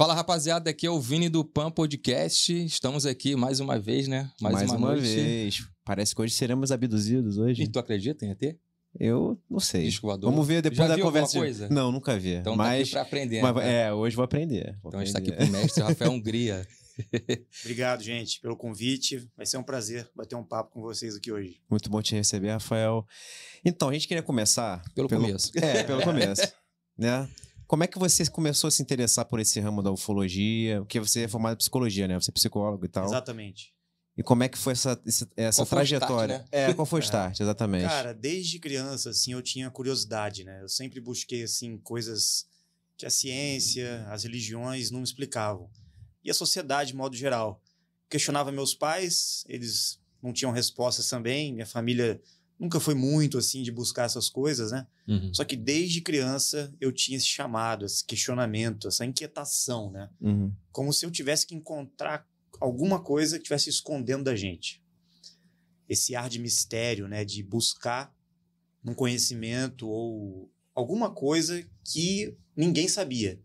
Fala rapaziada, aqui é o Vini do Pan Podcast. Estamos aqui mais uma vez, né? Mais, mais uma, uma vez. Parece que hoje seremos abduzidos hoje. E tu acredita em ET? Eu não sei. Vamos ver depois Já da viu conversa. Coisa? Não, nunca vi. Então mas... tá aqui pra aprender. Mas, né? É, hoje vou aprender. Vou então aprender. a gente tá aqui com o mestre Rafael Hungria. Obrigado, gente, pelo convite. Vai ser um prazer bater um papo com vocês aqui hoje. Muito bom te receber, Rafael. Então, a gente queria começar. Pelo, pelo... começo. É, pelo começo. né? Como é que você começou a se interessar por esse ramo da ufologia? Porque você é formado em psicologia, né? Você é psicólogo e tal. Exatamente. E como é que foi essa, essa qual trajetória? Start, né? é, qual foi o é. start, exatamente? Cara, desde criança, assim, eu tinha curiosidade, né? Eu sempre busquei, assim, coisas que a ciência, as religiões não explicavam. E a sociedade, de modo geral. Questionava meus pais, eles não tinham respostas também. Minha família nunca foi muito assim de buscar essas coisas, né? Uhum. Só que desde criança eu tinha esse chamado, esse questionamento, essa inquietação, né? Uhum. Como se eu tivesse que encontrar alguma coisa que estivesse escondendo da gente. Esse ar de mistério, né? De buscar um conhecimento ou alguma coisa que ninguém sabia.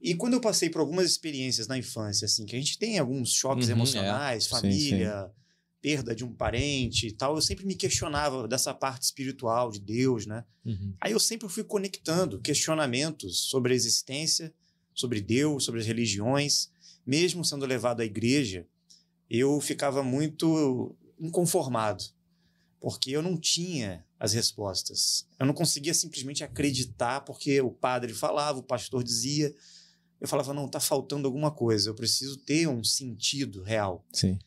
E quando eu passei por algumas experiências na infância, assim, que a gente tem alguns choques uhum, é. emocionais, é. família, sim, sim perda de um parente e tal, eu sempre me questionava dessa parte espiritual de Deus, né? Uhum. Aí eu sempre fui conectando questionamentos sobre a existência, sobre Deus, sobre as religiões, mesmo sendo levado à igreja, eu ficava muito inconformado, porque eu não tinha as respostas. Eu não conseguia simplesmente acreditar porque o padre falava, o pastor dizia, eu falava, não, tá faltando alguma coisa, eu preciso ter um sentido real. Sim.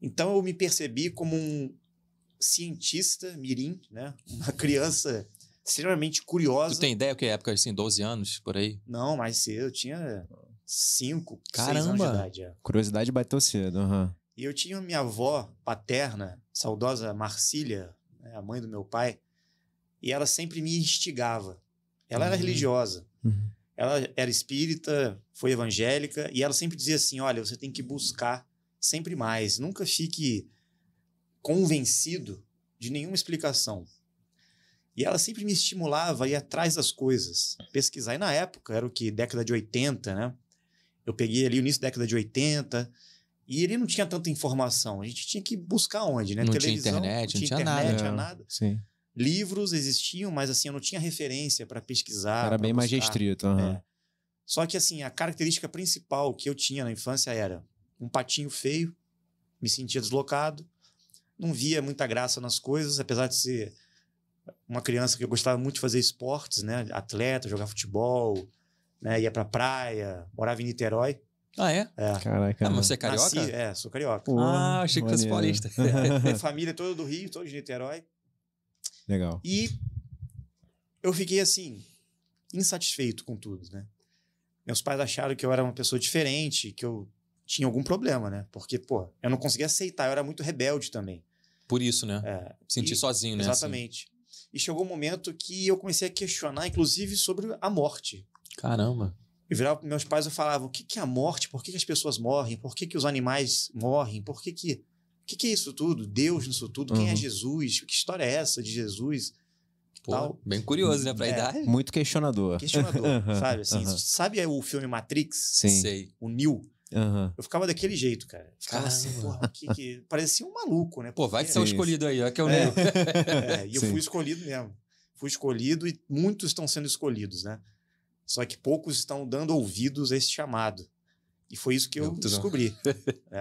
Então eu me percebi como um cientista mirim, né? Uma criança extremamente curiosa. Tu tem ideia que é época assim, 12 anos por aí? Não, mais cedo, eu tinha 5, 6 anos de idade. É. Curiosidade bateu cedo, uhum. E eu tinha minha avó paterna, saudosa Marcília, né, a mãe do meu pai, e ela sempre me instigava. Ela uhum. era religiosa. Uhum. Ela era espírita, foi evangélica, e ela sempre dizia assim: olha, você tem que buscar sempre mais. Nunca fique convencido de nenhuma explicação. E ela sempre me estimulava a ir atrás das coisas, pesquisar. E na época, era o que? Década de 80, né? Eu peguei ali o início da década de 80, e ele não tinha tanta informação. A gente tinha que buscar onde, né? Não Televisão, tinha internet, não tinha, não tinha internet, nada. Tinha nada. Sim. Livros existiam, mas assim, eu não tinha referência para pesquisar. Era bem buscar, mais restrito. Uhum. É. Só que assim, a característica principal que eu tinha na infância era um patinho feio, me sentia deslocado, não via muita graça nas coisas, apesar de ser uma criança que gostava muito de fazer esportes, né? Atleta, jogar futebol, né? ia pra praia, morava em Niterói. Ah, é? É. Caraca. Ah, mas você é carioca? Nasci, é, sou carioca. Pô, ah, achei que fosse paulista. Minha família é toda do Rio, toda de Niterói. Legal. E eu fiquei assim, insatisfeito com tudo, né? Meus pais acharam que eu era uma pessoa diferente, que eu tinha algum problema, né? Porque, pô, eu não conseguia aceitar, eu era muito rebelde também. Por isso, né? É, Sentir sozinho, né? Assim. Exatamente. Assim. E chegou um momento que eu comecei a questionar, inclusive, sobre a morte. Caramba. E virava para meus pais e falava: o que, que é a morte? Por que, que, as pessoas morrem? Por que, que os animais morrem? Por que que. O que, que é isso tudo? Deus nisso tudo? Quem é uhum. é Jesus? Que história é essa de Jesus? Pô, tal. Bem curioso, né? Pra é, idade. Muito questionador. Questionador, sabe? Assim, uhum. Sabe o filme Matrix? Sim. Sei. O Neo Uhum. Eu ficava daquele jeito, cara. Ficava assim, Caramba. assim, porra, que, que... parecia um maluco, né? Pô, vai que é você é o escolhido aí, é que eu é, é, E eu Sim. fui escolhido mesmo. Fui escolhido e muitos estão sendo escolhidos, né? Só que poucos estão dando ouvidos a esse chamado. E foi isso que eu descobri. Né?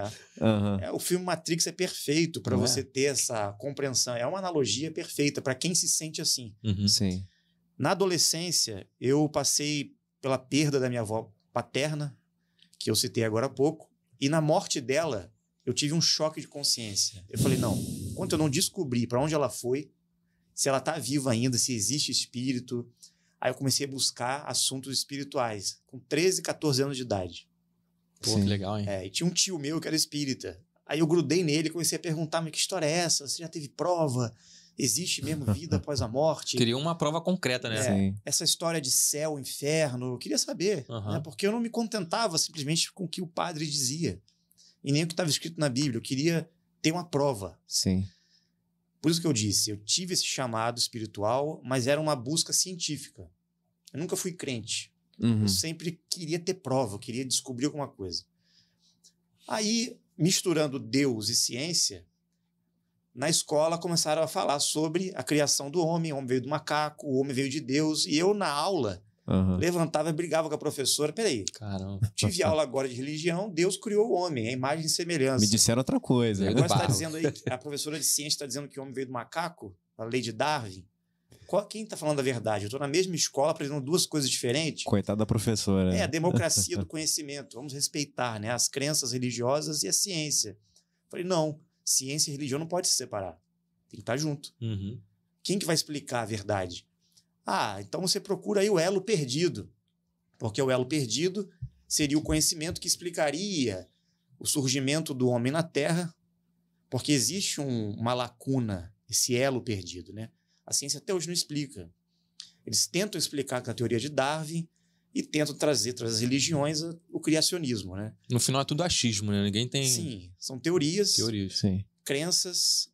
Uhum. É, o filme Matrix é perfeito para é? você é? ter essa compreensão. É uma analogia perfeita para quem se sente assim. Uhum. Sim. Na adolescência, eu passei pela perda da minha avó paterna que eu citei agora há pouco. E na morte dela, eu tive um choque de consciência. Eu falei, não, enquanto eu não descobri para onde ela foi, se ela está viva ainda, se existe espírito. Aí eu comecei a buscar assuntos espirituais, com 13, 14 anos de idade. Pô, Sim. que legal, hein? É, e tinha um tio meu que era espírita. Aí eu grudei nele e comecei a perguntar, mas que história é essa? Você já teve prova? existe mesmo vida após a morte. Queria uma prova concreta, né? É, Sim. Essa história de céu, inferno, eu queria saber, uhum. né? porque eu não me contentava simplesmente com o que o padre dizia e nem o que estava escrito na Bíblia. Eu queria ter uma prova. Sim. Por isso que eu disse, eu tive esse chamado espiritual, mas era uma busca científica. Eu nunca fui crente. Uhum. Eu sempre queria ter prova, eu queria descobrir alguma coisa. Aí, misturando Deus e ciência, na escola começaram a falar sobre a criação do homem, o homem veio do macaco, o homem veio de Deus, e eu na aula uhum. levantava e brigava com a professora, peraí, Caramba. tive aula agora de religião, Deus criou o homem, a imagem e semelhança. Me disseram outra coisa. Agora você está dizendo aí, a professora de ciência está dizendo que o homem veio do macaco, a lei de Darwin, qual, quem está falando a verdade? Eu estou na mesma escola aprendendo duas coisas diferentes. Coitada da professora. É, a democracia do conhecimento. Vamos respeitar né? as crenças religiosas e a ciência. Falei, não, Ciência e religião não pode se separar. Tem que estar junto. Uhum. Quem que vai explicar a verdade? Ah, então você procura aí o elo perdido. Porque o elo perdido seria o conhecimento que explicaria o surgimento do homem na Terra, porque existe um, uma lacuna, esse elo perdido, né? A ciência até hoje não explica. Eles tentam explicar com a teoria de Darwin, e tentam trazer para as religiões o criacionismo, né? No final é tudo achismo, né? Ninguém tem. Sim, são teorias, teorias sim. crenças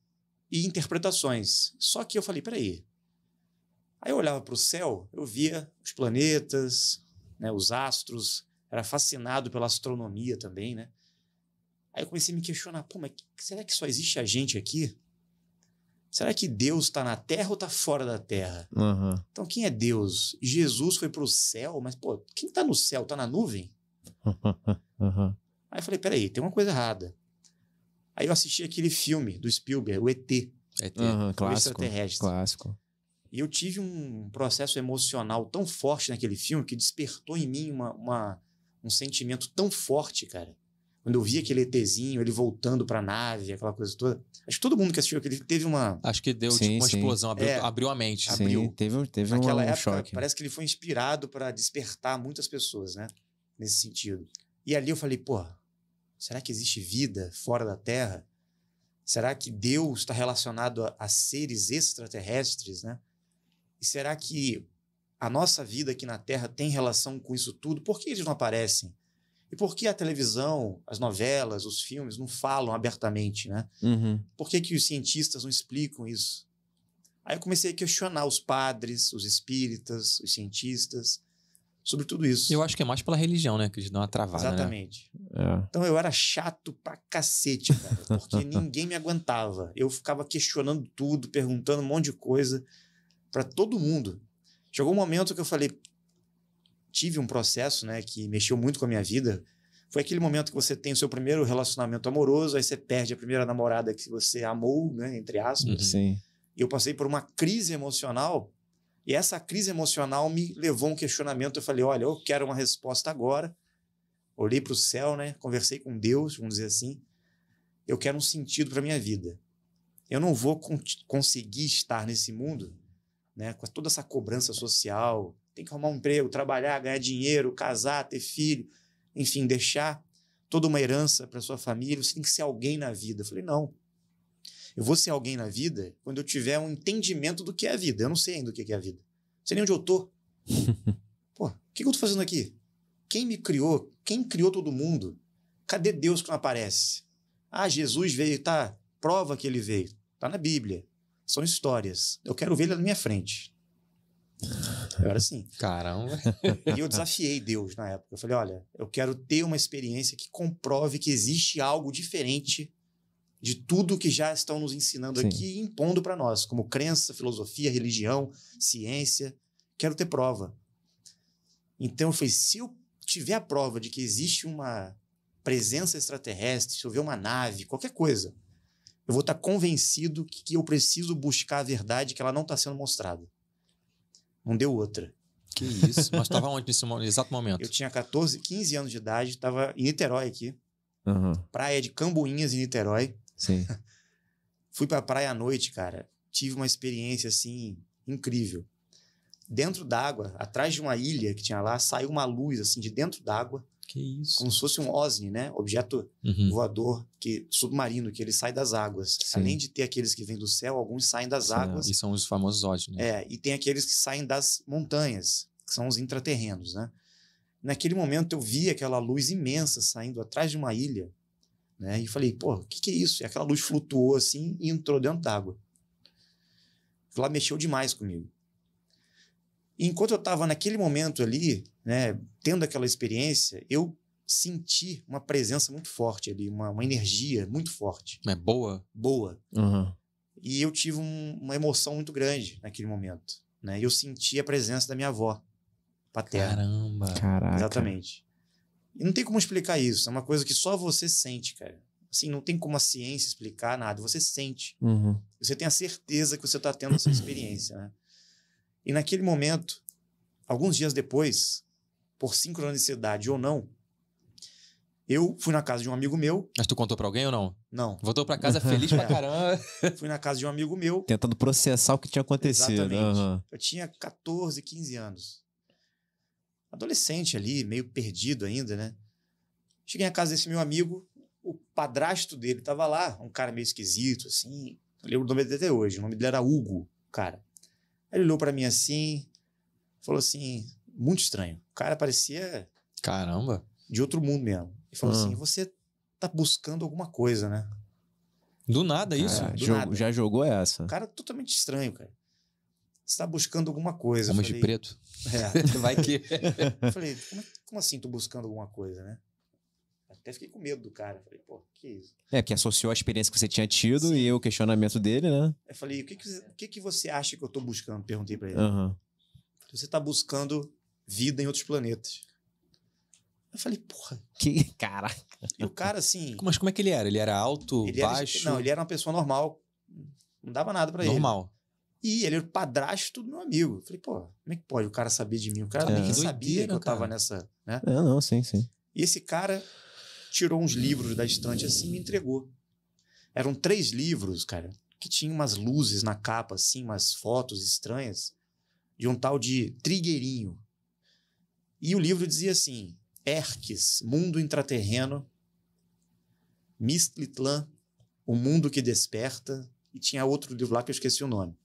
e interpretações. Só que eu falei, peraí. Aí eu olhava para o céu, eu via os planetas, né, os astros, era fascinado pela astronomia também, né? Aí eu comecei a me questionar, pô, mas será que só existe a gente aqui? Será que Deus está na terra ou está fora da terra? Uhum. Então, quem é Deus? Jesus foi para o céu, mas, pô, quem está no céu? Está na nuvem? Uhum. Aí eu falei: peraí, tem uma coisa errada. Aí eu assisti aquele filme do Spielberg, o ET. ET, uhum, clássico, clássico. E eu tive um processo emocional tão forte naquele filme que despertou em mim uma, uma um sentimento tão forte, cara, quando eu vi aquele ETzinho, ele voltando para a nave, aquela coisa toda. Acho que todo mundo que assistiu aquele teve uma. Acho que deu tipo, sim, tipo, uma sim. explosão, abriu, é, abriu, a mente. Sim, abriu. teve, teve um, época, choque. Parece que ele foi inspirado para despertar muitas pessoas, né? Nesse sentido. E ali eu falei, pô, será que existe vida fora da Terra? Será que Deus está relacionado a, a seres extraterrestres, né? E será que a nossa vida aqui na Terra tem relação com isso tudo? Por que eles não aparecem? E por que a televisão, as novelas, os filmes não falam abertamente, né? Uhum. Por que, que os cientistas não explicam isso? Aí eu comecei a questionar os padres, os espíritas, os cientistas, sobre tudo isso. Eu acho que é mais pela religião, né? Que eles dão uma travada. Né? Exatamente. Né? É. Então eu era chato pra cacete, cara, porque ninguém me aguentava. Eu ficava questionando tudo, perguntando um monte de coisa para todo mundo. Chegou um momento que eu falei, tive um processo né, que mexeu muito com a minha vida. Foi aquele momento que você tem o seu primeiro relacionamento amoroso, aí você perde a primeira namorada que você amou, né, entre aspas. Uhum. Sim. E eu passei por uma crise emocional, e essa crise emocional me levou a um questionamento. Eu falei: olha, eu quero uma resposta agora. Olhei para o céu, né, conversei com Deus, vamos dizer assim. Eu quero um sentido para minha vida. Eu não vou con conseguir estar nesse mundo né, com toda essa cobrança social, tem que arrumar um emprego, trabalhar, ganhar dinheiro, casar, ter filho, enfim, deixar toda uma herança para sua família. Você tem que ser alguém na vida. Eu falei, não. Eu vou ser alguém na vida quando eu tiver um entendimento do que é a vida. Eu não sei ainda o que é a vida. Não sei nem onde eu tô. Pô, o que, eu tô fazendo aqui? Quem me criou? Quem criou todo mundo? Cadê Deus que não aparece? Ah, Jesus veio, tá? Prova que ele veio. Tá na Bíblia. São histórias. Eu quero ver ele na minha frente. Eu era assim. Caramba. E eu desafiei Deus na época. Eu falei: olha, eu quero ter uma experiência que comprove que existe algo diferente de tudo que já estão nos ensinando Sim. aqui e impondo para nós, como crença, filosofia, religião, ciência. Quero ter prova. Então eu falei: se eu tiver a prova de que existe uma presença extraterrestre, se eu ver uma nave, qualquer coisa, eu vou estar tá convencido que eu preciso buscar a verdade que ela não está sendo mostrada. Não deu outra. Que isso, mas estava onde nesse exato momento? Eu tinha 14, 15 anos de idade, estava em Niterói aqui. Uhum. Praia de Cambuinhas, em Niterói. Sim. Fui para praia à noite, cara. Tive uma experiência, assim, incrível. Dentro d'água, atrás de uma ilha que tinha lá, saiu uma luz, assim, de dentro d'água. Que isso. Como se fosse um OSNI, né? Objeto uhum. voador que submarino, que ele sai das águas. Sim. Além de ter aqueles que vêm do céu, alguns saem das Sim, é. águas. E são os famosos OSNI. Né? É, e tem aqueles que saem das montanhas, que são os intraterrenos, né? Naquele momento eu vi aquela luz imensa saindo atrás de uma ilha, né? E falei, pô, o que, que é isso? E aquela luz flutuou assim e entrou dentro d'água. Lá mexeu demais comigo. E enquanto eu estava naquele momento ali, né, tendo aquela experiência, eu senti uma presença muito forte ali, uma, uma energia muito forte. É boa? Boa. Uhum. E eu tive um, uma emoção muito grande naquele momento. Né? Eu senti a presença da minha avó paterna. Caramba! Caraca. Exatamente. E não tem como explicar isso. É uma coisa que só você sente, cara. Assim, não tem como a ciência explicar nada. Você sente. Uhum. Você tem a certeza que você está tendo essa experiência, né? E naquele momento, alguns dias depois, por sincronicidade ou não, eu fui na casa de um amigo meu. Mas tu contou pra alguém ou não? Não. Voltou pra casa feliz pra caramba. fui na casa de um amigo meu. Tentando processar o que tinha acontecido. Exatamente. Uhum. Eu tinha 14, 15 anos. Adolescente ali, meio perdido ainda, né? Cheguei na casa desse meu amigo, o padrasto dele tava lá, um cara meio esquisito, assim. Eu lembro o nome dele até hoje. O nome dele era Hugo, cara. Ele olhou para mim assim, falou assim: muito estranho. O cara parecia. Caramba! De outro mundo mesmo. E falou hum. assim: você tá buscando alguma coisa, né? Do nada é isso? Ah, do jogo, nada. Já jogou essa? cara é totalmente estranho, cara. Você tá buscando alguma coisa. Vamos de preto? É. Vai que. Eu falei, como, como assim tô buscando alguma coisa, né? Até fiquei com medo do cara. Falei, pô, que isso? É, que associou a experiência que você tinha tido Sim. e o questionamento dele, né? Eu falei, o que que, o que, que, você acha que eu tô buscando? Perguntei pra ele. Uhum. Você tá buscando vida em outros planetas. Eu falei, porra. Que caraca. E o cara, assim. Mas como é que ele era? Ele era alto, ele baixo? Era, não, ele era uma pessoa normal. Não dava nada para ele. Normal. E ele era o padrasto do meu amigo. Eu falei, pô, como é que pode o cara saber de mim? O cara é. nem sabia que eu tava nessa. Né? É, não, sim, sim. E esse cara tirou uns livros da estante assim e me entregou. Eram três livros, cara, que tinham umas luzes na capa, assim, umas fotos estranhas, de um tal de Trigueirinho. E o livro dizia assim: Erques, mundo intraterreno, Mistlitlan, o mundo que desperta, e tinha outro livro lá que eu esqueci o nome.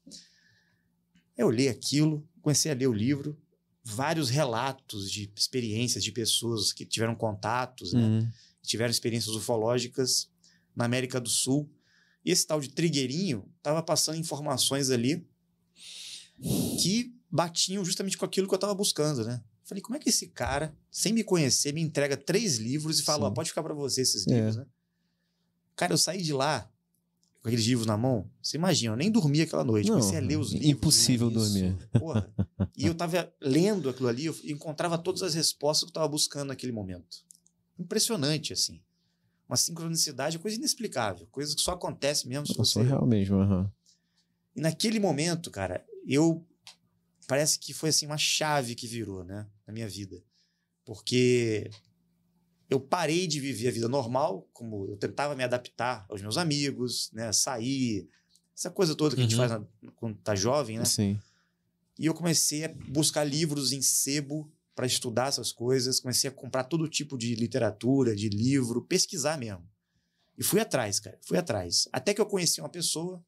Eu li aquilo, comecei a ler o livro, vários relatos de experiências de pessoas que tiveram contatos, né, uhum. né, tiveram experiências ufológicas na América do Sul. E esse tal de Trigueirinho estava passando informações ali que batiam justamente com aquilo que eu estava buscando, né? Falei, como é que esse cara, sem me conhecer, me entrega três livros e fala, ó, pode ficar para você esses é. livros, é. né? Cara, eu saí de lá com aqueles livros na mão. Você imagina, eu nem dormia aquela noite. Não, comecei a ler os livros. Impossível né? dormir. Porra. E eu tava lendo aquilo ali, e encontrava todas as respostas que eu tava buscando naquele momento. Impressionante, assim. Uma sincronicidade, coisa inexplicável. Coisa que só acontece mesmo se você... Só real mesmo, uhum. E naquele momento, cara, eu... Parece que foi, assim, uma chave que virou, né? na minha vida. Porque eu parei de viver a vida normal, como eu tentava me adaptar aos meus amigos, né? Sair, essa coisa toda que uhum. a gente uhum. faz na, quando tá jovem, né? Sim. E eu comecei a buscar livros em sebo para estudar essas coisas, comecei a comprar todo tipo de literatura, de livro, pesquisar mesmo. E fui atrás, cara, fui atrás. Até que eu conheci uma pessoa,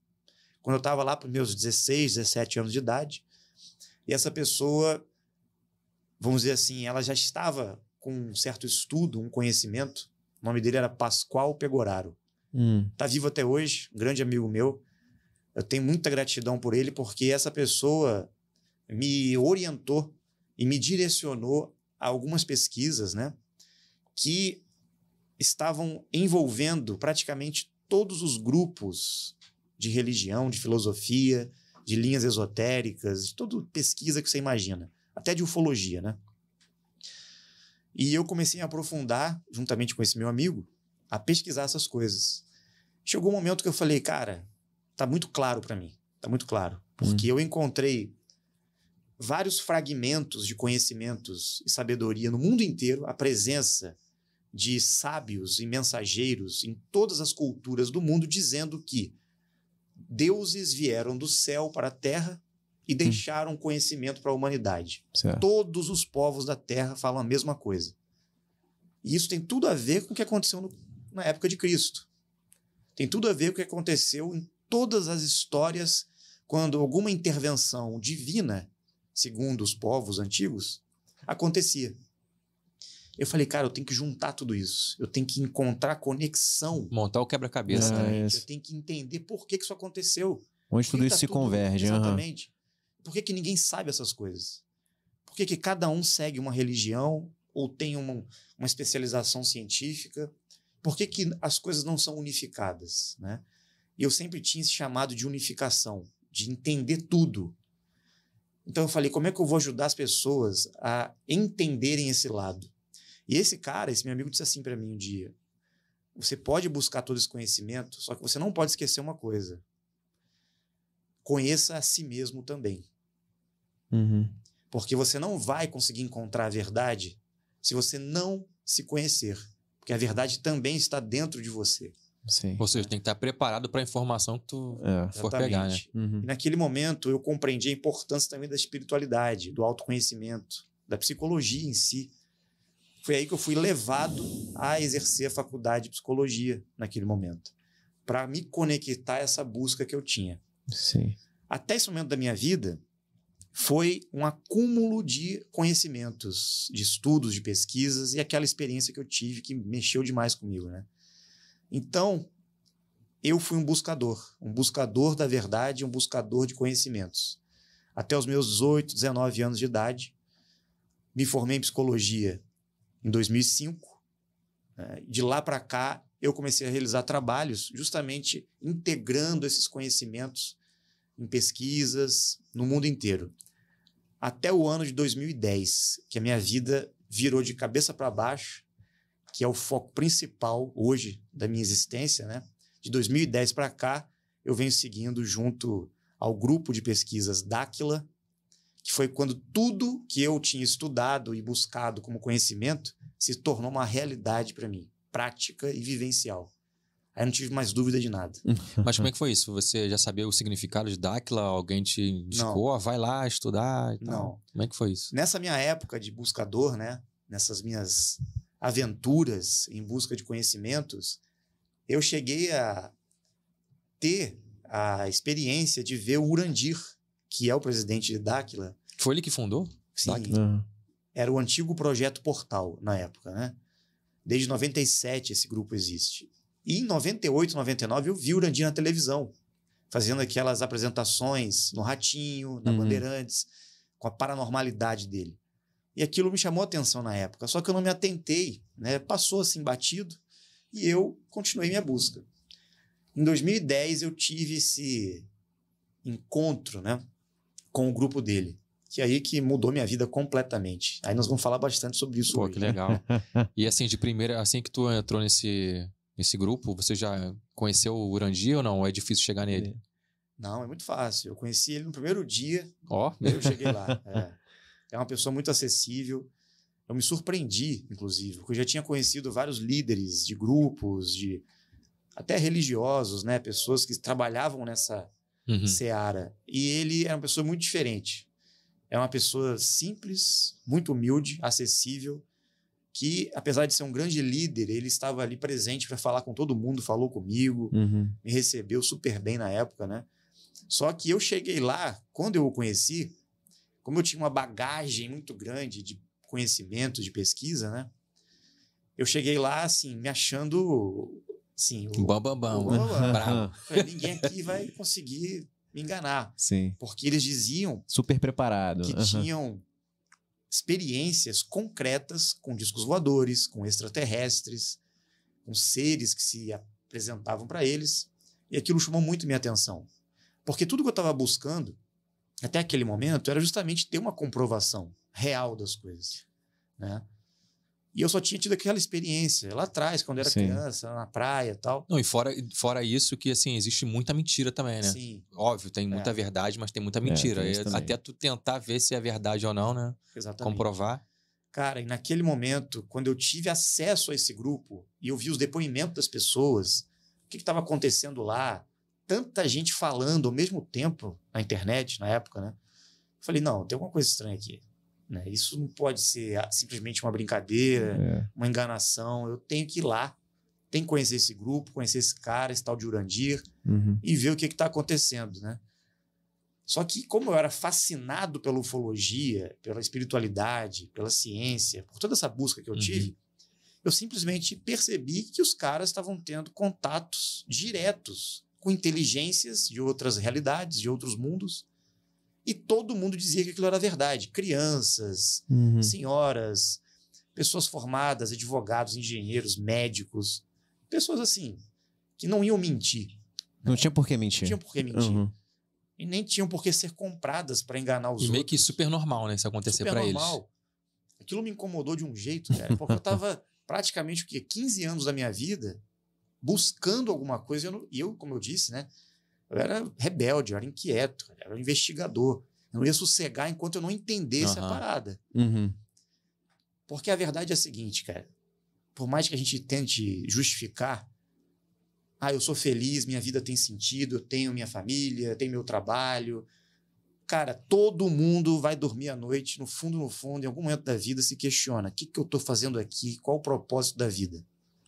quando eu estava lá para meus 16, 17 anos de idade, e essa pessoa vamos dizer assim, ela já estava com um certo estudo, um conhecimento. O nome dele era Pascoal Pegoraro. Hum. Tá vivo até hoje, um grande amigo meu. Eu tenho muita gratidão por ele, porque essa pessoa me orientou e me direcionou a algumas pesquisas, né? Que estavam envolvendo praticamente todos os grupos de religião, de filosofia, de linhas esotéricas, de toda pesquisa que você imagina até de ufologia, né? E eu comecei a aprofundar, juntamente com esse meu amigo, a pesquisar essas coisas. Chegou um momento que eu falei, cara, tá muito claro para mim, tá muito claro, porque uhum. eu encontrei vários fragmentos de conhecimentos e sabedoria no mundo inteiro, a presença de sábios e mensageiros em todas as culturas do mundo dizendo que deuses vieram do céu para a terra e hum. deixaram hum. conhecimento para a humanidade. Certo. Todos os povos da Terra falam a mesma coisa. E isso tem tudo a ver com o que aconteceu no, na época de Cristo. Tem tudo a ver com o que aconteceu em todas as histórias quando alguma intervenção divina, segundo os povos antigos, acontecia. Eu falei, cara, eu tenho que juntar tudo isso. Eu tenho que encontrar conexão. Montar o quebra-cabeça. Ah, eu tenho que entender por que, que isso aconteceu. Onde tudo isso tá se tudo, converge. Exatamente. Uhum. Por que, que ninguém sabe essas coisas? Por que, que cada um segue uma religião ou tem uma, uma especialização científica? Por que, que as coisas não são unificadas? Né? E eu sempre tinha esse chamado de unificação, de entender tudo. Então eu falei, como é que eu vou ajudar as pessoas a entenderem esse lado? E esse cara, esse meu amigo, disse assim para mim um dia: você pode buscar todo esse conhecimento, só que você não pode esquecer uma coisa. Conheça a si mesmo também. Uhum. Porque você não vai conseguir encontrar a verdade se você não se conhecer. Porque a verdade também está dentro de você. Sim. Ou seja, tem que estar preparado para a informação que tu é. for Exatamente. pegar, né? Uhum. E naquele momento eu compreendi a importância também da espiritualidade, do autoconhecimento, da psicologia em si. Foi aí que eu fui levado a exercer a faculdade de psicologia naquele momento, para me conectar a essa busca que eu tinha. Sim. Até esse momento da minha vida, foi um acúmulo de conhecimentos, de estudos, de pesquisas e aquela experiência que eu tive que mexeu demais comigo, né? Então, eu fui um buscador, um buscador da verdade, um buscador de conhecimentos. Até os meus 18, 19 anos de idade, me formei em psicologia em 2005. Né? De lá para cá, eu comecei a realizar trabalhos justamente integrando esses conhecimentos em pesquisas, no mundo inteiro. Até o ano de 2010, que a minha vida virou de cabeça para baixo, que é o foco principal hoje da minha existência, né? De 2010 para cá, eu venho seguindo junto ao grupo de pesquisas Dáquila, que foi quando tudo que eu tinha estudado e buscado como conhecimento se tornou uma realidade para mim, prática e vivencial. Aí não tive mais dúvida de nada. Mas como é que foi isso? Você já sabia o significado de Dáquila? Alguém te indicou? Não. Ah, vai lá estudar? e Não. Como é que foi isso? Nessa minha época de buscador, né? Nessas minhas aventuras em busca de conhecimentos, eu cheguei a ter a experiência de ver o Urandir, que é o presidente de Dáquila. Foi ele que fundou? Sim. Era o antigo projeto Portal na época, né? Desde 97 esse grupo existe. E em 98, 99, eu vi o Urandi na televisão, fazendo aquelas apresentações no Ratinho, na uhum. Bandeirantes, com a paranormalidade dele. E aquilo me chamou a atenção na época, só que eu não me atentei, né? Passou assim batido e eu continuei minha busca. Em 2010 eu tive esse encontro, né, com o grupo dele, que é aí que mudou minha vida completamente. Aí nós vamos falar bastante sobre isso Pô, hoje. que né? legal. e assim, de primeira, assim que tu entrou nesse esse grupo, você já conheceu o Urandi ou não? É difícil chegar nele? Não, é muito fácil. Eu conheci ele no primeiro dia. Ó. Oh. Eu cheguei lá. É. é uma pessoa muito acessível. Eu me surpreendi, inclusive, porque eu já tinha conhecido vários líderes de grupos, de até religiosos, né? Pessoas que trabalhavam nessa uhum. seara. E ele era uma pessoa muito diferente. É uma pessoa simples, muito humilde, acessível que, apesar de ser um grande líder, ele estava ali presente para falar com todo mundo, falou comigo, uhum. me recebeu super bem na época, né? Só que eu cheguei lá, quando eu o conheci, como eu tinha uma bagagem muito grande de conhecimento, de pesquisa, né? Eu cheguei lá, assim, me achando. Assim, o, Bambambam. Né? Ninguém aqui vai conseguir me enganar. Sim. Porque eles diziam. Super preparado. Que uhum. tinham experiências concretas com discos voadores, com extraterrestres, com seres que se apresentavam para eles. E aquilo chamou muito minha atenção. Porque tudo que eu estava buscando até aquele momento era justamente ter uma comprovação real das coisas. Né? E eu só tinha tido aquela experiência lá atrás, quando eu era Sim. criança, na praia e tal. Não, e fora, fora isso que, assim, existe muita mentira também, né? Sim. Óbvio, tem é. muita é. verdade, mas tem muita é, mentira. É, tem até tu tentar ver se é verdade ou não, né? Exatamente. Comprovar. Cara, e naquele momento, quando eu tive acesso a esse grupo e eu vi os depoimentos das pessoas, o que estava acontecendo lá, tanta gente falando ao mesmo tempo na internet, na época, né? Eu falei, não, tem alguma coisa estranha aqui. Né? Isso não pode ser simplesmente uma brincadeira, é. uma enganação. Eu tenho que ir lá, tenho que conhecer esse grupo, conhecer esse cara, esse tal de Urandir, uhum. e ver o que está acontecendo. Né? Só que, como eu era fascinado pela ufologia, pela espiritualidade, pela ciência, por toda essa busca que eu uhum. tive, eu simplesmente percebi que os caras estavam tendo contatos diretos com inteligências de outras realidades, de outros mundos, e todo mundo dizia que aquilo era verdade. Crianças, uhum. senhoras, pessoas formadas, advogados, engenheiros, médicos. Pessoas assim, que não iam mentir. Né? Não tinha por que mentir. Não tinha por que mentir. Uhum. E nem tinham por que ser compradas para enganar os e outros. E meio que super normal, né? Isso acontecer para eles. Aquilo me incomodou de um jeito, cara. Porque eu tava praticamente o quê? 15 anos da minha vida buscando alguma coisa. E eu, como eu disse, né? Eu era rebelde, eu era inquieto, eu era investigador. Eu não ia sossegar enquanto eu não entendesse uhum. a parada. Uhum. Porque a verdade é a seguinte, cara. Por mais que a gente tente justificar, ah, eu sou feliz, minha vida tem sentido, eu tenho minha família, tenho meu trabalho. Cara, todo mundo vai dormir à noite, no fundo, no fundo, em algum momento da vida, se questiona: o que, que eu estou fazendo aqui? Qual o propósito da vida?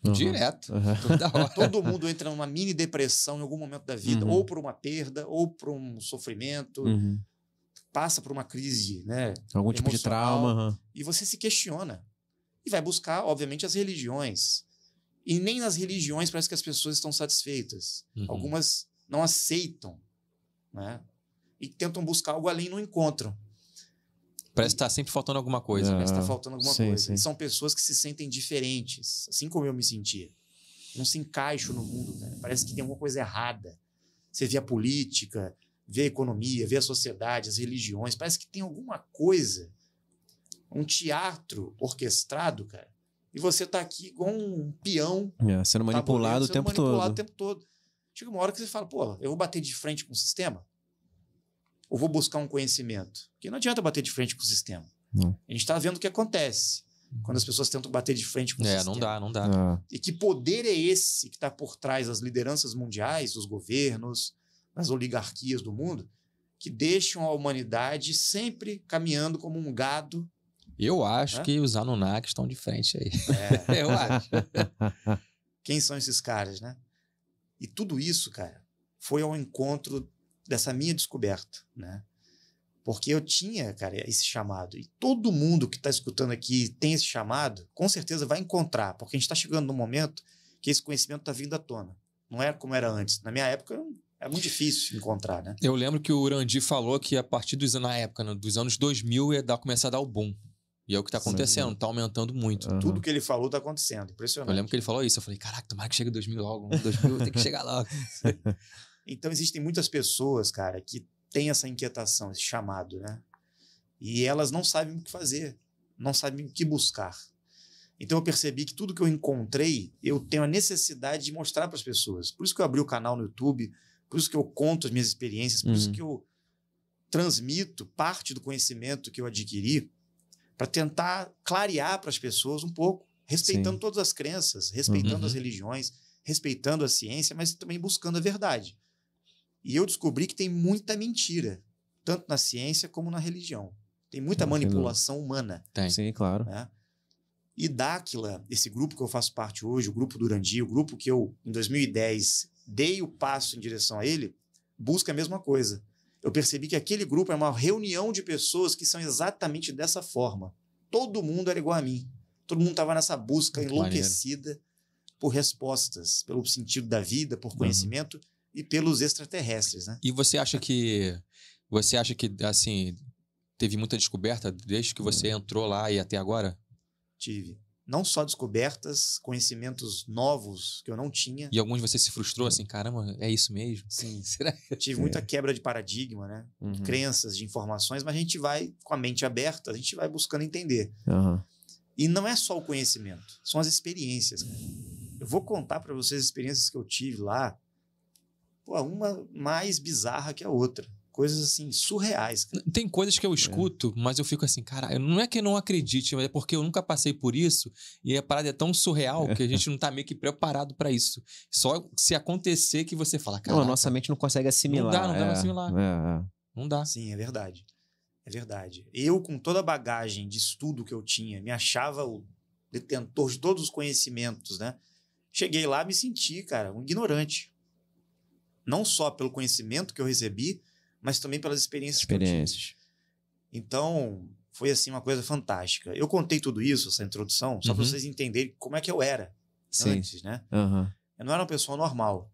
Uhum. Direto. Uhum. Todo mundo entra numa mini depressão em algum momento da vida, uhum. ou por uma perda, ou por um sofrimento, uhum. passa por uma crise, né? Algum tipo de trauma. E você se questiona. E vai buscar, obviamente, as religiões. E nem nas religiões parece que as pessoas estão satisfeitas. Uhum. Algumas não aceitam, né? E tentam buscar algo além e não encontram. Parece que tá sempre faltando alguma coisa. Parece né? que tá faltando alguma sim, coisa. Sim. São pessoas que se sentem diferentes, assim como eu me sentia. Não se encaixo no mundo, cara. Parece que tem alguma coisa errada. Você vê a política, vê a economia, vê a sociedade, as religiões. Parece que tem alguma coisa. Um teatro orquestrado, cara. E você tá aqui igual um peão. É, sendo tá manipulado, tabuleiro, o, sendo tempo manipulado o tempo todo. Chega uma hora que você fala, pô, eu vou bater de frente com o sistema? ou vou buscar um conhecimento? Porque não adianta bater de frente com o sistema. Não. A gente está vendo o que acontece quando as pessoas tentam bater de frente com o é, não dá, não dá. É. E que poder é esse que está por trás das lideranças mundiais, dos governos, das oligarquias do mundo, que deixam a humanidade sempre caminhando como um gado eu acho que os Anunnaki estão de frente aí. É. Eu acho. Quem são esses caras, né? E tudo isso, cara, foi ao encontro dessa minha descoberta, né? Porque eu tinha, cara, esse chamado. E todo mundo que está escutando aqui tem esse chamado, com certeza vai encontrar, porque a gente está chegando num momento que esse conhecimento está vindo à tona. Não é como era antes. Na minha época, é muito difícil encontrar, né? Eu lembro que o Urandi falou que a partir dos na época, né, dos anos 2000, ia dar, começar a dar o boom. E é o que está acontecendo, está aumentando muito. Uhum. Tudo que ele falou está acontecendo, impressionante. Eu lembro que ele falou isso, eu falei, caraca, tomara que chegue 2000 logo, 2000 tem que chegar logo. Então, existem muitas pessoas, cara, que têm essa inquietação, esse chamado, né? E elas não sabem o que fazer, não sabem o que buscar. Então, eu percebi que tudo que eu encontrei, eu tenho a necessidade de mostrar para as pessoas. Por isso que eu abri o canal no YouTube, por isso que eu conto as minhas experiências, por uhum. isso que eu transmito parte do conhecimento que eu adquiri para tentar clarear para as pessoas um pouco, respeitando Sim. todas as crenças, respeitando uhum. as religiões, respeitando a ciência, mas também buscando a verdade. E eu descobri que tem muita mentira, tanto na ciência como na religião. Tem muita manipulação humana. Tem. Sim, claro. Né? E Dáquila, esse grupo que eu faço parte hoje, o grupo Durandi, o grupo que eu, em 2010, dei o passo em direção a ele, busca a mesma coisa. Eu percebi que aquele grupo é uma reunião de pessoas que são exatamente dessa forma. Todo mundo era igual a mim. Todo mundo estava nessa busca Muito enlouquecida maneiro. por respostas, pelo sentido da vida, por uhum. conhecimento. Uhum e pelos extraterrestres, né? E você acha que você acha que assim teve muita descoberta desde que você hum. entrou lá e até agora? Tive. Não só descobertas, conhecimentos novos que eu não tinha. E alguns você se frustrou assim, caramba, é isso mesmo? Sim. Será? Tive é. muita quebra de paradigma, né? Uhum. Crenças, de informações, mas a gente vai com a mente aberta, a gente vai buscando entender. Uhum. E não é só o conhecimento, são as experiências. Eu vou contar para vocês as experiências que eu tive lá pô, uma mais bizarra que a outra. Coisas assim, surreais. Cara. Tem coisas que eu é. escuto, é. mas eu fico assim, cara, não é que eu não acredite, mas é porque eu nunca passei por isso e a parada é tão surreal é. que a é. gente não tá meio que preparado para isso. Só se acontecer que você fala, cara. Não, nossa mente não consegue assimilar. Não dá, não dá pra é, assimilar. Não dá. Sim, é verdade. É verdade. Eu, com toda a bagagem de estudo que eu tinha, me achava o detentor de todos os conhecimentos, né? Cheguei lá, me senti, cara, um ignorante não só pelo conhecimento que eu recebi, mas também pelas experiências, experiências. Então, foi assim uma coisa fantástica. Eu contei tudo isso, essa introdução, só uhum. para vocês entenderem como é que eu era Sim. antes, né? Uhum. Eu não era uma pessoa normal.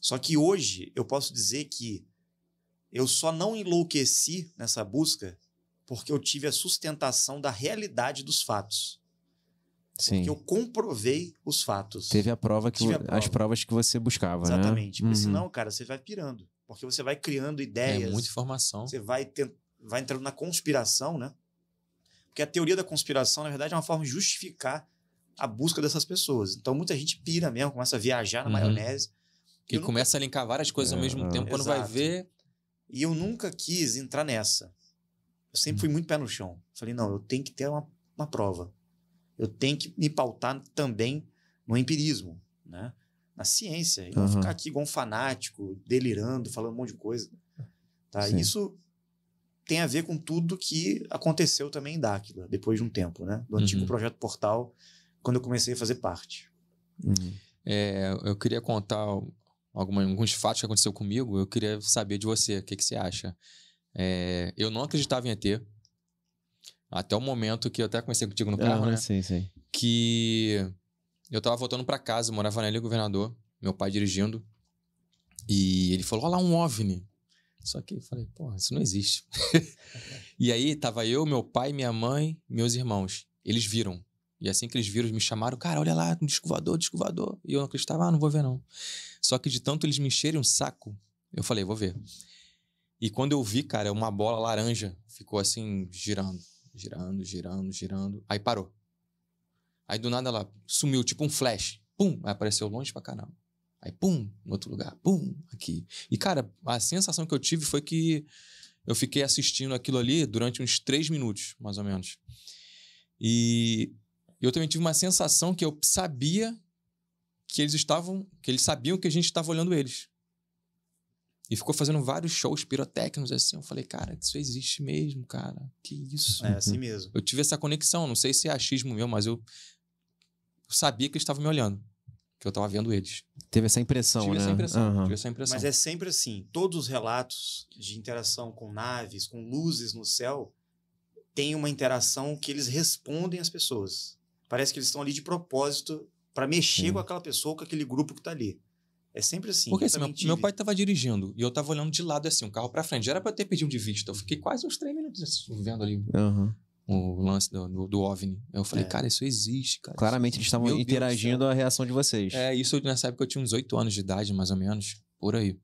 Só que hoje eu posso dizer que eu só não enlouqueci nessa busca porque eu tive a sustentação da realidade dos fatos. Sim. Porque eu comprovei os fatos. Teve a prova que a prova. as provas que você buscava, né? Exatamente. Né? Porque uhum. senão, cara, você vai pirando. Porque você vai criando é ideias. É muita informação. Você vai, ter, vai entrando na conspiração, né? Porque a teoria da conspiração, na verdade, é uma forma de justificar a busca dessas pessoas. Então, muita gente pira mesmo, começa a viajar na uhum. maionese. E nunca... começa a linkar várias coisas é, ao mesmo é, tempo, quando exato. vai ver. E eu nunca quis entrar nessa. Eu sempre hum. fui muito pé no chão. Falei, não, eu tenho que ter uma, uma prova eu tenho que me pautar também no empirismo, né? na ciência, e não ficar aqui igual um fanático, delirando, falando um monte de coisa. Tá? Isso tem a ver com tudo que aconteceu também em Dáquila, depois de um tempo, né? do antigo uhum. projeto Portal, quando eu comecei a fazer parte. Uhum. É, eu queria contar alguma, alguns fatos que aconteceu comigo, eu queria saber de você, o que, que você acha. É, eu não acreditava em ter até o momento que eu até comecei contigo no carro, ah, né? Sim, sim. Que eu tava voltando para casa, morava na Ilha Governador, meu pai dirigindo. E ele falou: olha lá um OVNI. Só que eu falei, pô, isso não existe. e aí tava eu, meu pai, minha mãe, meus irmãos. Eles viram. E assim que eles viram, eles me chamaram, cara, olha lá, um descovador, descovador. E eu não acreditava, ah, não vou ver não. Só que de tanto eles me encherem um saco, eu falei, vou ver. E quando eu vi, cara, uma bola laranja ficou assim, girando girando, girando, girando. Aí parou. Aí do nada ela sumiu, tipo um flash. Pum! Aí apareceu longe pra caramba. Aí pum! No outro lugar. Pum! Aqui. E cara, a sensação que eu tive foi que eu fiquei assistindo aquilo ali durante uns três minutos, mais ou menos. E eu também tive uma sensação que eu sabia que eles estavam, que eles sabiam que a gente estava olhando eles. E ficou fazendo vários shows pirotécnicos assim. Eu falei, cara, isso existe mesmo, cara. Que isso. É assim mesmo. Eu tive essa conexão, não sei se é achismo meu, mas eu, eu sabia que eles estavam me olhando. Que eu estava vendo eles. Teve essa impressão, tive né? Essa impressão, uhum. Tive essa impressão. Mas é sempre assim. Todos os relatos de interação com naves, com luzes no céu, tem uma interação que eles respondem às pessoas. Parece que eles estão ali de propósito para mexer com aquela pessoa, com aquele grupo que está ali. É sempre assim. Porque assim, meu, meu, pai estava dirigindo e eu estava olhando de lado assim, um carro para frente. Já era para ter pedido de vista. Eu fiquei quase uns três minutos vendo ali uhum. o lance do, do, do, OVNI. Eu falei, é. cara, isso existe, cara. Claramente eles estavam interagindo a reação de vocês. É, isso nessa época eu tinha uns oito anos de idade, mais ou menos, por aí.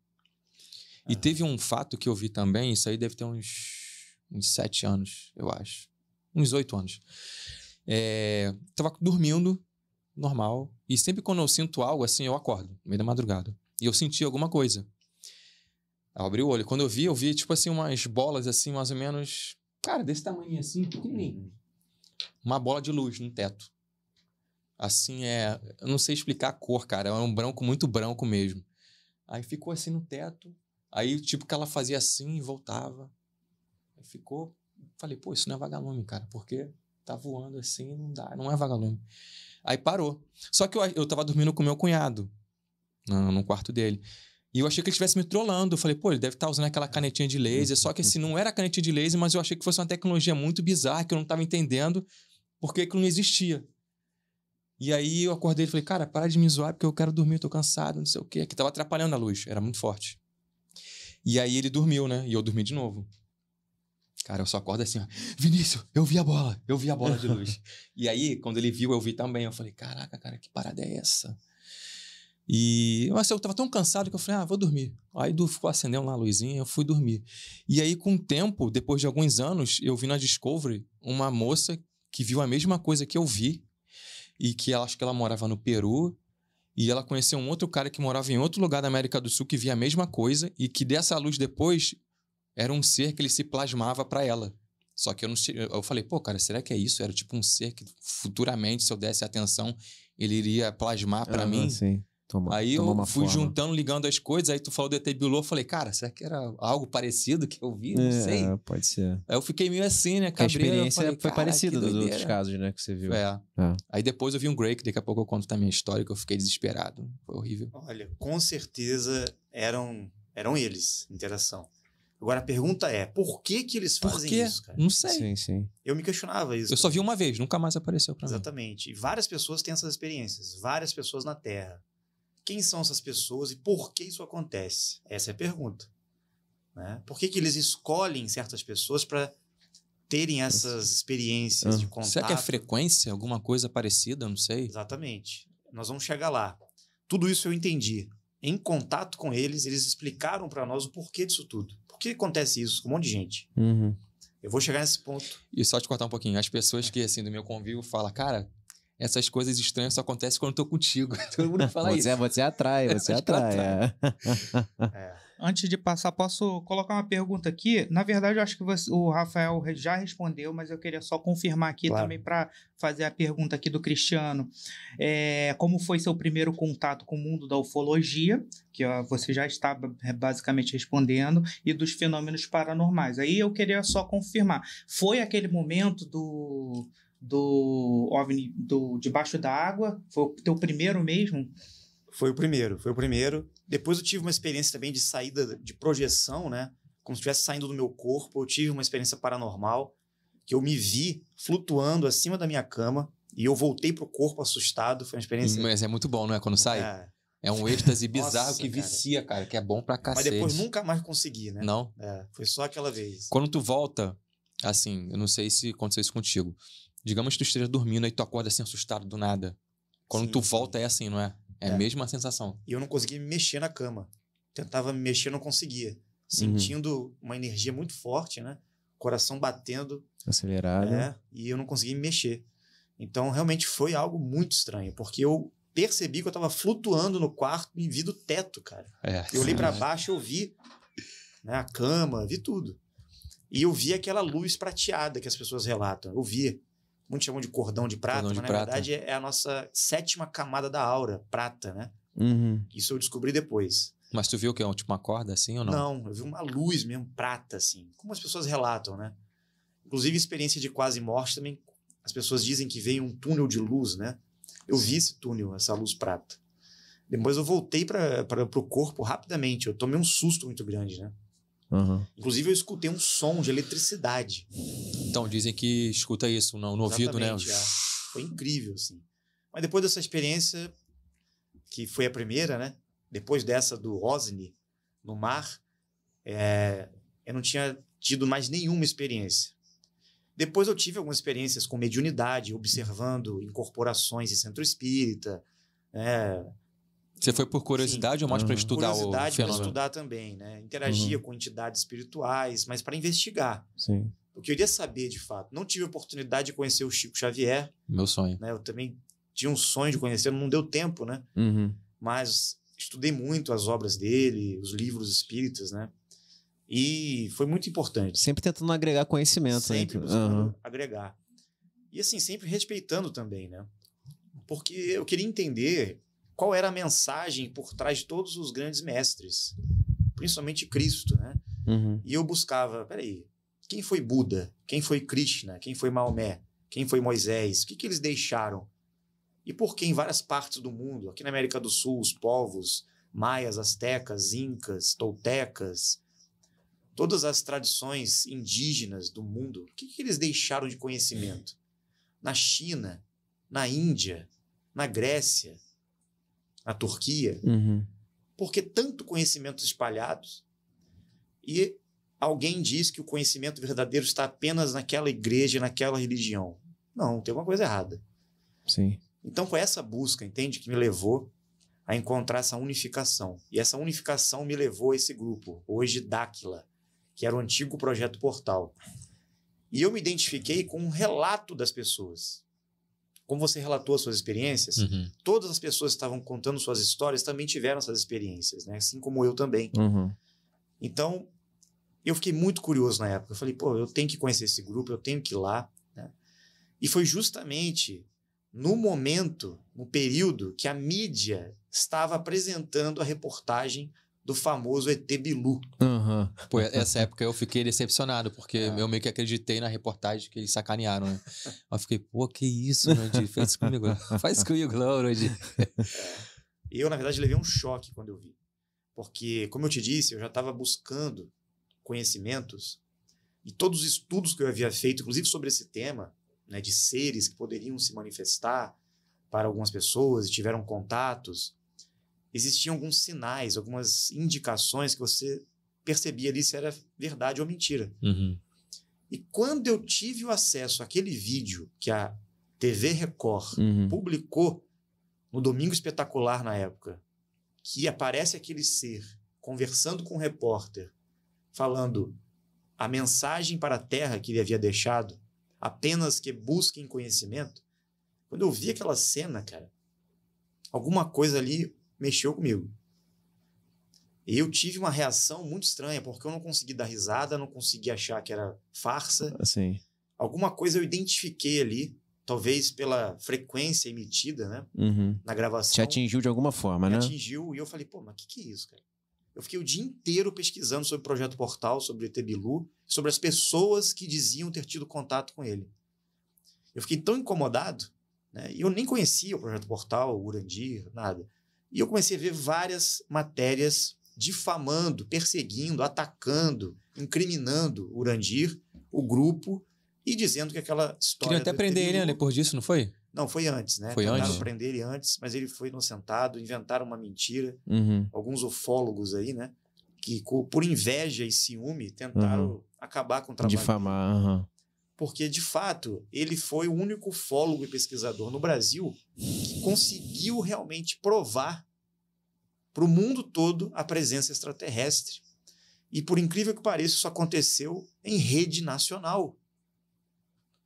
E é. teve um fato que eu vi também, isso aí deve ter uns, uns sete anos, eu acho. Uns oito anos. É, tava dormindo normal. E sempre quando eu sinto algo assim, eu acordo, no meio da madrugada. E eu senti alguma coisa. Eu abri o olho. Quando eu vi, eu vi tipo assim umas bolas assim, mais ou menos, cara, desse tamanho assim, pequenininho. Uhum. Uma bola de luz no teto. Assim é, eu não sei explicar a cor, cara, é um branco muito branco mesmo. Aí ficou assim no teto. Aí tipo que ela fazia assim e voltava. Aí ficou, falei, pô, isso não é vagalume, cara, porque tá voando assim, não dá, não é vagalume. Aí parou. Só que eu, eu tava dormindo com meu cunhado, no, no quarto dele. E eu achei que ele estivesse me trollando. Eu falei, pô, ele deve estar tá usando aquela canetinha de laser. Só que assim, não era canetinha de laser, mas eu achei que fosse uma tecnologia muito bizarra, que eu não estava entendendo, porque aquilo não existia. E aí eu acordei e falei, cara, para de me zoar, porque eu quero dormir, estou cansado, não sei o quê. Que estava atrapalhando a luz, era muito forte. E aí ele dormiu, né? E eu dormi de novo. Cara, eu só acordo assim, ó, Vinícius, eu vi a bola, eu vi a bola de luz. e aí, quando ele viu, eu vi também. Eu falei, caraca, cara, que parada é essa? E mas eu tava tão cansado que eu falei, ah, vou dormir. Aí do, ficou acendendo lá a luzinha, eu fui dormir. E aí, com o tempo, depois de alguns anos, eu vi na Discovery uma moça que viu a mesma coisa que eu vi e que ela, acho que ela morava no Peru e ela conheceu um outro cara que morava em outro lugar da América do Sul que via a mesma coisa e que dessa luz depois era um ser que ele se plasmava para ela. Só que eu não eu falei, pô, cara, será que é isso? Era tipo um ser que futuramente, se eu desse atenção, ele iria plasmar para ah, mim. Sim. Toma, aí eu fui forma. juntando, ligando as coisas, aí tu falou do ET Bilu, eu falei, cara, será que era algo parecido que eu vi? Não é, sei. Pode ser. Aí eu fiquei meio assim, né? Cabreiro, a experiência falei, foi parecida dos outros casos, né, que você viu. É. é. Aí depois eu vi um Grey, daqui a pouco eu conto também a história, que eu fiquei desesperado. Foi horrível. Olha, com certeza eram, eram eles, interação. Agora a pergunta é, por que que eles fazem por quê? isso, cara? Não sei. Sim, sim. Eu me questionava isso. Eu só vi uma vez, nunca mais apareceu para mim. Exatamente. E várias pessoas têm essas experiências, várias pessoas na Terra. Quem são essas pessoas e por que isso acontece? Essa é a pergunta. Né? Por que, que eles escolhem certas pessoas para terem essas experiências de contato? Será que é frequência, alguma coisa parecida? Eu não sei. Exatamente. Nós vamos chegar lá. Tudo isso eu entendi. Em contato com eles, eles explicaram para nós o porquê disso tudo que acontece isso com um monte de gente? Uhum. Eu vou chegar nesse ponto. E só te cortar um pouquinho, as pessoas que, assim, do meu convívio falam, cara, essas coisas estranhas só acontecem quando eu tô contigo. Todo mundo fala você, é, isso. Você atrai, é, você atrai. atrai. É. é. Antes de passar, posso colocar uma pergunta aqui? Na verdade, eu acho que você, o Rafael já respondeu, mas eu queria só confirmar aqui claro. também para fazer a pergunta aqui do Cristiano. É, como foi seu primeiro contato com o mundo da ufologia? Que ó, você já está é, basicamente respondendo, e dos fenômenos paranormais. Aí eu queria só confirmar. Foi aquele momento do do OVNI do Debaixo da Água? Foi o teu primeiro mesmo? Foi o primeiro, foi o primeiro. Depois eu tive uma experiência também de saída de projeção, né? Como se estivesse saindo do meu corpo. Eu tive uma experiência paranormal que eu me vi flutuando acima da minha cama e eu voltei pro corpo assustado. Foi uma experiência. Mas é muito bom, não é? Quando sai. É, é um êxtase bizarro Nossa, que vicia, cara. que é bom pra cacete. Mas depois nunca mais consegui, né? Não. É, foi só aquela vez. Quando tu volta, assim, eu não sei se aconteceu isso contigo. Digamos que tu esteja dormindo e tu acorda assim assustado do nada. Quando sim, tu volta é assim, não é? É, a é. mesma sensação. E eu não conseguia me mexer na cama. Tentava me mexer, não conseguia. Uhum. Sentindo uhum. uma energia muito forte, né? Coração batendo. Acelerado. É, e eu não conseguia me mexer. Então, realmente foi algo muito estranho, porque eu percebi que eu estava flutuando no quarto e vi do teto, cara. É, eu olhei para baixo, eu vi né, a cama, vi tudo. E eu vi aquela luz prateada que as pessoas relatam. Eu vi muitos chamam de cordão de prata, cordão de mas na verdade é, é a nossa sétima camada da aura, prata, né? Uhum. Isso eu descobri depois. Mas tu viu que é tipo uma corda assim ou não? Não, eu vi uma luz mesmo, prata, assim. Como as pessoas relatam, né? Inclusive, experiência de quase morte também. As pessoas dizem que veio um túnel de luz, né? Eu vi esse túnel, essa luz prata. Depois eu voltei para o corpo rapidamente. Eu tomei um susto muito grande, né? Uhum. Inclusive, eu escutei um som de eletricidade. Então, dizem que escuta isso no, no ouvido, né? É. Foi incrível, assim. Mas depois dessa experiência, que foi a primeira, né? Depois dessa do Osni, no mar, é, eu não tinha tido mais nenhuma experiência. Depois eu tive algumas experiências com mediunidade, observando incorporações em centro espírita, né? Você foi por curiosidade Sim. ou mais uhum. para estudar curiosidade o fenômeno? para estudar também, né? Interagia uhum. com entidades espirituais, mas para investigar. Sim. Porque eu queria saber de fato. Não tive oportunidade de conhecer o Chico Xavier. Meu sonho. Né? Eu também tinha um sonho de conhecer, não deu tempo, né? Uhum. Mas estudei muito as obras dele, os livros espíritas, né? E foi muito importante. Sempre tentando agregar conhecimento. Né? Sempre né? uhum. agregar. E assim, sempre respeitando também, né? Porque eu queria entender qual era a mensagem por trás de todos os grandes mestres, principalmente Cristo, né? Uhum. E eu buscava, peraí, quem foi Buda? Quem foi Krishna? Quem foi Maomé? Quem foi Moisés? O que, que eles deixaram? E por que em várias partes do mundo, aqui na América do Sul, os povos maias, astecas, incas, toltecas, todas as tradições indígenas do mundo, o que, que eles deixaram de conhecimento? Na China, na Índia, na Grécia, na Turquia, uhum. porque tanto conhecimento espalhados e alguém diz que o conhecimento verdadeiro está apenas naquela igreja, naquela religião. Não, tem uma coisa errada. Sim. Então foi essa busca, entende, que me levou a encontrar essa unificação. E essa unificação me levou a esse grupo, hoje Dáquila, que era o antigo projeto Portal. E eu me identifiquei com um relato das pessoas como você relatou as suas experiências, uhum. todas as pessoas que estavam contando suas histórias também tiveram essas experiências, né? Assim como eu também. Uhum. Então, eu fiquei muito curioso na época. Eu falei, pô, eu tenho que conhecer esse grupo, eu tenho que ir lá. Né? E foi justamente no momento, no período que a mídia estava apresentando a reportagem do famoso ET Bilu. Uhum. Pô, essa época eu fiquei decepcionado, porque é. eu meio que acreditei na reportagem que eles sacanearam, né? Eu fiquei, pô, que isso, Nandi? Faz isso comigo. Faz comigo, não, é. Eu, na verdade, levei um choque quando eu vi. Porque, como eu te disse, eu já estava buscando conhecimentos e todos os estudos que eu havia feito, inclusive sobre esse tema, né, de seres que poderiam se manifestar para algumas pessoas e tiveram contatos, existiam alguns sinais, algumas indicações que você percebia ali se era verdade ou mentira. Uhum. E quando eu tive o acesso àquele vídeo que a TV Record uhum. publicou no Domingo Espetacular na época, que aparece aquele ser conversando com um repórter, falando a mensagem para a Terra que ele havia deixado, apenas que busquem conhecimento. Quando eu vi aquela cena, cara, alguma coisa ali mexeu comigo. Eu tive uma reação muito estranha, porque eu não consegui dar risada, não consegui achar que era farsa. Assim. Alguma coisa eu identifiquei ali, talvez pela frequência emitida, né? Uhum. Na gravação. Te atingiu de alguma forma, me né? atingiu, e eu falei, pô, mas o que, que é isso, cara? Eu fiquei o dia inteiro pesquisando sobre o Projeto Portal, sobre o Etebilu, sobre as pessoas que diziam ter tido contato com ele. Eu fiquei tão incomodado, né? E eu nem conhecia o Projeto Portal, o Urandir, nada. E eu comecei a ver várias matérias difamando, perseguindo, atacando, incriminando o Urandir, o grupo, e dizendo que aquela história. Queriam até prender ele, né? Depois disso, não foi? Não, foi antes, né? Foi Tentaram antes. prender ele antes, mas ele foi inocentado, inventaram uma mentira. Uhum. Alguns ufólogos aí, né? Que por inveja e ciúme tentaram uhum. acabar com o trabalho. Difamar. Uhum porque de fato ele foi o único fólogo e pesquisador no Brasil que conseguiu realmente provar para o mundo todo a presença extraterrestre. E por incrível que pareça, isso aconteceu em rede nacional.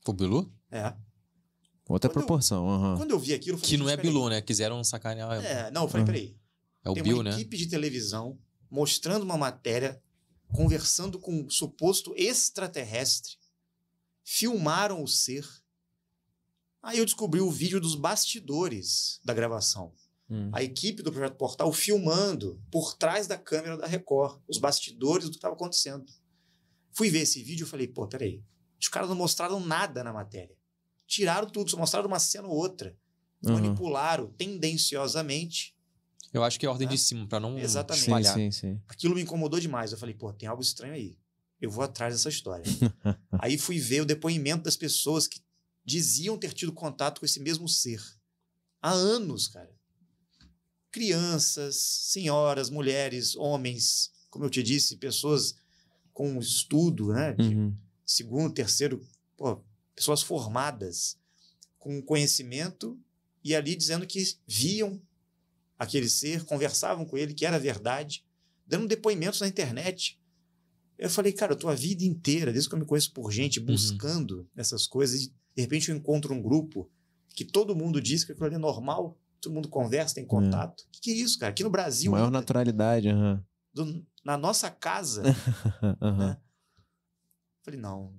O Bilu? É. Outra quando proporção. Eu, uhum. Quando eu vi aquilo. Eu falei, que não é Bilu, né? Quiseram sacanear. É, não, eu falei, uhum. peraí. É o Tem Bill, uma né? equipe de televisão mostrando uma matéria, conversando com um suposto extraterrestre filmaram o ser. Aí eu descobri o vídeo dos bastidores da gravação. Hum. A equipe do Projeto Portal filmando por trás da câmera da Record, os bastidores do que estava acontecendo. Fui ver esse vídeo e falei, pô, peraí, os caras não mostraram nada na matéria. Tiraram tudo, só mostraram uma cena ou outra. Uhum. Manipularam tendenciosamente. Eu acho que é ordem né? de cima, para não Exatamente. Sim, sim, sim. Aquilo me incomodou demais. Eu falei, pô, tem algo estranho aí eu vou atrás dessa história. Aí fui ver o depoimento das pessoas que diziam ter tido contato com esse mesmo ser. Há anos, cara. Crianças, senhoras, mulheres, homens, como eu te disse, pessoas com estudo, né? De uhum. segundo, terceiro, pô, pessoas formadas, com conhecimento e ali dizendo que viam aquele ser, conversavam com ele, que era verdade, dando depoimentos na internet eu falei, cara, eu tô a vida inteira, desde que eu me conheço por gente, uhum. buscando uhum. essas coisas, e de repente eu encontro um grupo que todo mundo diz que aquilo ali é normal, todo mundo conversa, tem é. contato. O que, que, é isso, cara? Aqui no Brasil. Maior ainda, né? naturalidade, uhum. na nossa casa. uhum. né? Falei, não,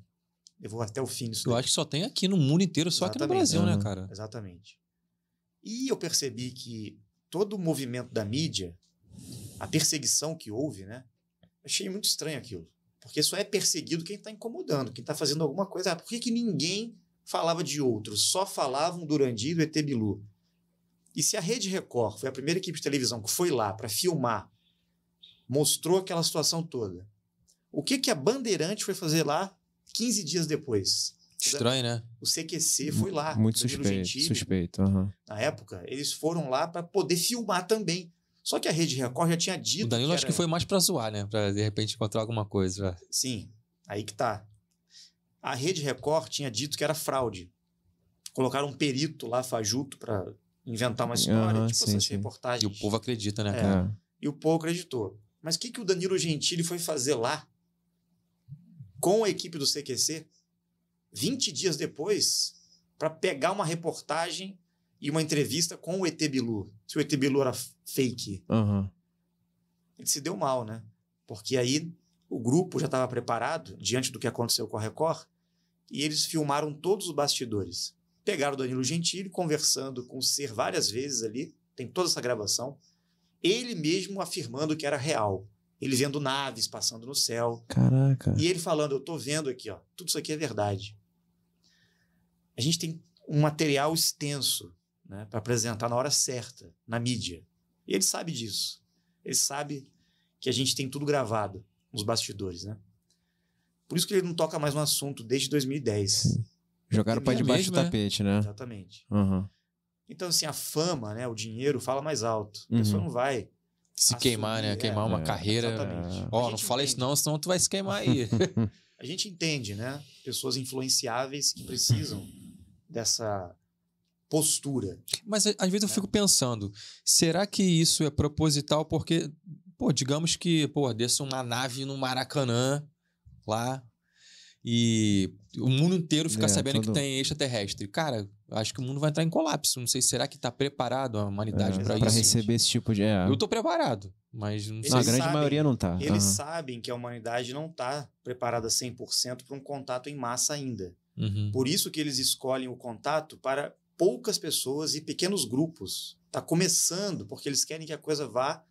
eu vou até o fim disso. Eu daqui. acho que só tem aqui no mundo inteiro, só Exatamente. aqui no Brasil, né, cara? Exatamente. E eu percebi que todo o movimento da mídia, a perseguição que houve, né? Achei muito estranho aquilo. Porque só é perseguido quem está incomodando, quem está fazendo alguma coisa. Ah, por que, que ninguém falava de outros? Só falavam Durandir do ET Bilu. E se a Rede Record foi a primeira equipe de televisão que foi lá para filmar, mostrou aquela situação toda, o que, que a Bandeirante foi fazer lá 15 dias depois? Estranho, né? O CQC foi lá. Muito suspeito. suspeito uhum. Na época, eles foram lá para poder filmar também. Só que a Rede Record já tinha dito. O Danilo que era... acho que foi mais para zoar, né? Para de repente encontrar alguma coisa. Sim, aí que tá. A Rede Record tinha dito que era fraude. Colocaram um perito lá, fajuto, para inventar uma história, uhum, tipo sim, essas sim. reportagens. E o povo acredita, né, é, cara? E o povo acreditou. Mas o que, que o Danilo Gentili foi fazer lá com a equipe do CQC 20 dias depois para pegar uma reportagem e uma entrevista com o ET Bilu, se o ET Bilu era fake. Uhum. Ele se deu mal, né? Porque aí o grupo já estava preparado, diante do que aconteceu com a Record, e eles filmaram todos os bastidores. Pegaram o Danilo Gentili conversando com o Ser várias vezes ali, tem toda essa gravação, ele mesmo afirmando que era real. Ele vendo naves passando no céu. Caraca. E ele falando, eu tô vendo aqui, ó, tudo isso aqui é verdade. A gente tem um material extenso né, para apresentar na hora certa, na mídia. E ele sabe disso. Ele sabe que a gente tem tudo gravado nos bastidores, né? Por isso que ele não toca mais no assunto desde 2010. Jogaram para é debaixo do né? tapete, né? Exatamente. Uhum. Então, assim, a fama, né, o dinheiro fala mais alto. A uhum. pessoa não vai se assumir, queimar, né? É. Queimar é, uma é, carreira. Exatamente. Ó, oh, não fala entende. isso não, senão tu vai se queimar aí. a gente entende, né? Pessoas influenciáveis que precisam dessa postura. Mas às vezes eu né? fico pensando, será que isso é proposital? Porque, pô, digamos que, pô, desça uma nave no Maracanã, lá, e o mundo inteiro fica é, sabendo todo... que tem extraterrestre. Cara, acho que o mundo vai entrar em colapso. Não sei, será que está preparado a humanidade é, para isso? Para receber esse tipo de... É. Eu estou preparado, mas... Não... Não, a grande sabem, maioria não está. Eles uhum. sabem que a humanidade não está preparada 100% para um contato em massa ainda. Uhum. Por isso que eles escolhem o contato para poucas pessoas e pequenos grupos. Está começando, porque eles querem que a coisa vá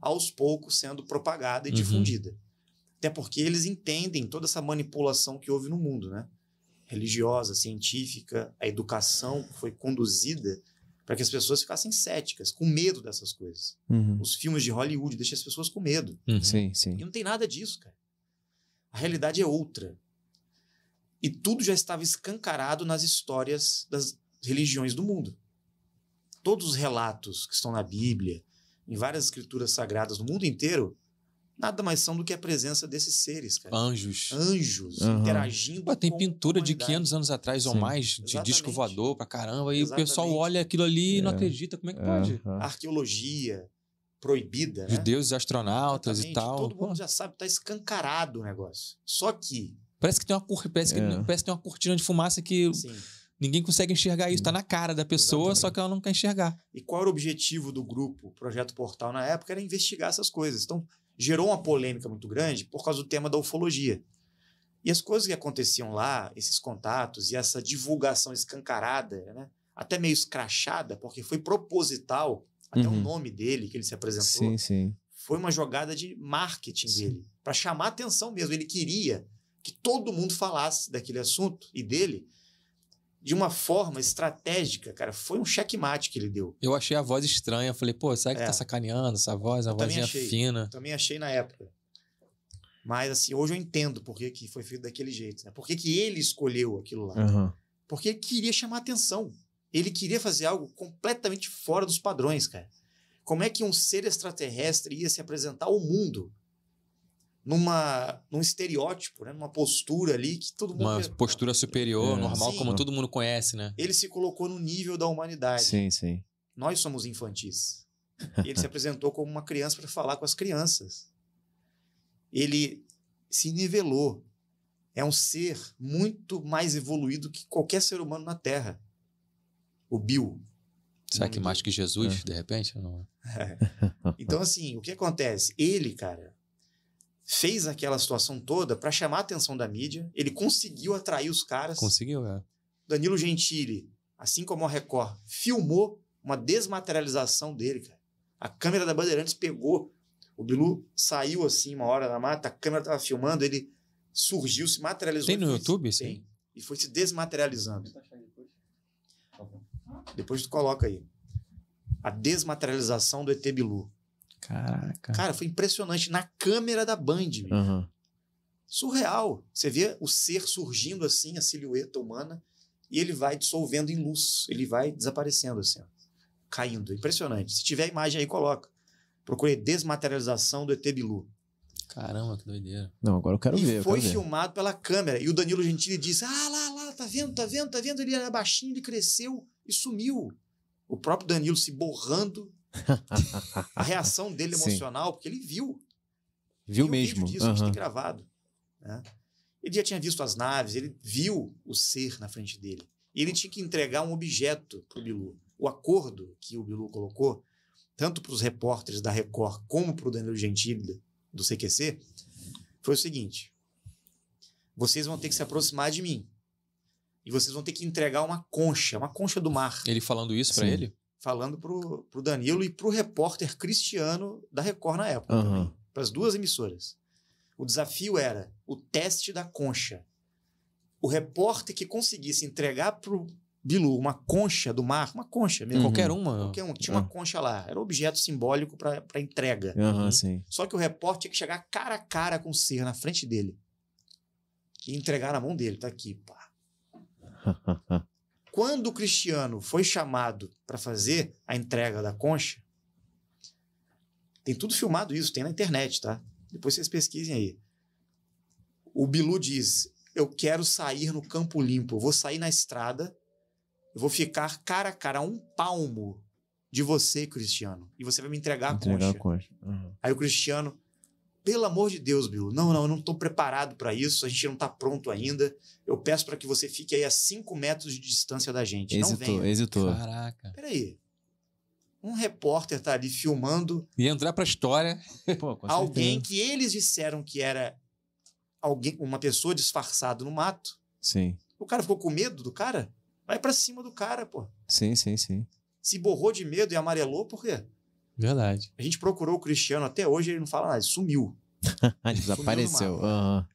aos poucos sendo propagada e uhum. difundida. Até porque eles entendem toda essa manipulação que houve no mundo, né? Religiosa, científica, a educação foi conduzida para que as pessoas ficassem céticas, com medo dessas coisas. Uhum. Os filmes de Hollywood deixam as pessoas com medo. Uhum. Sim, sim. E não tem nada disso, cara. A realidade é outra. E tudo já estava escancarado nas histórias das, religiões do mundo. Todos os relatos que estão na Bíblia, em várias escrituras sagradas do mundo inteiro, nada mais são do que a presença desses seres, cara. Anjos. Anjos uhum. interagindo. Pô, tem pintura de 500 anos atrás ou mais de Exatamente. disco voador pra caramba e Exatamente. o pessoal olha aquilo ali é. e não é. acredita. Como é que é. pode? Uhum. Arqueologia proibida, De né? astronautas Exatamente. e tal. Todo mundo já sabe, tá escancarado o negócio. Só que parece que tem uma parece é. que, parece que tem uma cortina de fumaça que Sim. Ninguém consegue enxergar isso, está na cara da pessoa, Exatamente. só que ela não quer enxergar. E qual era o objetivo do grupo, Projeto Portal, na época? Era investigar essas coisas. Então, gerou uma polêmica muito grande por causa do tema da ufologia. E as coisas que aconteciam lá, esses contatos e essa divulgação escancarada, né? até meio escrachada, porque foi proposital, até uhum. o nome dele que ele se apresentou. Sim, sim. Foi uma jogada de marketing sim. dele, para chamar atenção mesmo. Ele queria que todo mundo falasse daquele assunto e dele, de uma forma estratégica, cara. Foi um checkmate que ele deu. Eu achei a voz estranha. Falei, pô, será que tá é. tá sacaneando essa voz? Uma vozinha fina. Também achei na época. Mas, assim, hoje eu entendo por que, que foi feito daquele jeito. Né? Por que, que ele escolheu aquilo lá. Uhum. Porque ele queria chamar atenção. Ele queria fazer algo completamente fora dos padrões, cara. Como é que um ser extraterrestre ia se apresentar ao mundo numa, num estereótipo, né? numa postura ali que todo mundo. Uma postura superior, é, normal, sim. como todo mundo conhece, né? Ele se colocou no nível da humanidade. Sim, sim. Nós somos infantis. Ele se apresentou como uma criança para falar com as crianças. Ele se nivelou. É um ser muito mais evoluído que qualquer ser humano na Terra. O Bill. Será que mais que Jesus, é. de repente? Não... É. Então, assim, o que acontece? Ele, cara, fez aquela situação toda para chamar a atenção da mídia. Ele conseguiu atrair os caras. Conseguiu, é. Danilo Gentili, assim como a Record, filmou uma desmaterialização dele, cara. A câmera da Bandeirantes pegou. O Bilu saiu assim uma hora na mata, a câmera estava filmando, ele surgiu, se materializou. Tem no YouTube, se... sim? Tem. E foi se desmaterializando. Tá depois tu coloca aí. A desmaterialização do ET Bilu. Caraca. Cara, foi impressionante. Na câmera da Band. Uhum. Surreal. Você vê o ser surgindo assim, a silhueta humana, e ele vai dissolvendo em luz. Ele vai desaparecendo assim, ó. caindo. Impressionante. Se tiver a imagem aí, coloca. Procurei desmaterialização do ET Bilu. Caramba, que doideira. Não, agora eu quero e ver. Foi quero filmado ver. pela câmera. E o Danilo Gentili disse: Ah, lá, lá, tá vendo, tá vendo, tá vendo? Ele era baixinho, ele cresceu e sumiu. O próprio Danilo se borrando a reação dele emocional, Sim. porque ele viu. Viu, mesmo. Disso, uhum. A gente tem gravado. Né? Ele já tinha visto as naves, ele viu o ser na frente dele. E ele tinha que entregar um objeto para o Bilu. O acordo que o Bilu colocou, tanto para os repórteres da Record como para o Danilo Gentili do CQC, foi o seguinte: vocês vão ter que se aproximar de mim. E vocês vão ter que entregar uma concha, uma concha do mar. Ele falando isso para ele? falando para o Danilo e para o repórter cristiano da Record na época, uhum. para as duas emissoras. O desafio era o teste da concha. O repórter que conseguisse entregar para o Bilu uma concha do mar, uma concha mesmo. Uhum. Qualquer uma. Qualquer um. Tinha uhum. uma ah. concha lá. Era objeto simbólico para entrega. Uhum. Só que o repórter tinha que chegar cara a cara com o ser na frente dele. E entregar na mão dele. Tá aqui, pá. Quando o Cristiano foi chamado para fazer a entrega da concha, tem tudo filmado isso, tem na internet, tá? Depois vocês pesquisem aí. O Bilu diz: Eu quero sair no campo limpo, eu vou sair na estrada, eu vou ficar cara a cara, um palmo de você, Cristiano, e você vai me entregar a concha. A concha. Uhum. Aí o Cristiano pelo amor de Deus, Bill, não, não, eu não estou preparado para isso, a gente não está pronto ainda. Eu peço para que você fique aí a 5 metros de distância da gente. Exitou, não venha. hesitou. Caraca. Peraí. Um repórter tá ali filmando. E entrar para a história. Pô, alguém que eles disseram que era alguém, uma pessoa disfarçada no mato. Sim. O cara ficou com medo do cara? Vai para cima do cara, pô. Sim, sim, sim. Se borrou de medo e amarelou, por quê? Verdade. A gente procurou o Cristiano, até hoje ele não fala nada, ele sumiu. Desapareceu. Sumiu uhum. Né?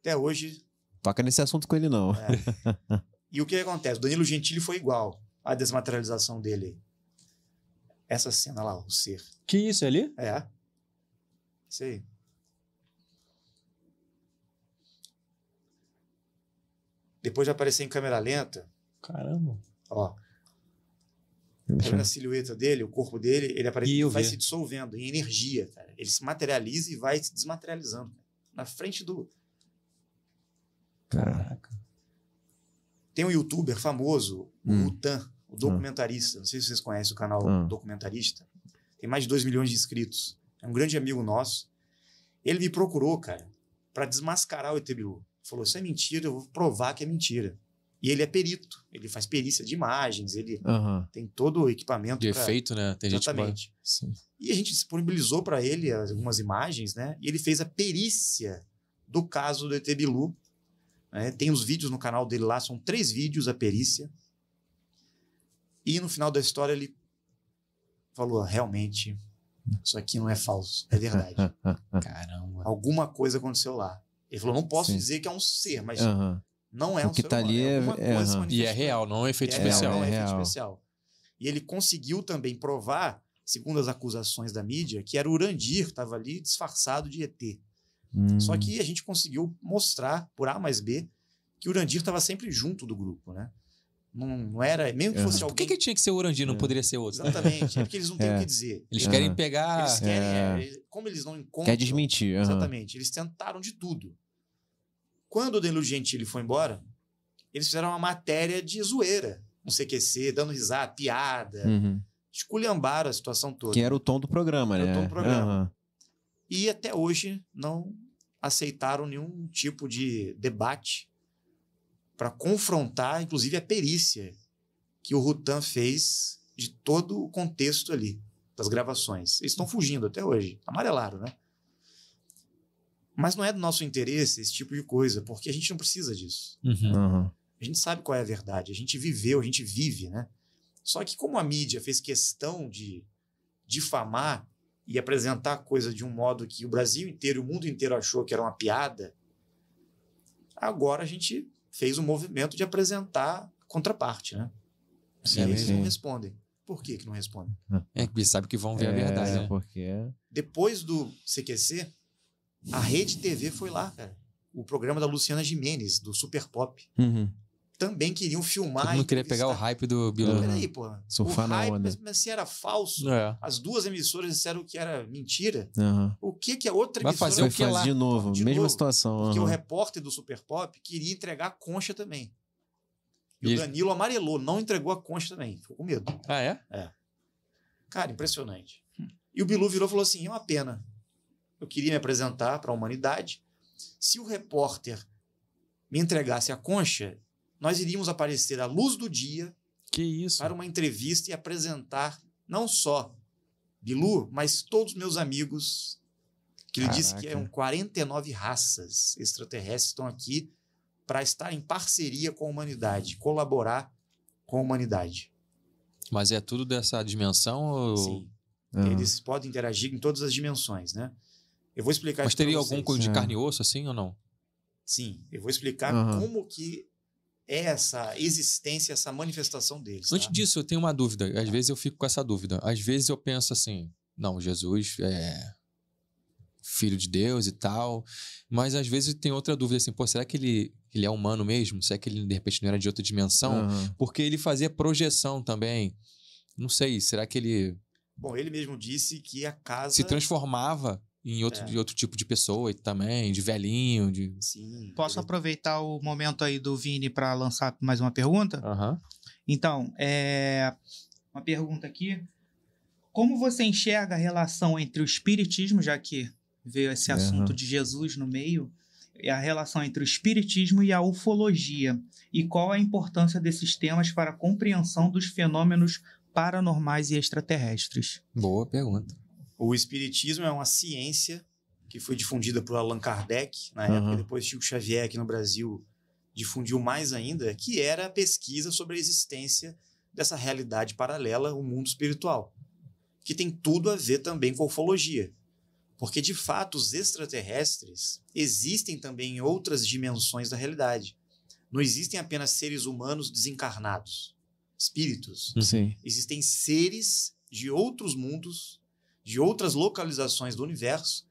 Até hoje. Toca nesse assunto com ele, não. É. e o que acontece? O Danilo Gentili foi igual a desmaterialização dele. Essa cena lá, o ser. Que isso é ali? É. Isso aí. Depois de aparecer em câmera lenta. Caramba. Ó. Olha a silhueta dele, o corpo dele, ele aparece, vai se dissolvendo em energia, cara. Ele se materializa e vai se desmaterializando cara. na frente do. Caraca. Tem um youtuber famoso, hum. o Rutan, hum. o documentarista. Não sei se vocês conhecem o canal hum. Documentarista. Tem mais de 2 milhões de inscritos. É um grande amigo nosso. Ele me procurou, cara, para desmascarar o ETBU. Falou: Isso é mentira, eu vou provar que é mentira. E ele é perito, ele faz perícia de imagens, ele uhum. tem todo o equipamento. De pra... efeito, né? Tem Exatamente. Gente E a gente disponibilizou para ele algumas imagens, né? E ele fez a perícia do caso do ET Bilu. Né? Tem os vídeos no canal dele lá, são três vídeos a perícia. E no final da história ele falou: ah, realmente, isso aqui não é falso, é verdade. Caramba. Alguma coisa aconteceu lá. Ele falou: não posso Sim. dizer que é um ser, mas. Uhum não é o um que ser tá é ali é, é E é real, não é um efeito é especial. É é real, é, é real. efeito especial. E ele conseguiu também provar, segundo as acusações da mídia, que era o Urandir, que estava ali disfarçado de ET. Hum. Só que a gente conseguiu mostrar, por A mais B, que o Urandir estava sempre junto do grupo, né? Não, não, era. Mesmo que fosse alguém. Por que, que tinha que ser o Urandir, não é. poderia ser outro? Exatamente. É porque eles não têm é. o que dizer. Eles querem pegar. Eles querem. É. como eles não encontram. Quer desmentir. Uhum. Exatamente. Eles tentaram de tudo. Quando o Danilo Gentili foi embora, eles fizeram uma matéria de zoeira, não que ser, dando risada, piada. Uhum. Esculhambaram a situação toda. Que era o tom do programa, era né? o tom do programa. Uhum. E até hoje não aceitaram nenhum tipo de debate para confrontar, inclusive, a perícia que o Rutan fez de todo o contexto ali, das gravações. Eles estão fugindo até hoje. Amarelaram, né? Mas não é do nosso interesse esse tipo de coisa, porque a gente não precisa disso. Uhum. Uhum. A gente sabe qual é a verdade, a gente viveu, a gente vive, né? Só que como a mídia fez questão de difamar e apresentar a coisa de um modo que o Brasil inteiro, o mundo inteiro achou que era uma piada, agora a gente fez um movimento de apresentar a contraparte, né? Sim, e eles sim. não respondem. Por que, que não respondem? É que sabe que vão ver é, a verdade. Né? Porque... Depois do CQC, a Rede TV foi lá, cara. O programa da Luciana Jimenez, do Super Pop. Uhum. Também queriam filmar. Todo mundo queria pegar o hype do Bilu. Peraí, pô. Surfar o hype, onda. Mas, assim se era falso, é. as duas emissoras disseram que era mentira. Uhum. O que que a outra Vai fazer o que lá? de novo, de mesma novo, situação. Uhum. Porque o repórter do Super Pop queria entregar a concha também. E, e o Danilo amarelou, não entregou a concha também. Ficou com medo. Ah, é? É. Cara, impressionante. E o Bilu virou e falou assim: é uma pena eu queria me apresentar para a humanidade. Se o repórter me entregasse a concha, nós iríamos aparecer à luz do dia para uma entrevista e apresentar não só Bilu, mas todos meus amigos, que ele disse que eram 49 raças extraterrestres estão aqui para estar em parceria com a humanidade, colaborar com a humanidade. Mas é tudo dessa dimensão? Ou... Sim. Uhum. Eles podem interagir em todas as dimensões, né? Eu vou explicar. Mas teria algum coisa de é. carne e osso assim ou não? Sim, eu vou explicar uhum. como que é essa existência, essa manifestação deles. Antes tá? disso, eu tenho uma dúvida. Às tá. vezes eu fico com essa dúvida. Às vezes eu penso assim, não, Jesus é filho de Deus e tal, mas às vezes tem outra dúvida assim, pô, será que ele, ele é humano mesmo? Será que ele de repente não era de outra dimensão? Uhum. Porque ele fazia projeção também. Não sei, será que ele Bom, ele mesmo disse que a casa se transformava em outro, é. de outro tipo de pessoa também, de velhinho. De... Sim. Posso aproveitar o momento aí do Vini para lançar mais uma pergunta? Uhum. Então, é... uma pergunta aqui. Como você enxerga a relação entre o espiritismo, já que veio esse uhum. assunto de Jesus no meio, a relação entre o espiritismo e a ufologia? E qual a importância desses temas para a compreensão dos fenômenos paranormais e extraterrestres? Boa pergunta. O espiritismo é uma ciência que foi difundida por Allan Kardec na uhum. época, depois Chico Xavier aqui no Brasil difundiu mais ainda, que era a pesquisa sobre a existência dessa realidade paralela, o mundo espiritual, que tem tudo a ver também com ufologia. Porque de fato os extraterrestres existem também em outras dimensões da realidade. Não existem apenas seres humanos desencarnados, espíritos. Sim. Existem seres de outros mundos de outras localizações do universo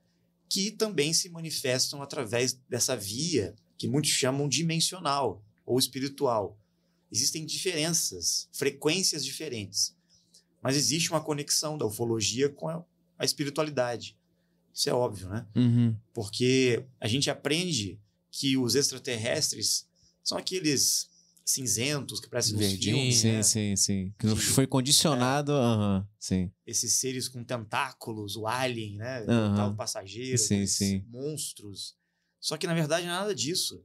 que também se manifestam através dessa via que muitos chamam dimensional ou espiritual. Existem diferenças, frequências diferentes, mas existe uma conexão da ufologia com a espiritualidade. Isso é óbvio, né? Uhum. Porque a gente aprende que os extraterrestres são aqueles cinzentos, que parecem nos filmes. Sim, né? sim, sim. Que, não foi condicionado. É, uh -huh, sim. Esses seres com tentáculos, o alien, né? Uh -huh. O tal passageiro, sim, sim. monstros. Só que, na verdade, não é nada disso.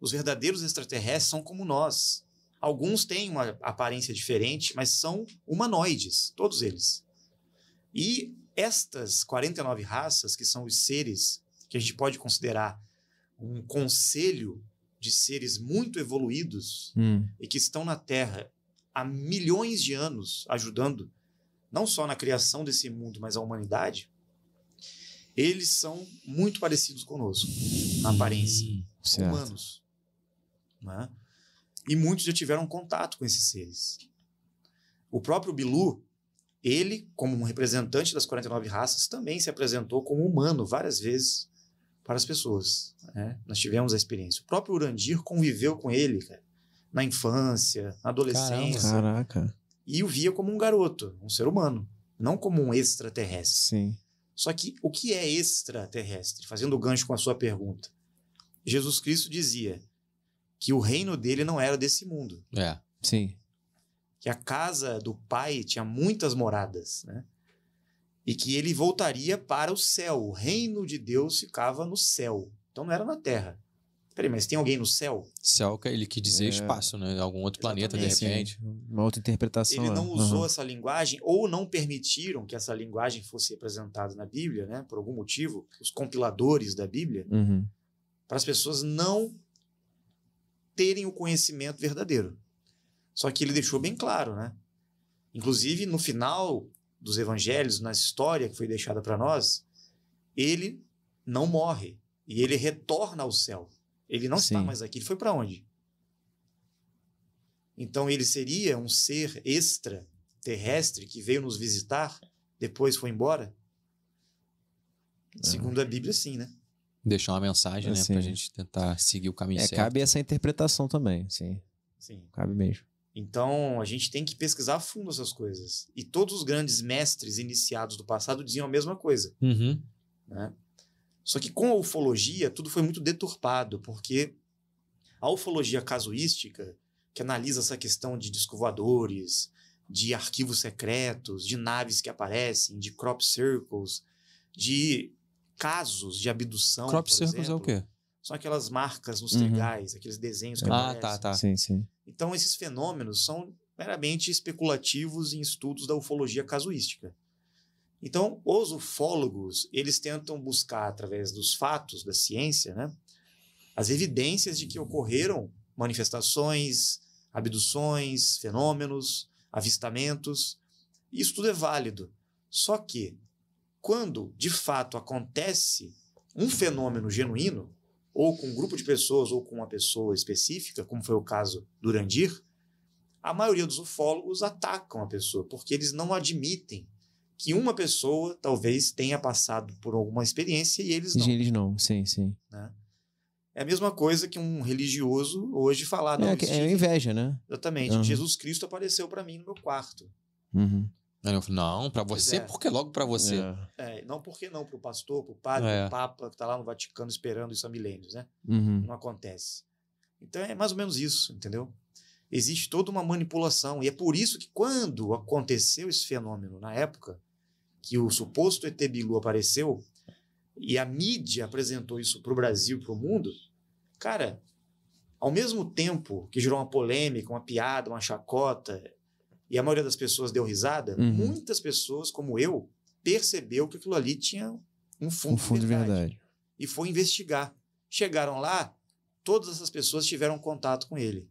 Os verdadeiros extraterrestres são como nós. Alguns têm uma aparência diferente, mas são humanoides, todos eles. E estas 49 raças, que são os seres que a gente pode considerar um conselho de seres muito evoluídos hum. e que estão na Terra há milhões de anos ajudando não só na criação desse mundo, mas a humanidade, eles são muito parecidos conosco na hum, aparência, hum, humanos, né? E muitos já tiveram contato com esses seres. O próprio Bilu, ele, como um representante das 49 raças, também se apresentou como humano várias vezes para as pessoas. Né? Nós tivemos a experiência. O próprio Urandir conviveu com ele, cara, na infância, na adolescência. caraca. E o via como um garoto, um ser humano, não como um extraterrestre. Sim. Só que o que é extraterrestre? Fazendo o gancho com a sua pergunta. Jesus Cristo dizia que o reino dele não era desse mundo. É, sim. Que a casa do pai tinha muitas moradas, né? e que ele voltaria para o céu. O reino de Deus ficava no céu. Então não era na terra. Peraí, mas tem alguém no céu? Céu, ele quis dizer é. espaço, né? Algum outro Exatamente. planeta, de repente. Uma outra interpretação. Ele não é. usou uhum. essa linguagem, ou não permitiram que essa linguagem fosse representada na Bíblia, né? Por algum motivo, os compiladores da Bíblia, uhum. para as pessoas não terem o conhecimento verdadeiro. Só que ele deixou bem claro, né? Inclusive, no final, dos evangelhos, na história que foi deixada para nós, ele não morre e ele retorna ao céu. Ele não Sim. está mais aqui. Ele foi para onde? Então ele seria um ser extra terrestre que veio nos visitar, depois foi embora? É. Segundo a Bíblia, sim, né? Deixar uma mensagem, né? Assim, pra gente tentar seguir o caminho é, certo. Cabe essa interpretação também, sim. Sim. Cabe mesmo. Então, a gente tem que pesquisar a fundo essas coisas. E todos os grandes mestres iniciados do passado diziam a mesma coisa. Uhum. Né? Só que com a ufologia, tudo foi muito deturpado, porque a ufologia casuística, que analisa essa questão de descovoadores, de arquivos secretos, de naves que aparecem, de crop circles, de casos de abdução. Crop circles exemplo, é o quê? São aquelas marcas nos uhum. aqueles desenhos que ah, tá, aparecem. Ah, tá, tá. Sim, sim. Então, esses fenômenos são meramente especulativos em estudos da ufologia casuística. Então, os ufólogos, eles tentam buscar, através dos fatos da ciência, né, as evidências de que ocorreram manifestações, abduções, fenômenos, avistamentos. Isso tudo é válido. Só que, quando de fato acontece um fenômeno genuíno, ou com um grupo de pessoas, ou com uma pessoa específica, como foi o caso do Randir, a maioria dos ufólogos atacam a pessoa, porque eles não admitem que uma pessoa talvez tenha passado por alguma experiência e eles não. E eles não, sim, sim. Né? É a mesma coisa que um religioso hoje falar. É não, é, é inveja, né? Exatamente. Uhum. Jesus Cristo apareceu para mim no meu quarto. Uhum. Não, para você, é. porque logo para você. É. É, não porque não para o pastor, para o padre, é. para o papa que está lá no Vaticano esperando isso há milênios, né? Uhum. Não acontece. Então é mais ou menos isso, entendeu? Existe toda uma manipulação e é por isso que quando aconteceu esse fenômeno na época que o suposto ET Bilu apareceu e a mídia apresentou isso para o Brasil, para o mundo, cara, ao mesmo tempo que gerou uma polêmica, uma piada, uma chacota, e a maioria das pessoas deu risada, uhum. muitas pessoas, como eu, percebeu que aquilo ali tinha um fundo, um fundo de, verdade. de verdade. E foi investigar. Chegaram lá, todas essas pessoas tiveram contato com ele.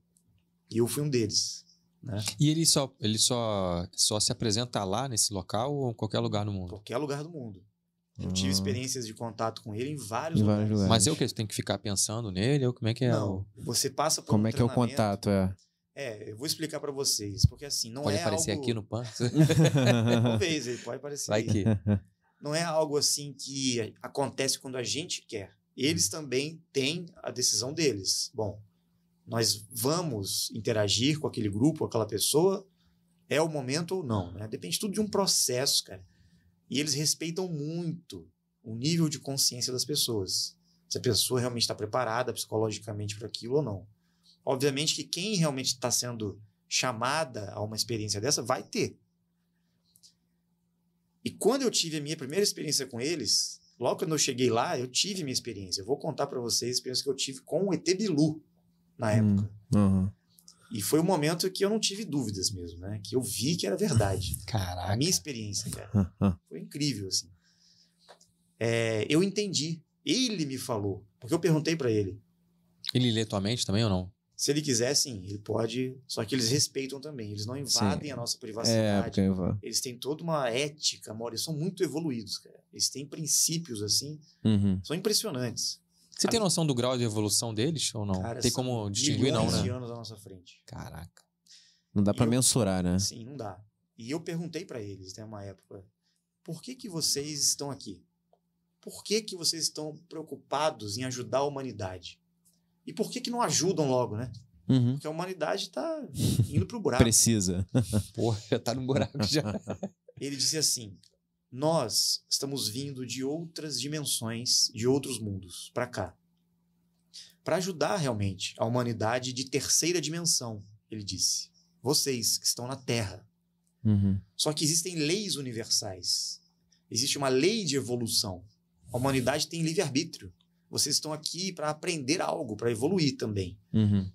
E eu fui um deles. Né? E ele só ele só, só se apresenta lá nesse local ou em qualquer lugar no mundo? Qualquer lugar do mundo. Eu tive ah. experiências de contato com ele em vários, em vários lugares. lugares. Mas eu que? tenho que ficar pensando nele? Ou como é que é? Não, o... você passa por Como um é que é o contato? É. É, eu vou explicar para vocês, porque assim, não pode é aparecer algo... aqui no PAN? Talvez, ele pode aparecer. Vai que... Não é algo assim que acontece quando a gente quer. Eles hum. também têm a decisão deles. Bom, nós vamos interagir com aquele grupo, aquela pessoa, é o momento ou não, né? Depende tudo de um processo, cara. E eles respeitam muito o nível de consciência das pessoas. Se a pessoa realmente está preparada psicologicamente para aquilo ou não. Obviamente que quem realmente está sendo chamada a uma experiência dessa vai ter. E quando eu tive a minha primeira experiência com eles, logo quando eu cheguei lá, eu tive minha experiência. Eu vou contar para vocês a experiência que eu tive com o ET Bilu na hum, época. Uhum. E foi um momento que eu não tive dúvidas mesmo, né? Que eu vi que era verdade. Caraca. A minha experiência, cara. Foi incrível, assim. É, eu entendi. Ele me falou. Porque eu perguntei para ele. Ele lê tua mente também ou não? Se ele quiser, sim, ele pode. Só que eles respeitam também, eles não invadem sim. a nossa privacidade. É, porque... Eles têm toda uma ética, amor. eles são muito evoluídos, cara. Eles têm princípios, assim, uhum. são impressionantes. Você a tem noção do grau de evolução deles ou não? Cara, tem como distinguir, não, né? anos à nossa frente. Caraca. Não dá para mensurar, né? Sim, não dá. E eu perguntei para eles, né, uma época, por que que vocês estão aqui? Por que que vocês estão preocupados em ajudar a humanidade? E por que, que não ajudam logo, né? Uhum. Porque a humanidade está indo para o buraco. Precisa. Porra, já está no buraco já. Ele disse assim: nós estamos vindo de outras dimensões, de outros mundos, para cá. Para ajudar realmente a humanidade de terceira dimensão, ele disse. Vocês que estão na Terra. Uhum. Só que existem leis universais. Existe uma lei de evolução. A humanidade tem livre-arbítrio. Vocês estão aqui para aprender algo, para evoluir também. Uhum.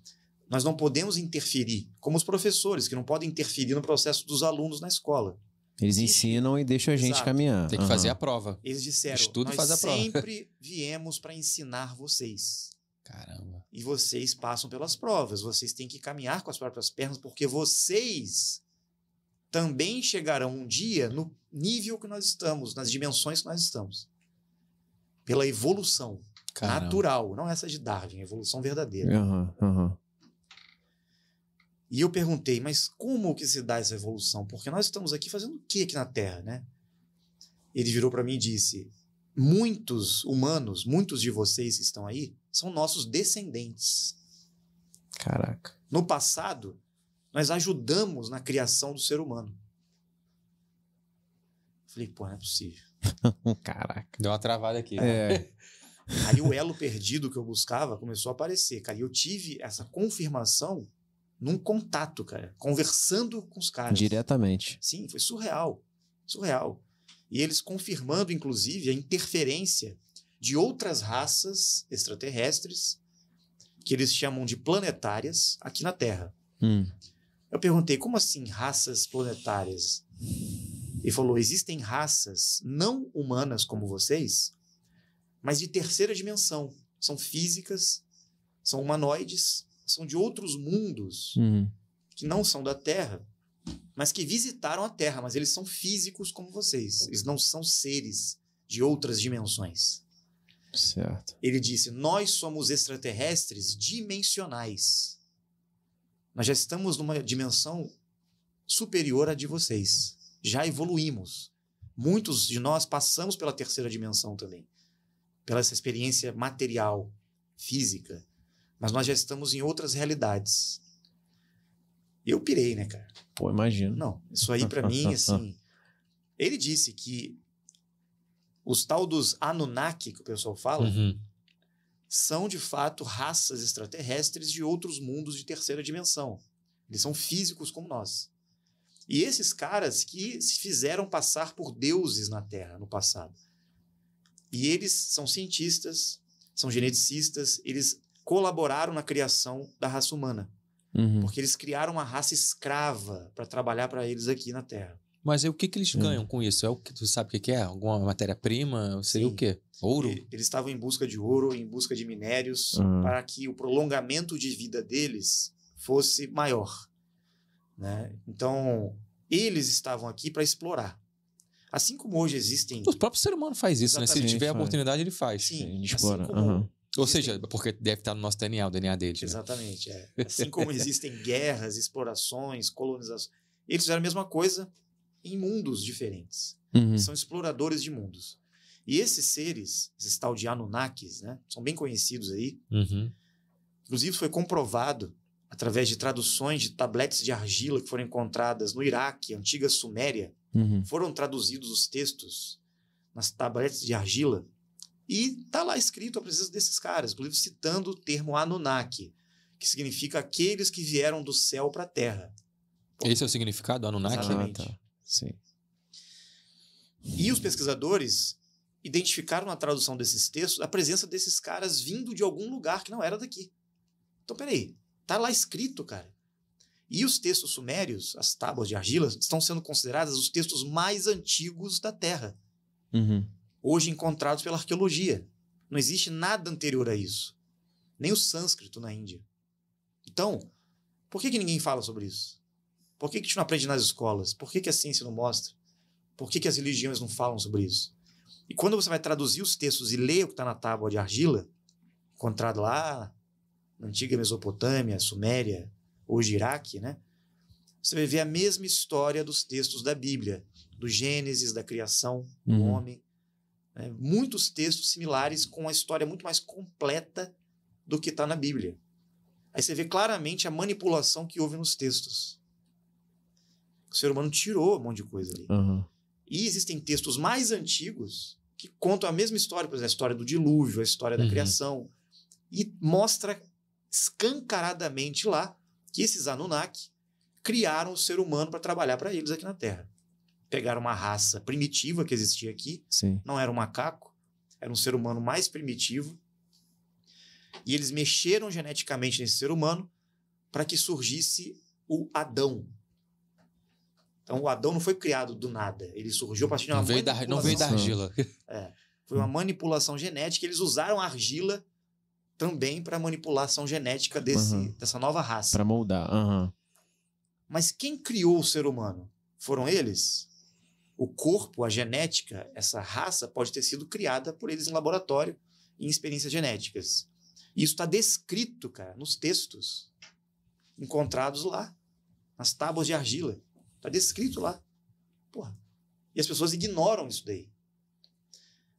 Nós não podemos interferir, como os professores, que não podem interferir no processo dos alunos na escola. Eles ensinam e deixam a gente Exato. caminhar. Tem que uhum. fazer a prova. Eles disseram, Estudo nós faz a prova. sempre viemos para ensinar vocês. Caramba. E vocês passam pelas provas. Vocês têm que caminhar com as próprias pernas, porque vocês também chegarão um dia no nível que nós estamos, nas dimensões que nós estamos. Pela evolução. Caramba. natural, não essa de Darwin, evolução verdadeira. Uhum, uhum. E eu perguntei, mas como que se dá essa evolução? Porque nós estamos aqui fazendo o que aqui na Terra, né? Ele virou para mim e disse: muitos humanos, muitos de vocês que estão aí, são nossos descendentes. Caraca. No passado, nós ajudamos na criação do ser humano. Falei, pô, não é possível. Caraca. Deu uma travada aqui. É. Aí o elo perdido que eu buscava começou a aparecer, cara. E eu tive essa confirmação num contato, cara, conversando com os caras. Diretamente. Sim, foi surreal. Surreal. E eles confirmando, inclusive, a interferência de outras raças extraterrestres, que eles chamam de planetárias, aqui na Terra. Hum. Eu perguntei, como assim raças planetárias? Ele falou: existem raças não humanas como vocês mas de terceira dimensão. São físicas, são humanoides, são de outros mundos uhum. que não são da Terra, mas que visitaram a Terra, mas eles são físicos como vocês. Eles não são seres de outras dimensões. Certo. Ele disse: Nós somos extraterrestres dimensionais. Nós já estamos numa dimensão superior à de vocês. Já evoluímos. Muitos de nós passamos pela terceira dimensão também pela essa experiência material, física, mas nós já estamos em outras realidades. Eu pirei, né, cara? Pô, imagino. Não, isso aí para mim, assim. Ele disse que os tal dos Anunnaki, que o pessoal fala, uhum. são de fato raças extraterrestres de outros mundos de terceira dimensão. Eles são físicos como nós. E esses caras que se fizeram passar por deuses na Terra no passado e eles são cientistas, são geneticistas, eles colaboraram na criação da raça humana. Uhum. Porque eles criaram uma raça escrava para trabalhar para eles aqui na Terra. Mas aí, o que, que eles ganham com isso? É o que tu sabe o que, que é? Alguma matéria-prima? Seria sei o quê? Ouro? Eles estavam em busca de ouro, em busca de minérios, uhum. para que o prolongamento de vida deles fosse maior. Né? Então, eles estavam aqui para explorar. Assim como hoje existem. O próprio ser humano faz isso, Exatamente. né? Se tiver a né? oportunidade, ele faz. Sim, Sim explora. Assim uhum. Ou seja, porque deve estar no nosso DNA, o DNA dele. Né? Exatamente. Né? É. Assim como existem guerras, explorações, colonizações. Eles fizeram a mesma coisa em mundos diferentes. Uhum. São exploradores de mundos. E esses seres, esses tal de Anunnakis, né? São bem conhecidos aí. Uhum. Inclusive, foi comprovado através de traduções de tabletes de argila que foram encontradas no Iraque, antiga Suméria, Uhum. Foram traduzidos os textos nas tabletes de argila e está lá escrito a presença desses caras, inclusive citando o termo Anunnaki, que significa aqueles que vieram do céu para a terra. Esse é o significado Anunnaki? Ah, tá. Sim. E os pesquisadores identificaram na tradução desses textos a presença desses caras vindo de algum lugar que não era daqui. Então, peraí, tá lá escrito, cara. E os textos sumérios, as tábuas de argila, estão sendo consideradas os textos mais antigos da Terra, uhum. hoje encontrados pela arqueologia. Não existe nada anterior a isso, nem o sânscrito na Índia. Então, por que, que ninguém fala sobre isso? Por que, que a gente não aprende nas escolas? Por que, que a ciência não mostra? Por que, que as religiões não falam sobre isso? E quando você vai traduzir os textos e ler o que está na tábua de argila, encontrado lá na antiga Mesopotâmia, Suméria, hoje Iraque, né? Você vai ver a mesma história dos textos da Bíblia, do Gênesis, da criação do uhum. homem. Né? Muitos textos similares com uma história muito mais completa do que está na Bíblia. Aí você vê claramente a manipulação que houve nos textos. O ser humano tirou um monte de coisa ali. Uhum. E existem textos mais antigos que contam a mesma história, por exemplo, a história do dilúvio, a história da uhum. criação, e mostra escancaradamente lá que esses Anunnaki criaram o ser humano para trabalhar para eles aqui na Terra. Pegaram uma raça primitiva que existia aqui, Sim. não era um macaco, era um ser humano mais primitivo, e eles mexeram geneticamente nesse ser humano para que surgisse o Adão. Então, o Adão não foi criado do nada, ele surgiu a partir de uma não veio da, não veio da argila. É, foi uma manipulação genética, eles usaram a argila também para manipulação genética desse, uhum. dessa nova raça. Para moldar. Uhum. Mas quem criou o ser humano? Foram eles? O corpo, a genética, essa raça pode ter sido criada por eles em laboratório, em experiências genéticas. E isso está descrito, cara, nos textos encontrados lá, nas tábuas de argila. Está descrito lá. Porra. E as pessoas ignoram isso daí.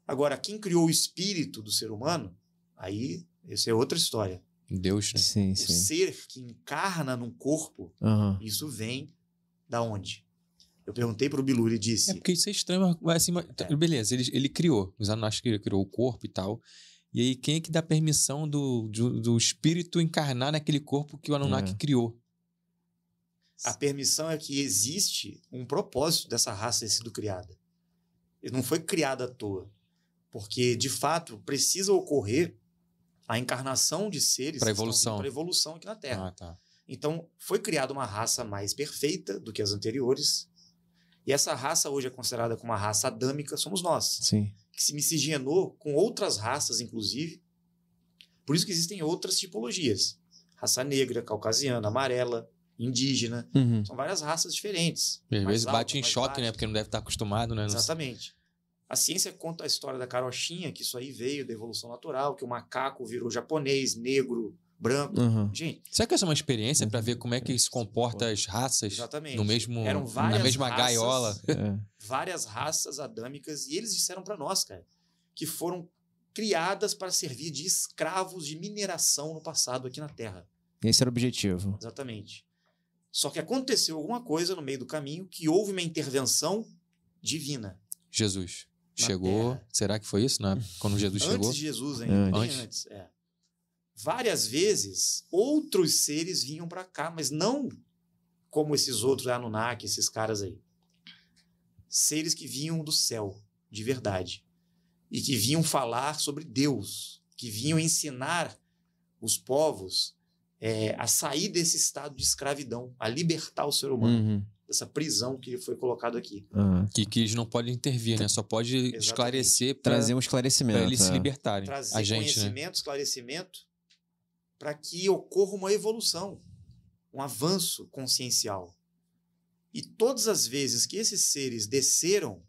Agora, quem criou o espírito do ser humano, aí isso é outra história. Deus, né? Sim, o sim. ser que encarna num corpo, uhum. isso vem da onde? Eu perguntei o Bilu, ele disse. É porque isso é estranho, mas assim, é. beleza, ele, ele criou. Os Anunnaki criou o corpo e tal. E aí, quem é que dá permissão do, do, do espírito encarnar naquele corpo que o Anunnaki é. criou? A permissão é que existe um propósito dessa raça ter sido criada. Ele não foi criada à toa. Porque, de fato, precisa ocorrer a encarnação de seres para evolução para evolução aqui na Terra. Ah, tá. Então foi criada uma raça mais perfeita do que as anteriores e essa raça hoje é considerada como uma raça adâmica somos nós. Sim. Que se miscigenou com outras raças inclusive. Por isso que existem outras tipologias: raça negra, caucasiana, amarela, indígena. Uhum. São várias raças diferentes. às vezes alta, bate em choque, baixo. né? Porque não deve estar acostumado, né? Exatamente. A ciência conta a história da carochinha, que isso aí veio da evolução natural, que o macaco virou japonês, negro, branco. Uhum. Gente. Será que essa é uma experiência para ver como é que é, se comporta as raças Exatamente. no mesmo na mesma raças, gaiola? É. Várias raças adâmicas e eles disseram para nós, cara, que foram criadas para servir de escravos de mineração no passado aqui na Terra. Esse era o objetivo. Exatamente. Só que aconteceu alguma coisa no meio do caminho que houve uma intervenção divina. Jesus chegou. Terra. Será que foi isso, né? Quando Jesus chegou? Antes de Jesus antes. antes é. Várias vezes outros seres vinham para cá, mas não como esses outros Anunnaki, esses caras aí. Seres que vinham do céu, de verdade, e que vinham falar sobre Deus, que vinham ensinar os povos é, a sair desse estado de escravidão, a libertar o ser humano. Uhum dessa prisão que foi colocado aqui. Uhum. Que, que eles não podem intervir, né? Só pode Exatamente. esclarecer, pra, trazer um esclarecimento, para eles é. se libertarem. Trazer a gente, né? conhecimento, né? esclarecimento, para que ocorra uma evolução, um avanço consciencial. E todas as vezes que esses seres desceram,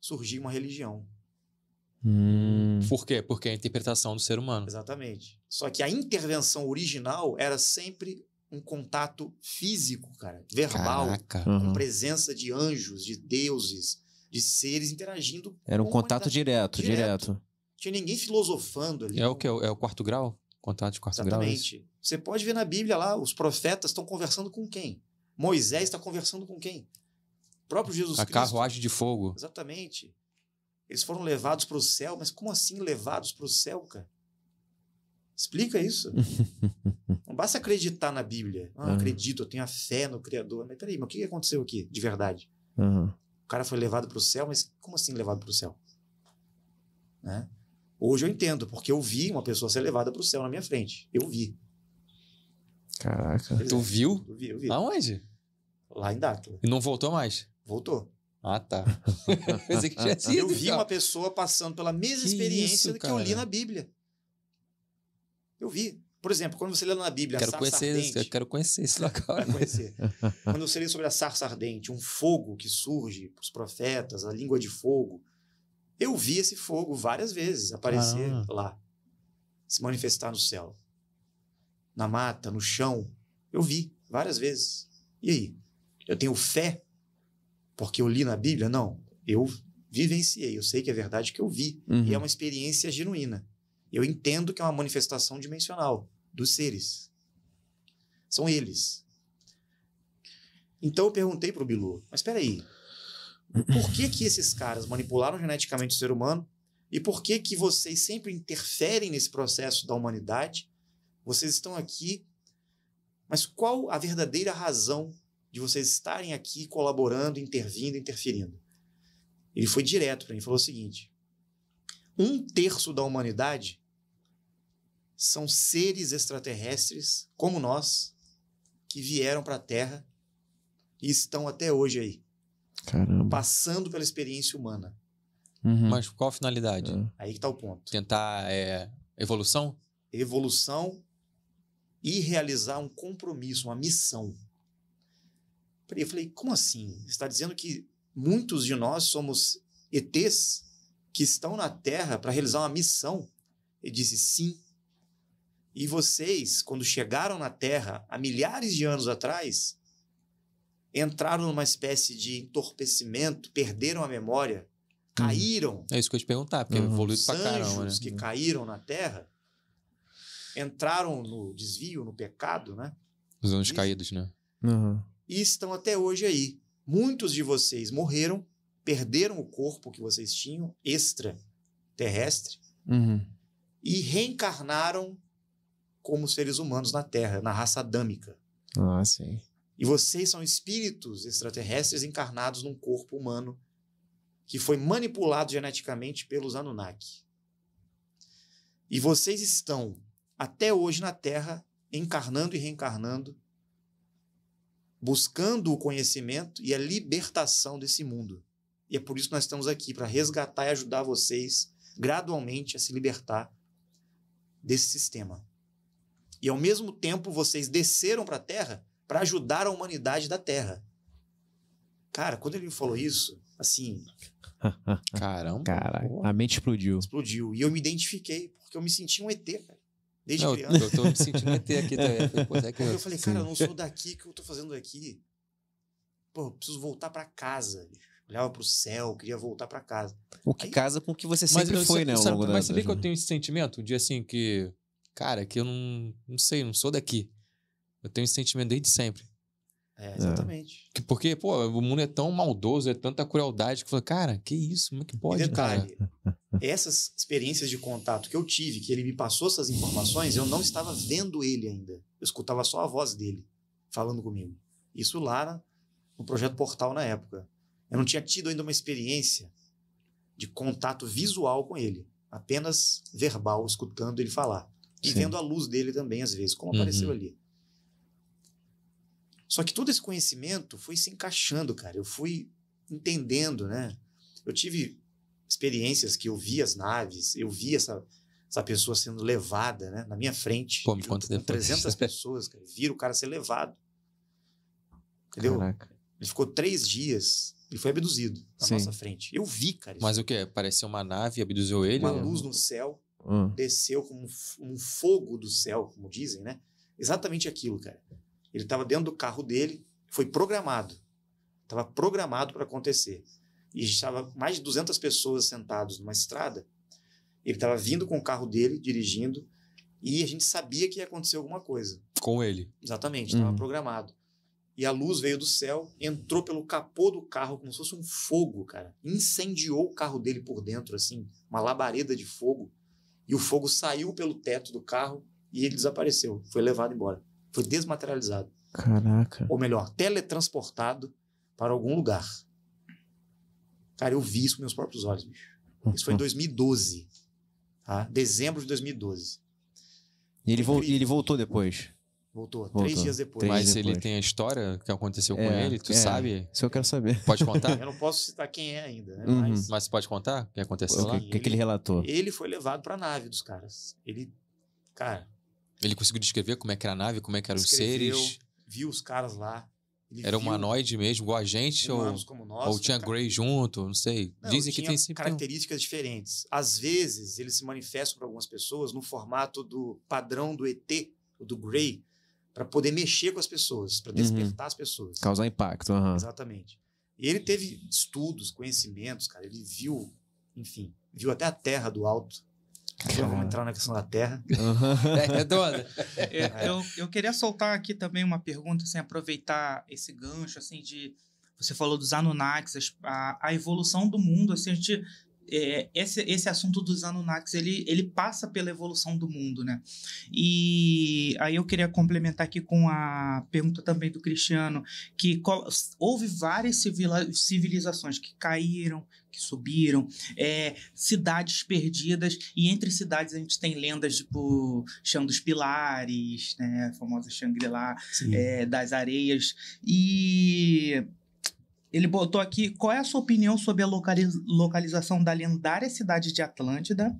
surgiu uma religião. Hum. Por quê? Porque é a interpretação do ser humano. Exatamente. Só que a intervenção original era sempre um contato físico, cara, verbal, com uhum. presença de anjos, de deuses, de seres interagindo. Era um contato direto, direto, direto. Tinha ninguém filosofando ali. É o que? É, é o quarto grau? Contato de quarto Exatamente. grau? É Você pode ver na Bíblia lá, os profetas estão conversando com quem? Moisés está conversando com quem? O próprio Jesus a Cristo. A carruagem de fogo. Exatamente. Eles foram levados para o céu, mas como assim levados para o céu, cara? Explica isso. não basta acreditar na Bíblia. Ah, uhum. acredito, eu tenho a fé no Criador. Mas peraí, mas o que aconteceu aqui, de verdade? Uhum. O cara foi levado para o céu, mas como assim levado para o céu? Né? Hoje eu entendo, porque eu vi uma pessoa ser levada para o céu na minha frente. Eu vi. Caraca. tu viu? Eu vi, eu vi. Aonde? Lá em Dátila. E não voltou mais? Voltou. Ah, tá. eu, eu vi então. uma pessoa passando pela mesma que experiência isso, que eu li na Bíblia. Eu vi. Por exemplo, quando você lê na Bíblia, quero conhecer, ardente, Eu quero conhecer isso agora. conhecer. quando você lê sobre a sarça ardente, um fogo que surge para os profetas, a língua de fogo. Eu vi esse fogo várias vezes aparecer ah. lá, se manifestar no céu, na mata, no chão. Eu vi várias vezes. E aí? Eu tenho fé porque eu li na Bíblia? Não. Eu vivenciei, eu sei que é verdade que eu vi. Uhum. E é uhum. uma experiência genuína. Eu entendo que é uma manifestação dimensional dos seres. São eles. Então eu perguntei pro Bilu, mas espera aí. Por que que esses caras manipularam geneticamente o ser humano? E por que que vocês sempre interferem nesse processo da humanidade? Vocês estão aqui, mas qual a verdadeira razão de vocês estarem aqui colaborando, intervindo, interferindo? Ele foi direto para mim, falou o seguinte: um terço da humanidade são seres extraterrestres como nós que vieram para a Terra e estão até hoje aí. Caramba. Passando pela experiência humana. Uhum. Mas qual a finalidade? É. Aí que está o ponto. Tentar é, evolução? Evolução e realizar um compromisso, uma missão. Eu falei, como assim? Você está dizendo que muitos de nós somos ETs? que estão na terra para realizar uma missão. Ele disse sim. E vocês, quando chegaram na terra há milhares de anos atrás, entraram numa espécie de entorpecimento, perderam a memória, uhum. caíram. É isso que eu te perguntar, porque uhum. evoluiu pra caramba. anjos né? que uhum. caíram na terra entraram no desvio, no pecado, né? Os anos e, caídos, né? Uhum. E estão até hoje aí. Muitos de vocês morreram perderam o corpo que vocês tinham, extraterrestre, uhum. e reencarnaram como seres humanos na Terra, na raça adâmica. Ah, sim. E vocês são espíritos extraterrestres encarnados num corpo humano que foi manipulado geneticamente pelos Anunnaki. E vocês estão, até hoje na Terra, encarnando e reencarnando, buscando o conhecimento e a libertação desse mundo. E é por isso que nós estamos aqui, para resgatar e ajudar vocês gradualmente a se libertar desse sistema. E ao mesmo tempo, vocês desceram para a Terra para ajudar a humanidade da Terra. Cara, quando ele me falou isso, assim. Caramba. Cara, a mente explodiu. Explodiu. E eu me identifiquei, porque eu me senti um ET, cara. Desde não, criança. Eu tô me sentindo ET aqui também. Falei, é que eu... eu... falei, cara, eu não sou daqui, o que eu tô fazendo aqui? Pô, eu preciso voltar para casa, bicho olhava para o céu, queria voltar para casa. O que Aí, casa com o que você sempre foi, né? Sabe, mas sabia que eu tenho esse sentimento de assim que, cara, que eu não, não sei, não sou daqui. Eu tenho esse sentimento desde sempre. É, é. exatamente. É. Porque, pô, o mundo é tão maldoso, é tanta crueldade que fala, cara, que isso, como é que pode? E detalhe, cara? essas experiências de contato que eu tive, que ele me passou essas informações, eu não estava vendo ele ainda. Eu escutava só a voz dele falando comigo. Isso lá no projeto Portal na época. Eu não tinha tido ainda uma experiência de contato visual com ele, apenas verbal, escutando ele falar e Sim. vendo a luz dele também às vezes, como uhum. apareceu ali. Só que todo esse conhecimento foi se encaixando, cara. Eu fui entendendo, né? Eu tive experiências que eu vi as naves, eu vi essa, essa pessoa sendo levada, né? Na minha frente. Pô, me conta 300 pessoas, cara. Vira o cara ser levado. Entendeu? Caraca. Ele ficou três dias ele foi abduzido na Sim. nossa frente. Eu vi, cara. Mas o que? Pareceu uma nave, abduziu ele? Uma ou... luz no céu, hum. desceu como um fogo do céu, como dizem, né? Exatamente aquilo, cara. Ele estava dentro do carro dele, foi programado. Estava programado para acontecer. E estava mais de 200 pessoas sentados numa estrada. Ele estava vindo com o carro dele, dirigindo, e a gente sabia que ia acontecer alguma coisa. Com ele. Exatamente, estava hum. programado. E a luz veio do céu, entrou pelo capô do carro como se fosse um fogo, cara. Incendiou o carro dele por dentro, assim, uma labareda de fogo. E o fogo saiu pelo teto do carro e ele desapareceu. Foi levado embora. Foi desmaterializado. Caraca. Ou melhor, teletransportado para algum lugar. Cara, eu vi isso com meus próprios olhos, bicho. Isso foi em 2012. Uhum. Tá? Dezembro de 2012. E ele, e ele voltou depois? Voltou, Voltou. três dias depois. Mas depois. ele tem a história que aconteceu é, com ele, tu é, sabe? Isso eu quero saber. Pode contar? eu não posso citar quem é ainda, né? Uhum. Mas... Mas pode contar o que aconteceu o que, lá? O que, que ele relatou? Ele foi levado pra nave dos caras. Ele, cara... Ele conseguiu descrever como é que era a nave, como é que eram os seres? viu os caras lá. era humanoide mesmo, igual a gente? Ou, nós, ou né, tinha cara... Grey junto, não sei. Não, Dizem que tem sempre... características diferentes. Às vezes, eles se manifestam para algumas pessoas no formato do padrão do ET, do Grey, para poder mexer com as pessoas, para uhum. despertar uhum. as pessoas. Causar impacto. Uhum. Exatamente. E ele teve estudos, conhecimentos, cara. Ele viu, enfim, viu até a terra do alto. Então, vamos entrar na questão da terra. Uhum. é, redonda. É, eu, eu queria soltar aqui também uma pergunta, assim, aproveitar esse gancho, assim, de... Você falou dos Anunnakis, a, a evolução do mundo, assim, a gente é, esse, esse assunto dos Anunnakis, ele, ele passa pela evolução do mundo, né? E aí eu queria complementar aqui com a pergunta também do Cristiano, que houve várias civilizações que caíram, que subiram, é, cidades perdidas, e entre cidades a gente tem lendas tipo Chão dos Pilares, né, a famosa Shangri-La, é, das Areias, e ele botou aqui qual é a sua opinião sobre a localiz localização da lendária cidade de Atlântida.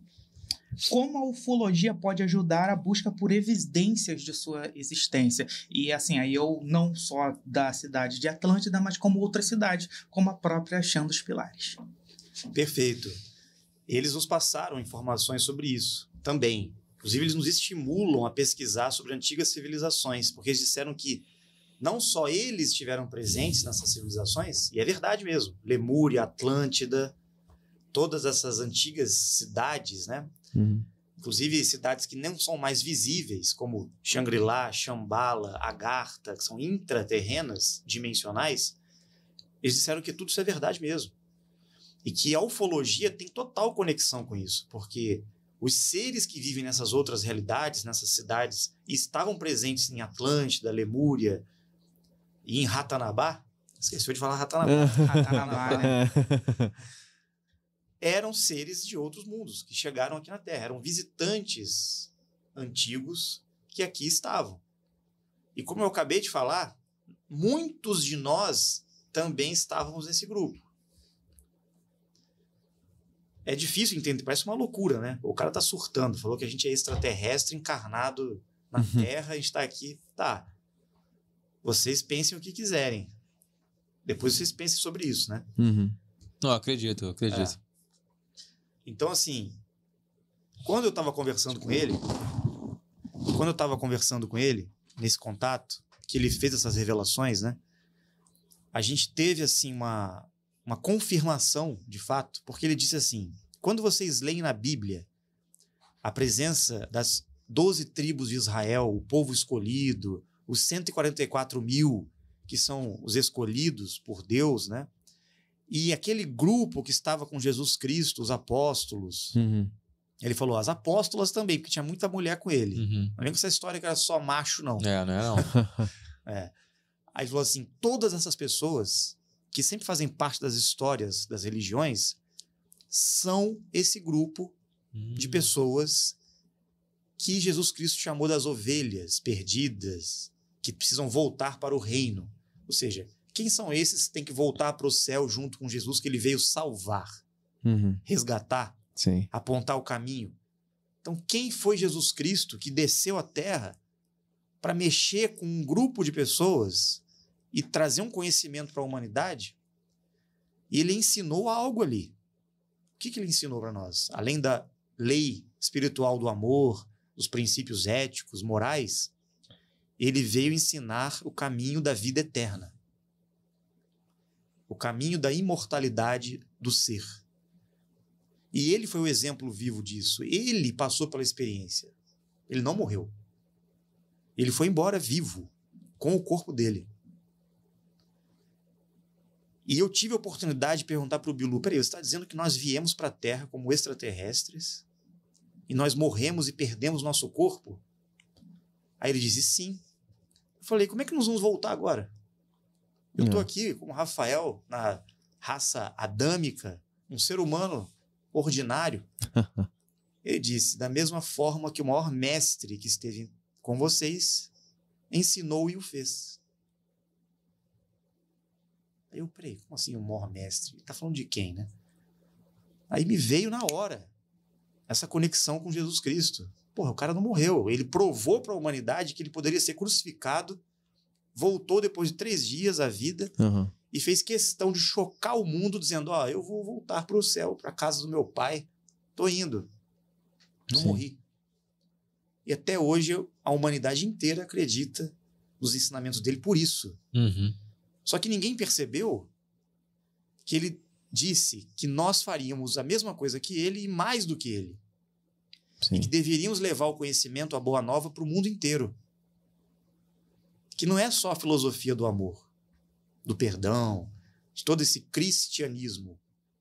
Como a ufologia pode ajudar a busca por evidências de sua existência? E assim, aí eu não só da cidade de Atlântida, mas como outra cidade como a própria Chã dos Pilares. Perfeito. Eles nos passaram informações sobre isso também. Inclusive, eles nos estimulam a pesquisar sobre antigas civilizações, porque eles disseram que não só eles estiveram presentes nessas civilizações, e é verdade mesmo, Lemúria, Atlântida, todas essas antigas cidades, né? Uhum. Inclusive cidades que não são mais visíveis, como Shangri-La, Shambhala, Agartha, que são intraterrenas, dimensionais, eles disseram que tudo isso é verdade mesmo. E que a ufologia tem total conexão com isso, porque os seres que vivem nessas outras realidades, nessas cidades, e estavam presentes em Atlântida, Lemúria, e em Ratanabá, esqueceu de falar Ratanabá. É. Ratanabá né? Eram seres de outros mundos que chegaram aqui na Terra, eram visitantes antigos que aqui estavam. E como eu acabei de falar, muitos de nós também estávamos nesse grupo. É difícil entender, parece uma loucura, né? O cara tá surtando, falou que a gente é extraterrestre encarnado na uhum. Terra, a gente tá aqui, tá vocês pensem o que quiserem. Depois vocês pensem sobre isso, né? Uhum. Não, acredito, acredito. É. Então, assim, quando eu estava conversando com ele, quando eu estava conversando com ele, nesse contato, que ele fez essas revelações, né? A gente teve, assim, uma, uma confirmação, de fato, porque ele disse assim, quando vocês leem na Bíblia a presença das doze tribos de Israel, o povo escolhido, os 144 mil que são os escolhidos por Deus, né? E aquele grupo que estava com Jesus Cristo, os apóstolos, uhum. ele falou as apóstolas também, porque tinha muita mulher com ele. Uhum. Não lembro essa história que era só macho, não. É, não. É, é. Aí ele falou assim: todas essas pessoas que sempre fazem parte das histórias das religiões são esse grupo uhum. de hum. pessoas que Jesus Cristo chamou das ovelhas perdidas, que precisam voltar para o reino. Ou seja, quem são esses que têm que voltar para o céu junto com Jesus que ele veio salvar, uhum. resgatar, Sim. apontar o caminho? Então, quem foi Jesus Cristo que desceu à terra para mexer com um grupo de pessoas e trazer um conhecimento para a humanidade? E ele ensinou algo ali. O que, que ele ensinou para nós? Além da lei espiritual do amor, dos princípios éticos, morais, ele veio ensinar o caminho da vida eterna, o caminho da imortalidade do ser. E ele foi o exemplo vivo disso. Ele passou pela experiência. Ele não morreu. Ele foi embora vivo, com o corpo dele. E eu tive a oportunidade de perguntar para o Bilu: peraí, você está dizendo que nós viemos para a Terra como extraterrestres? E nós morremos e perdemos nosso corpo? Aí ele disse: sim falei, como é que nós vamos voltar agora? Eu estou é. aqui com o Rafael, na raça adâmica, um ser humano ordinário. Ele disse: da mesma forma que o maior mestre que esteve com vocês ensinou e o fez. Aí eu, falei, como assim o maior mestre? Ele está falando de quem, né? Aí me veio na hora essa conexão com Jesus Cristo. Porra, o cara não morreu. Ele provou para a humanidade que ele poderia ser crucificado, voltou depois de três dias à vida uhum. e fez questão de chocar o mundo, dizendo: Ó, oh, eu vou voltar para o céu, para casa do meu pai, tô indo. Não Sim. morri. E até hoje a humanidade inteira acredita nos ensinamentos dele por isso. Uhum. Só que ninguém percebeu que ele disse que nós faríamos a mesma coisa que ele e mais do que ele. Sim. e que deveríamos levar o conhecimento, a boa nova, para o mundo inteiro. Que não é só a filosofia do amor, do perdão, de todo esse cristianismo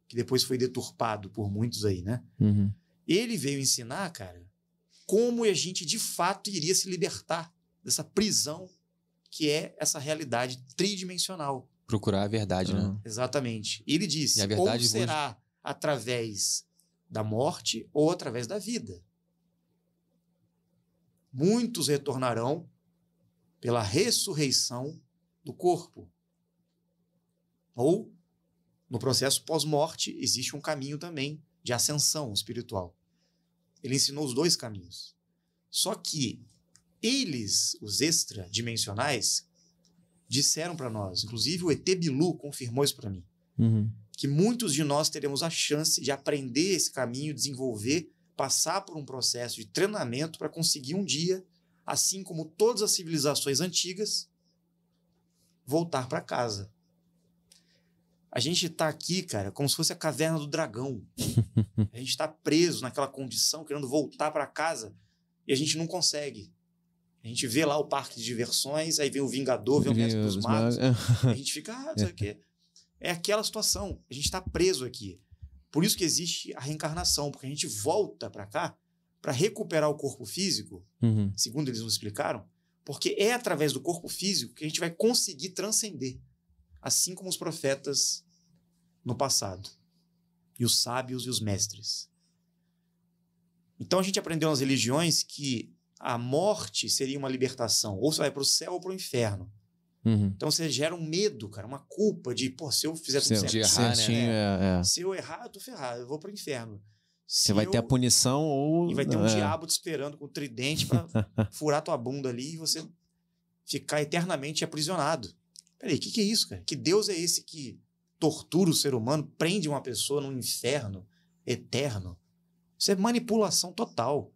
que depois foi deturpado por muitos aí, né? Uhum. Ele veio ensinar, cara, como a gente de fato iria se libertar dessa prisão que é essa realidade tridimensional. Procurar a verdade, uhum. né? Exatamente. Ele disse: e a verdade ou será através da morte ou através da vida. Muitos retornarão pela ressurreição do corpo. Ou, no processo pós-morte, existe um caminho também de ascensão espiritual. Ele ensinou os dois caminhos. Só que eles, os extradimensionais, disseram para nós, inclusive o Etebilu confirmou isso para mim. Uhum que muitos de nós teremos a chance de aprender esse caminho, desenvolver, passar por um processo de treinamento para conseguir um dia, assim como todas as civilizações antigas, voltar para casa. A gente está aqui, cara, como se fosse a caverna do dragão. a gente está preso naquela condição, querendo voltar para casa, e a gente não consegue. A gente vê lá o parque de diversões, aí vem o Vingador, vem o Mestre dos Magos. É. a gente fica, ah, não sei o é. quê. É aquela situação. A gente está preso aqui. Por isso que existe a reencarnação, porque a gente volta para cá para recuperar o corpo físico, uhum. segundo eles nos explicaram, porque é através do corpo físico que a gente vai conseguir transcender, assim como os profetas no passado, e os sábios e os mestres. Então a gente aprendeu nas religiões que a morte seria uma libertação, ou você vai para o céu ou para o inferno. Uhum. Então você gera um medo, cara, uma culpa de, pô, se eu fizer se tudo certo, errar, certinho, né? é, é. se eu errar, eu tô ferrado, eu vou pro inferno. você vai eu... ter a punição ou. E vai ter um é. diabo te esperando com o tridente para furar tua bunda ali e você ficar eternamente aprisionado. Peraí, o que, que é isso, cara? Que Deus é esse que tortura o ser humano, prende uma pessoa num inferno eterno? Isso é manipulação total.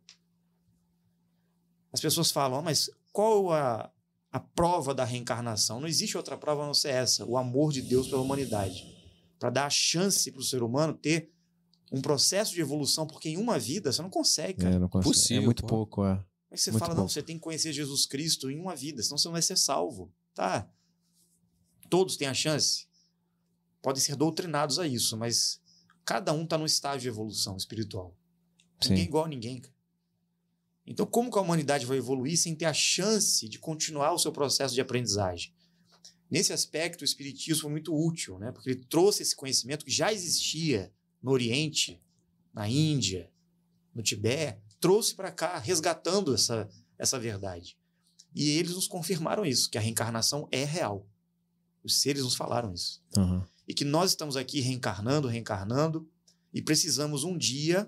As pessoas falam, ah, mas qual a, a prova da reencarnação. Não existe outra prova a não ser essa, o amor de Deus pela humanidade. Para dar a chance para o ser humano ter um processo de evolução, porque em uma vida você não consegue, cara. É, não consegue. Possível, é muito pô. pouco, é. Como é que você muito fala, pouco. não, você tem que conhecer Jesus Cristo em uma vida, senão você não vai ser salvo. Tá. Todos têm a chance. Podem ser doutrinados a isso, mas cada um está num estágio de evolução espiritual. Sim. Ninguém é igual a ninguém, cara. Então, como que a humanidade vai evoluir sem ter a chance de continuar o seu processo de aprendizagem? Nesse aspecto, o Espiritismo foi muito útil, né? porque ele trouxe esse conhecimento que já existia no Oriente, na Índia, no Tibete, trouxe para cá, resgatando essa, essa verdade. E eles nos confirmaram isso, que a reencarnação é real. Os seres nos falaram isso. Uhum. E que nós estamos aqui reencarnando, reencarnando, e precisamos um dia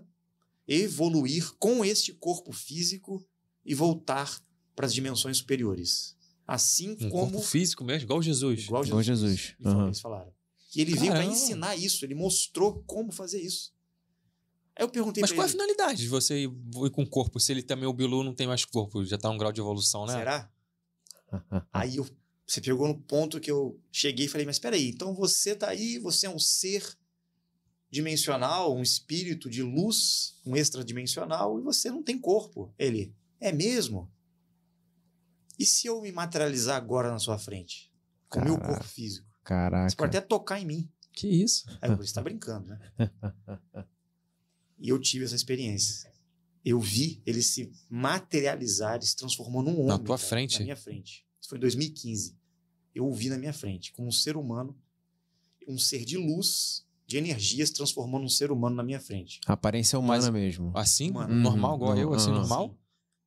evoluir com este corpo físico e voltar para as dimensões superiores. Assim um como. Corpo físico mesmo, igual Jesus. Igual Jesus. Igual Jesus. Uhum. Eles falaram. E ele Caramba. veio para ensinar isso, ele mostrou como fazer isso. Aí eu perguntei Mas qual ele, é a finalidade de você ir, com o corpo? Se ele também, o Bilu, não tem mais corpo, já está um grau de evolução, né? Será? aí eu, você pegou no ponto que eu cheguei e falei, mas peraí, então você tá aí, você é um ser dimensional, um espírito de luz, um extradimensional, e você não tem corpo. Ele, é mesmo? E se eu me materializar agora na sua frente? Com o meu corpo físico? Caraca. Você pode até tocar em mim. Que isso? Aí você está brincando, né? e eu tive essa experiência. Eu vi ele se materializar, ele se transformou num homem. Na tua cara, frente? Na minha frente. Isso foi em 2015. Eu o vi na minha frente, como um ser humano, um ser de luz, de energias transformando um ser humano na minha frente. A aparência humana Mas, mesmo. Assim, humana. Uhum. normal, igual eu, assim, ah. normal.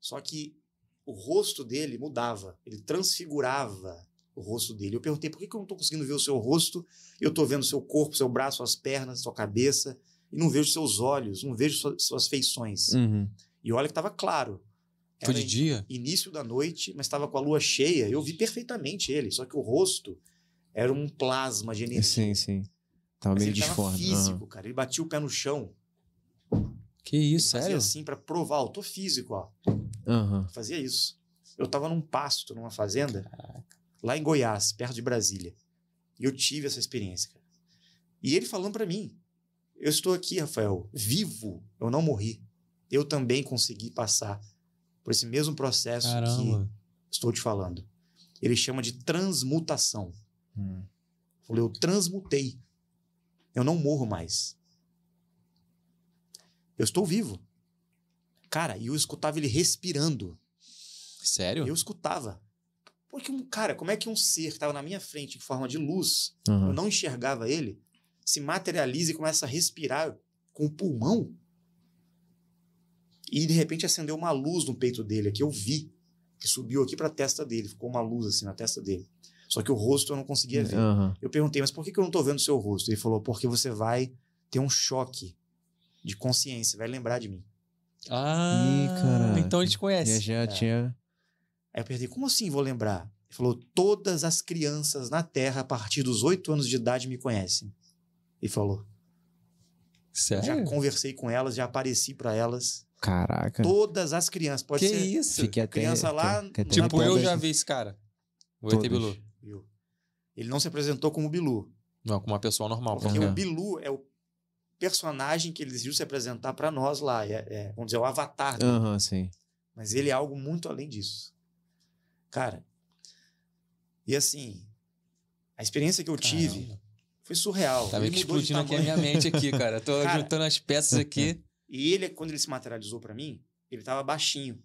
Só que o rosto dele mudava, ele transfigurava o rosto dele. Eu perguntei, por que, eu não estou conseguindo ver o seu rosto? Eu estou vendo seu corpo, seu braço, suas pernas, sua cabeça, e não vejo seus olhos, não vejo suas, feições. Uhum. E olha que estava claro. Era Foi de dia? Início da noite, mas estava com a lua cheia. Eu vi perfeitamente ele, só que o rosto era um plasma de energia. Sim, sim. Tava meio disforme. físico, uhum. cara. Ele batia o pé no chão. Que isso, sério? Fazia assim para provar, eu tô físico, ó. Uhum. Fazia isso. Eu tava num pasto, numa fazenda, Caraca. lá em Goiás, perto de Brasília. E eu tive essa experiência, cara. E ele falando para mim: "Eu estou aqui, Rafael, vivo, eu não morri. Eu também consegui passar por esse mesmo processo Caramba. que estou te falando. Ele chama de transmutação. Hum. Eu falei, eu transmutei. Eu não morro mais. Eu estou vivo. Cara, e eu escutava ele respirando. Sério? Eu escutava. Porque, cara, como é que um ser que estava na minha frente em forma de luz, uhum. eu não enxergava ele, se materializa e começa a respirar com o pulmão? E de repente acendeu uma luz no peito dele, que eu vi, que subiu aqui para a testa dele, ficou uma luz assim na testa dele. Só que o rosto eu não conseguia ver. Uhum. Eu perguntei, mas por que, eu não estou vendo o seu rosto? Ele falou, porque você vai ter um choque de consciência, vai lembrar de mim. Ah, Ih, então a gente conhece. Já é. tinha... Aí eu perguntei, como assim vou lembrar? Ele falou, todas as crianças na Terra a partir dos oito anos de idade me conhecem. Ele falou. Sério? Já conversei com elas, já apareci para elas. Caraca. Todas as crianças. Pode que ser isso? Fiquei criança até, lá. tipo, eu já vi esse cara. O ET Bilu. Ele não se apresentou como Bilu. Não, como uma pessoa normal. Porque o é. Bilu é o personagem que ele decidiu se apresentar para nós lá. É, é, vamos dizer, o avatar. Uhum, sim. Mas ele é algo muito além disso. Cara, e assim, a experiência que eu Caramba. tive foi surreal. Tá meio que explodindo aqui a minha mente aqui, cara. Tô cara, juntando as peças aqui. E ele, quando ele se materializou para mim, ele tava baixinho.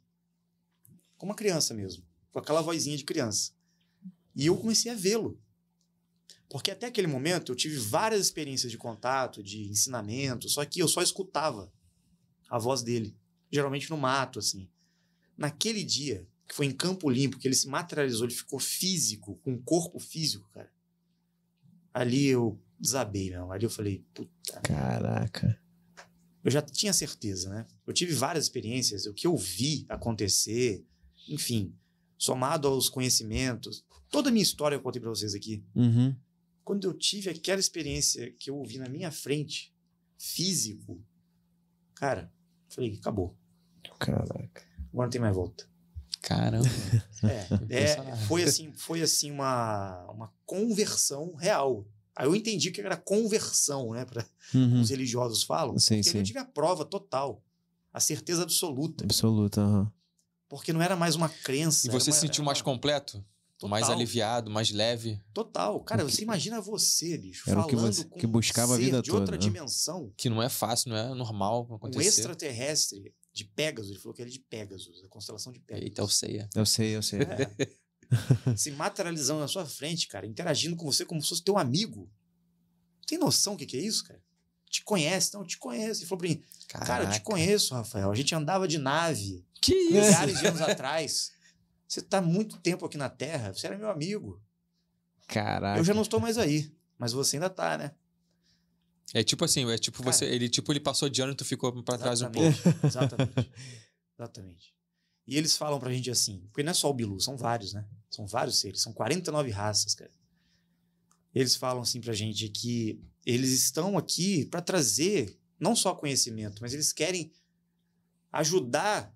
Como uma criança mesmo. Com aquela vozinha de criança. E eu comecei a vê-lo. Porque até aquele momento eu tive várias experiências de contato, de ensinamento, só que eu só escutava a voz dele, geralmente no mato, assim. Naquele dia, que foi em Campo Limpo, que ele se materializou, ele ficou físico, com um corpo físico, cara. Ali eu desabei, meu. Ali eu falei, puta. Caraca. Eu já tinha certeza, né? Eu tive várias experiências, o que eu vi acontecer, enfim, somado aos conhecimentos, toda a minha história eu contei pra vocês aqui. Uhum quando eu tive aquela experiência que eu ouvi na minha frente, físico, cara, falei, acabou. Caraca. Agora não tem mais volta. Caramba. É, é, foi assim, foi assim uma, uma conversão real. Aí eu entendi que era conversão, né? Pra, uhum. Os religiosos falam. Sim, porque sim. eu tive a prova total, a certeza absoluta. Absoluta, Uhum. Porque não era mais uma crença. E você se sentiu uma... mais completo? Total. Mais aliviado, mais leve. Total. Cara, você imagina você, bicho, Era falando que você, com que buscava um ser a vida de toda, outra né? dimensão. Que não é fácil, não é normal acontecer. Um extraterrestre de Pegasus. Ele falou que ele é de Pegasus, a constelação de Pegasus. Eita, eu sei. É. Eu sei, eu sei. É. se materializando na sua frente, cara, interagindo com você como se fosse teu amigo. Tem noção o que, que é isso, cara? Te conhece, não, te conheço. Ele falou pra mim, Caraca. cara, eu te conheço, Rafael. A gente andava de nave. Que isso? Milhares de anos atrás. Você está muito tempo aqui na Terra, você era meu amigo. Caraca. Eu já não estou mais aí, mas você ainda tá, né? É tipo assim, é tipo Cara, você, ele tipo ele passou de ano e tu ficou para trás um pouco. Exatamente. Exatamente. E eles falam pra gente assim, porque não é só o Bilu, são vários, né? São vários seres, são 49 raças, cara. Eles falam assim pra gente que eles estão aqui para trazer não só conhecimento, mas eles querem ajudar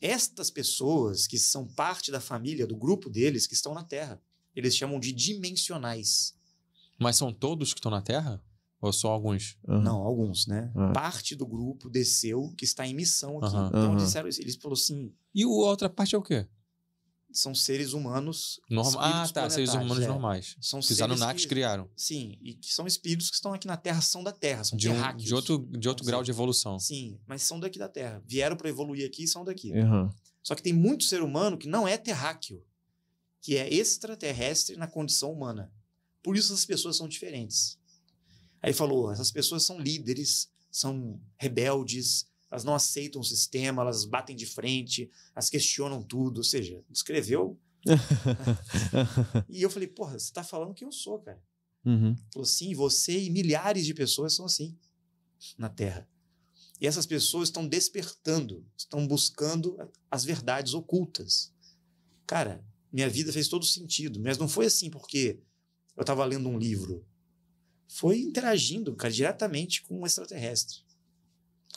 estas pessoas que são parte da família, do grupo deles, que estão na Terra, eles chamam de dimensionais. Mas são todos que estão na Terra? Ou só alguns? Uhum. Não, alguns, né? Uhum. Parte do grupo desceu que está em missão aqui. Uhum. Então disseram isso. Eles falaram assim. E a outra parte é o quê? são seres humanos. Norma ah, tá. Seres humanos é. normais. São que os Anunnakis criaram. Sim, e que são espíritos que estão aqui na Terra, são da Terra, são de um, de outro, de outro grau de evolução. Sim, mas são daqui da Terra. Vieram para evoluir aqui e são daqui. Uhum. Só que tem muito ser humano que não é terráqueo, que é extraterrestre na condição humana. Por isso as pessoas são diferentes. Aí falou: essas pessoas são líderes, são rebeldes, elas não aceitam o sistema, elas batem de frente, elas questionam tudo, ou seja, descreveu. e eu falei, porra, você tá falando quem eu sou, cara. Uhum. Falou assim, você e milhares de pessoas são assim na Terra. E essas pessoas estão despertando, estão buscando as verdades ocultas. Cara, minha vida fez todo sentido, mas não foi assim porque eu estava lendo um livro. Foi interagindo, cara, diretamente com um extraterrestre.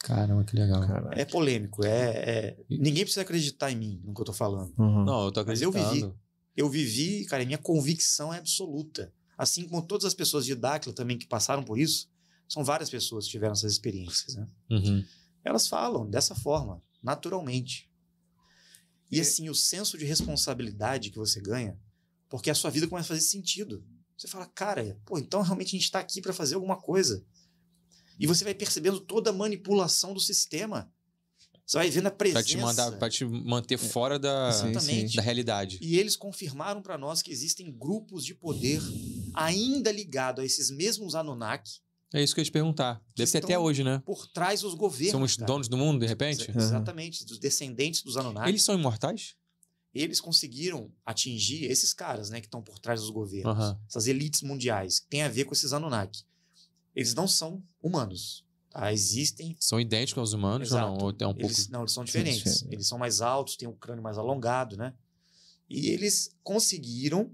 Caramba, que legal. Caraca. É polêmico. É, é, Ninguém precisa acreditar em mim, no que eu tô falando. Uhum. Não, eu tô acreditando. Mas eu vivi. Eu vivi, cara, minha convicção é absoluta. Assim como todas as pessoas de Dáquila também que passaram por isso, são várias pessoas que tiveram essas experiências, né? Uhum. Elas falam dessa forma, naturalmente. E é assim, o senso de responsabilidade que você ganha, porque a sua vida começa a fazer sentido. Você fala, cara, pô, então realmente a gente está aqui para fazer alguma coisa. E você vai percebendo toda a manipulação do sistema. Você vai vendo a presença. Para te, mandar, pra te manter é. fora da, sim, sim. da realidade. E eles confirmaram para nós que existem grupos de poder ainda ligados a esses mesmos Anunnaki. É isso que eu ia te perguntar. Deve ser até hoje, né? Por trás dos governos. Somos cara. donos do mundo, de repente? Ex exatamente, dos descendentes dos Anunnaki. Eles são imortais? Eles conseguiram atingir esses caras, né, que estão por trás dos governos, essas elites mundiais, que tem a ver com esses Anunnaki eles não são humanos. Tá? Existem. São idênticos aos humanos Exato. ou não? Ou um pouco... eles, não, eles são diferentes. Sim, sim. Eles são mais altos, têm o um crânio mais alongado, né? E eles conseguiram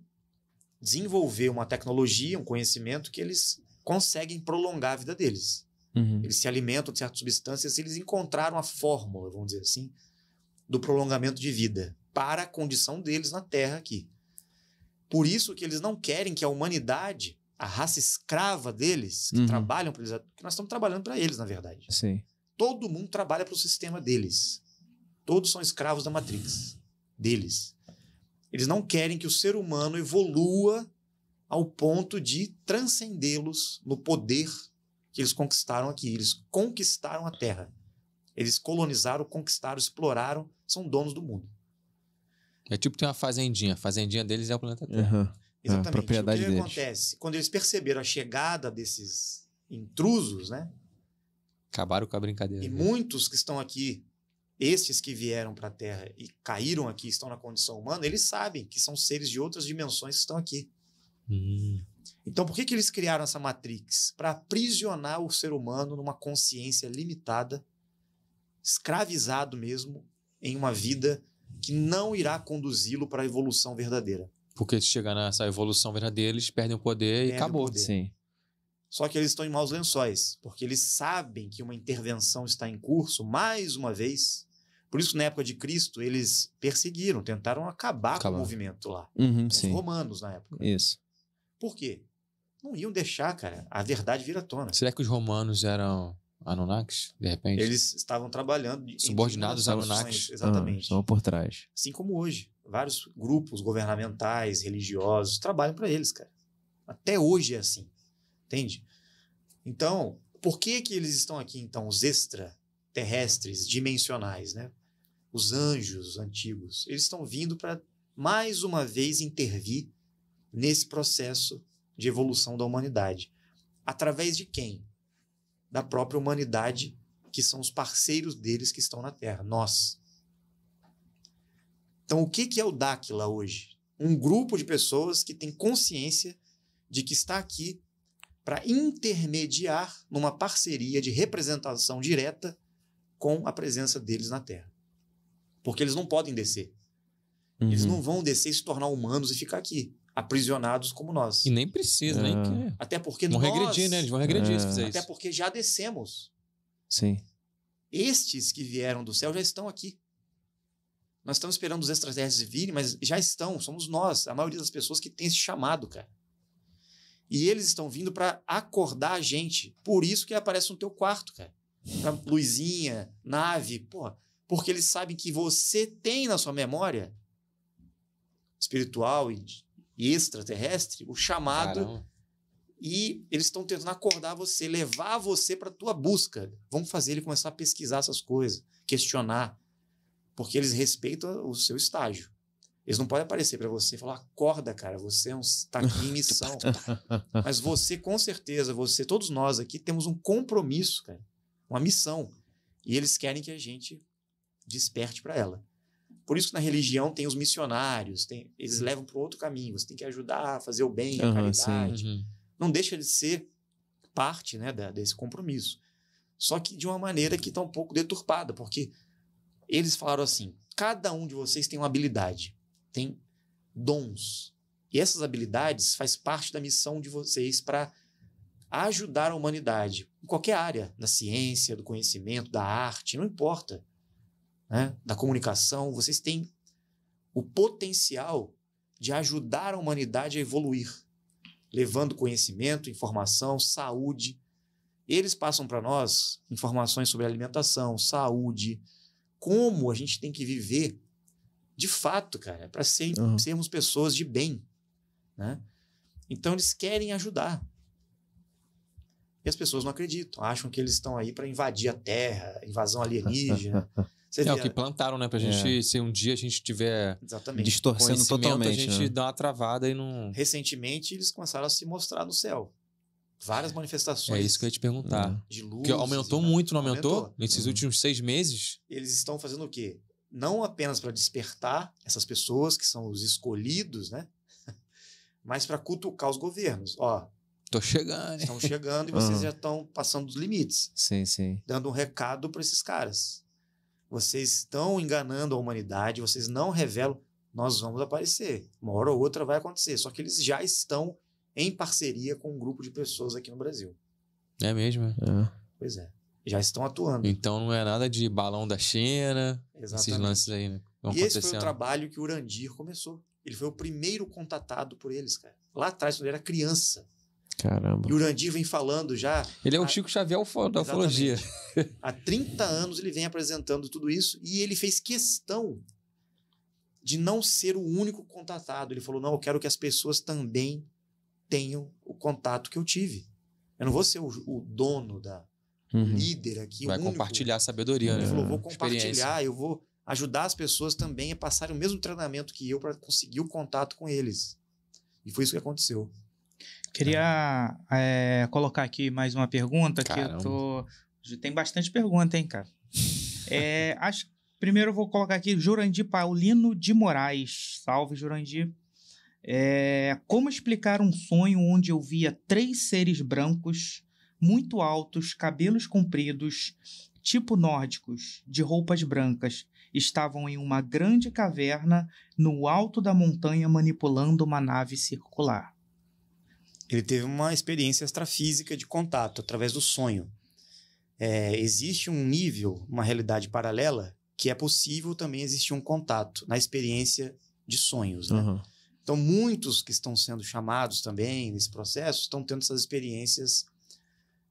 desenvolver uma tecnologia, um conhecimento que eles conseguem prolongar a vida deles. Uhum. Eles se alimentam de certas substâncias e eles encontraram a fórmula, vamos dizer assim, do prolongamento de vida para a condição deles na Terra aqui. Por isso que eles não querem que a humanidade a raça escrava deles, que uhum. trabalham para eles, que nós estamos trabalhando para eles, na verdade. Sim. Todo mundo trabalha para o sistema deles. Todos são escravos da Matrix, deles. Eles não querem que o ser humano evolua ao ponto de transcendê-los no poder que eles conquistaram aqui. Eles conquistaram a Terra. Eles colonizaram, conquistaram, exploraram, são donos do mundo. É tipo tem uma fazendinha. A fazendinha deles é o planeta Terra. Uhum. É, Exatamente. A propriedade o que, deles. acontece? Quando eles perceberam a chegada desses intrusos, né? Acabaram com a brincadeira. E né? muitos que estão aqui, esses que vieram para a Terra e caíram aqui, estão na condição humana, eles sabem que são seres de outras dimensões que estão aqui. Hum. Então, por que, que eles criaram essa Matrix? Para aprisionar o ser humano numa consciência limitada, escravizado mesmo, em uma vida que não irá conduzi-lo para a evolução verdadeira. Porque se chegar nessa evolução verdadeira, eles perdem o poder e acabou. Poder. Sim. Só que eles estão em maus lençóis, porque eles sabem que uma intervenção está em curso, mais uma vez. Por isso, na época de Cristo, eles perseguiram, tentaram acabar, acabar. com o movimento lá. Uhum, Os sim. romanos, na época. Isso. Por quê? Não iam deixar, cara. A verdade vir à tona. Será que os romanos eram Anunnakis, de repente? Eles estavam trabalhando. Subordinados a Anunnakis. Exatamente. Ah, só por trás. Assim como hoje vários grupos governamentais, religiosos, trabalham para eles, cara. Até hoje é assim, entende? Então, por que que eles estão aqui, então, os extraterrestres dimensionais, né? Os anjos antigos, eles estão vindo para mais uma vez intervir nesse processo de evolução da humanidade. Através de quem? Da própria humanidade, que são os parceiros deles que estão na Terra, nós. Então, o que, que é o Dáquila hoje? Um grupo de pessoas que tem consciência de que está aqui para intermediar numa parceria de representação direta com a presença deles na Terra. Porque eles não podem descer. Uhum. Eles não vão descer e se tornar humanos e ficar aqui, aprisionados como nós. E nem precisa, é. nem que é. Até porque vão nós... regredir, né? Eles vão regredir é. se fizer é. isso. Até porque já descemos. Sim. Estes que vieram do céu já estão aqui. Nós estamos esperando os extraterrestres virem, mas já estão, somos nós, a maioria das pessoas que tem esse chamado, cara. E eles estão vindo para acordar a gente. Por isso que aparece no teu quarto, cara. luzinha, nave, porra. Porque eles sabem que você tem na sua memória espiritual e, e extraterrestre o chamado. Caramba. E eles estão tentando acordar você, levar você para tua busca. Vamos fazer ele começar a pesquisar essas coisas, questionar porque eles respeitam o seu estágio. Eles não podem aparecer para você e falar: acorda, cara, você é um, tá aqui em missão. Mas você, com certeza, você, todos nós aqui, temos um compromisso, cara, uma missão. E eles querem que a gente desperte para ela. Por isso que na religião tem os missionários, tem, eles uhum. levam para outro caminho. Você tem que ajudar, fazer o bem, uhum, a caridade. Sim, uhum. Não deixa de ser parte né, da, desse compromisso. Só que de uma maneira que está um pouco deturpada, porque eles falaram assim: cada um de vocês tem uma habilidade, tem dons. E essas habilidades faz parte da missão de vocês para ajudar a humanidade, em qualquer área, da ciência, do conhecimento, da arte, não importa, né? da comunicação, vocês têm o potencial de ajudar a humanidade a evoluir, levando conhecimento, informação, saúde. Eles passam para nós informações sobre alimentação, saúde, como a gente tem que viver de fato, cara, para ser, uhum. sermos pessoas de bem, né? Então eles querem ajudar. E as pessoas não acreditam, acham que eles estão aí para invadir a Terra, invasão alienígena. é o que plantaram, né? Pra é. gente, é. se um dia a gente tiver Exatamente. distorcendo totalmente, a gente né? dá uma travada e não. Recentemente eles começaram a se mostrar no céu várias é. manifestações. É isso que eu ia te perguntar. Né? De luz. Que aumentou muito, não aumentou? aumentou. Nesses uhum. últimos seis meses? Eles estão fazendo o quê? Não apenas para despertar essas pessoas que são os escolhidos, né? Mas para cutucar os governos. Ó, Tô chegando. Estão chegando e vocês uhum. já estão passando dos limites. Sim, sim. Dando um recado para esses caras. Vocês estão enganando a humanidade, vocês não revelam. Nós vamos aparecer. Uma hora ou outra vai acontecer. Só que eles já estão em parceria com um grupo de pessoas aqui no Brasil. É mesmo? É? é. Pois é. Já estão atuando. Então não é nada de balão da China, Exatamente. esses lances aí, né? Vão e esse foi o trabalho que o Urandir começou. Ele foi o primeiro contatado por eles, cara. Lá atrás, quando ele era criança. Caramba. E o Urandir vem falando já. Ele é o Chico Xavier da ufologia. há 30 anos ele vem apresentando tudo isso e ele fez questão de não ser o único contatado. Ele falou: não, eu quero que as pessoas também tenho o contato que eu tive. Eu não vou ser o, o dono da uhum. líder aqui. Vai único, compartilhar a sabedoria, né? Falou, vou compartilhar, eu vou ajudar as pessoas também a passarem o mesmo treinamento que eu para conseguir o contato com eles. E foi isso que aconteceu. Queria é, colocar aqui mais uma pergunta Caramba. que eu tô. Tem bastante pergunta, hein, cara? é, acho, primeiro eu vou colocar aqui Jurandir Paulino de Moraes. Salve, Jurandir. É, como explicar um sonho onde eu via três seres brancos, muito altos, cabelos compridos, tipo nórdicos, de roupas brancas, estavam em uma grande caverna no alto da montanha manipulando uma nave circular? Ele teve uma experiência extrafísica de contato através do sonho. É, existe um nível, uma realidade paralela, que é possível também existir um contato na experiência de sonhos. Né? Uhum. Então, muitos que estão sendo chamados também nesse processo estão tendo essas experiências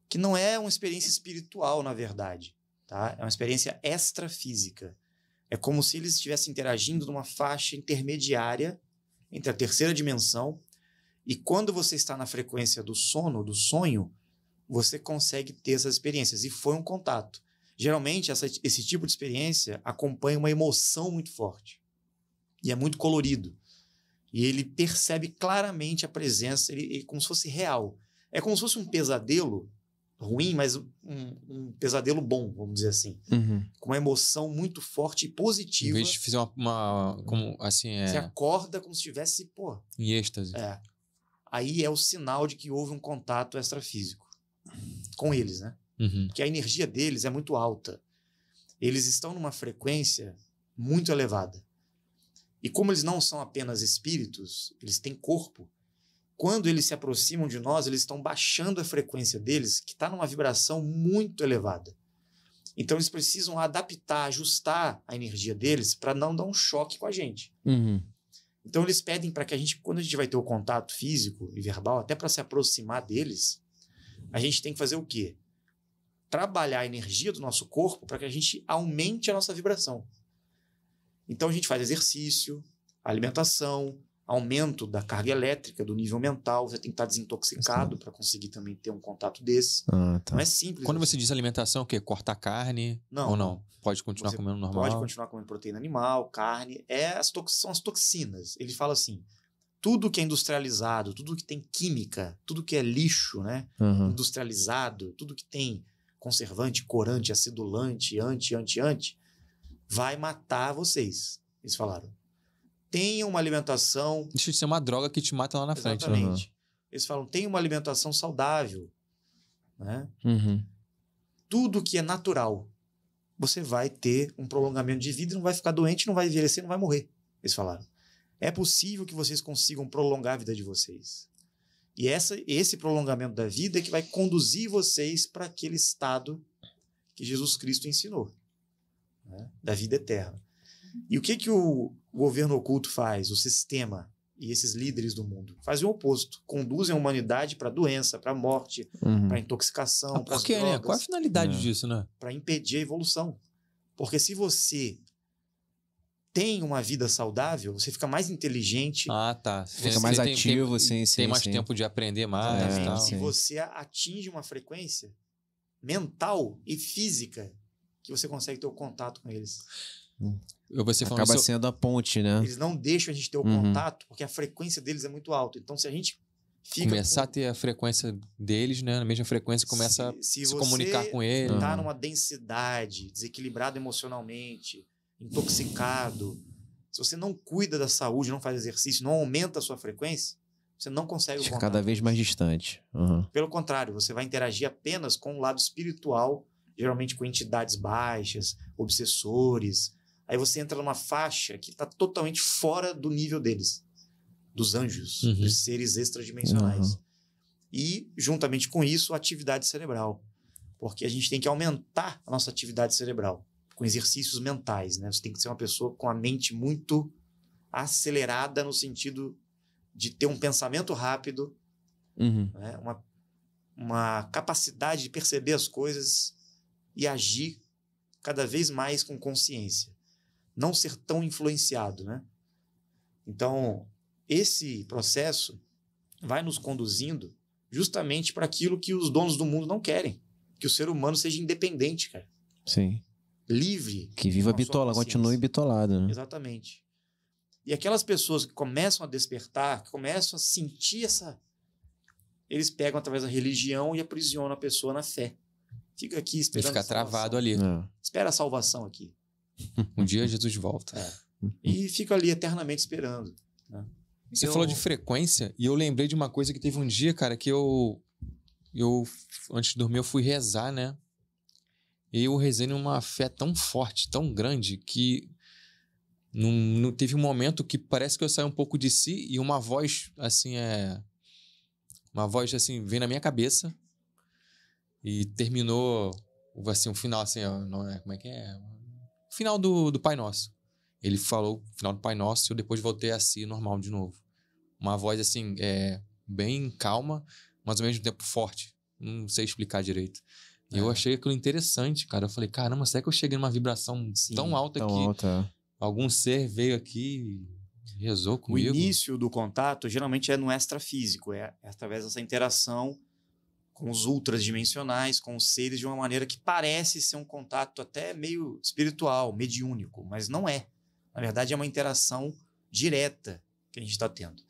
que não é uma experiência espiritual, na verdade, tá? É uma experiência extrafísica. É como se eles estivessem interagindo numa faixa intermediária entre a terceira dimensão e quando você está na frequência do sono, do sonho, você consegue ter essas experiências. E foi um contato. Geralmente, essa, esse tipo de experiência acompanha uma emoção muito forte. E é muito colorido. E ele percebe claramente a presença, ele, ele, como se fosse real. É como se fosse um pesadelo ruim, mas um, um pesadelo bom, vamos dizer assim. Uhum. Com uma emoção muito forte e positiva. Em vez de fazer uma. uma como, assim, é... Você acorda como se estivesse, pô. Em êxtase. É. Aí é o sinal de que houve um contato extrafísico com eles, né? Uhum. Que a energia deles é muito alta. Eles estão numa frequência muito elevada. E como eles não são apenas espíritos, eles têm corpo. Quando eles se aproximam de nós, eles estão baixando a frequência deles, que está numa vibração muito elevada. Então eles precisam adaptar, ajustar a energia deles para não dar um choque com a gente. Uhum. Então eles pedem para que a gente, quando a gente vai ter o contato físico e verbal, até para se aproximar deles, a gente tem que fazer o quê? Trabalhar a energia do nosso corpo para que a gente aumente a nossa vibração. Então a gente faz exercício, alimentação, aumento da carga elétrica, do nível mental, você tem que estar desintoxicado para conseguir também ter um contato desse. Ah, tá. Não é simples. Quando assim. você diz alimentação, o quê? Cortar carne? Não. Ou não? Pode continuar comendo normal? Pode continuar comendo proteína animal, carne. É as são as toxinas. Ele fala assim, tudo que é industrializado, tudo que tem química, tudo que é lixo, né? Uhum. Industrializado, tudo que tem conservante, corante, acidulante, anti, anti, anti, vai matar vocês. Eles falaram. Tenha uma alimentação. Deixa de ser uma droga que te mata lá na Exatamente. frente. Exatamente. Uhum. Eles falam, tenha uma alimentação saudável. Né? Uhum. Tudo que é natural, você vai ter um prolongamento de vida, não vai ficar doente, não vai envelhecer, não vai morrer. Eles falaram. É possível que vocês consigam prolongar a vida de vocês. E essa, esse prolongamento da vida é que vai conduzir vocês para aquele estado que Jesus Cristo ensinou né? da vida eterna. E o que, que o governo oculto faz, o sistema e esses líderes do mundo? Fazem o oposto, conduzem a humanidade para doença, para morte, uhum. para intoxicação, ah, para né? drogas. Né? Qual a finalidade é. disso, né? Para impedir a evolução. Porque se você tem uma vida saudável, você fica mais inteligente. Ah, tá. Fica mais ativo, tem, sim, sim. Tem mais sim. tempo de aprender mais. É, tal. Se você atinge uma frequência mental e física que você consegue ter o contato com eles. Hum. Eu acaba sendo a ponte, né? Eles não deixam a gente ter o uhum. contato porque a frequência deles é muito alta. Então, se a gente fica começar com... a ter a frequência deles, né, na mesma frequência, começa se, se a se comunicar com eles. Está uhum. numa densidade, desequilibrado emocionalmente, intoxicado. Se você não cuida da saúde, não faz exercício, não aumenta a sua frequência, você não consegue Fica o contato. cada vez mais distante. Uhum. Pelo contrário, você vai interagir apenas com o lado espiritual geralmente com entidades baixas, obsessores. Aí você entra numa faixa que está totalmente fora do nível deles, dos anjos, uhum. dos seres extradimensionais. Uhum. E, juntamente com isso, a atividade cerebral. Porque a gente tem que aumentar a nossa atividade cerebral com exercícios mentais, né? Você tem que ser uma pessoa com a mente muito acelerada no sentido de ter um pensamento rápido, uhum. né? uma, uma capacidade de perceber as coisas e agir cada vez mais com consciência. Não ser tão influenciado, né? Então, esse processo vai nos conduzindo justamente para aquilo que os donos do mundo não querem, que o ser humano seja independente, cara. Sim. Livre. Que viva bitola, continue bitolado. Né? Exatamente. E aquelas pessoas que começam a despertar, que começam a sentir essa. Eles pegam através da religião e aprisionam a pessoa na fé. Fica aqui esperando. E fica travado ali. É. Espera a salvação aqui. um dia Jesus volta. É. E fica ali eternamente esperando. Né? Você falou de frequência e eu lembrei de uma coisa que teve um dia, cara, que eu eu antes de dormir eu fui rezar, né? E eu rezei numa fé tão forte, tão grande que não, não teve um momento que parece que eu saí um pouco de si e uma voz assim é uma voz assim vem na minha cabeça e terminou, assim, o final, assim, não é, como é que é? O final do, do Pai Nosso. Ele falou o final do Pai Nosso e eu depois voltei a si normal de novo. Uma voz, assim, é, bem calma, mas ao mesmo tempo forte. Não sei explicar direito. E é. eu achei aquilo interessante, cara. Eu falei, caramba, será que eu cheguei numa vibração Sim, tão alta tão que alta. É. algum ser veio aqui rezou comigo. O início do contato geralmente é no extrafísico, é, é através dessa interação com os ultradimensionais, com os seres, de uma maneira que parece ser um contato até meio espiritual, mediúnico, mas não é. Na verdade, é uma interação direta que a gente está tendo.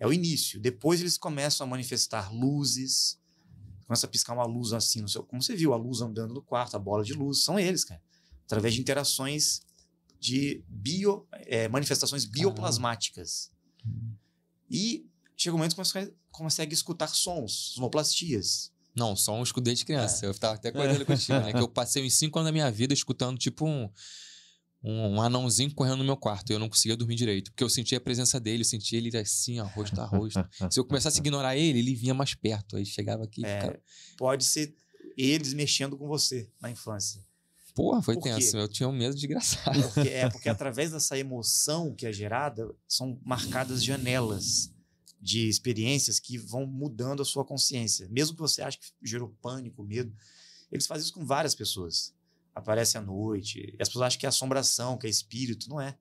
É o início. Depois eles começam a manifestar luzes, começa a piscar uma luz assim no seu. Como você viu, a luz andando no quarto, a bola de luz, são eles, cara. Através de interações de bio, é, manifestações bioplasmáticas. Uhum. E chega um momento que você consegue escutar sons, sonoplastias. Não, só um escudei de criança. É. Eu tava até correndo com né? Que eu passei uns cinco anos da minha vida escutando, tipo, um, um, um, anãozinho correndo no meu quarto. Eu não conseguia dormir direito, porque eu sentia a presença dele, eu sentia ele assim, ó, rosto a rosto. Se eu começasse a ignorar ele, ele vinha mais perto. Aí chegava aqui é, ficava... Pode ser eles mexendo com você na infância. Porra, foi Por tenso. Eu tinha um medo desgraçado. Porque, é, porque através dessa emoção que é gerada, são marcadas janelas de experiências que vão mudando a sua consciência. Mesmo que você ache que gerou pânico, medo, uhum. eles fazem isso com várias pessoas. Aparece à noite, as pessoas acham que é assombração, que é espírito, não é.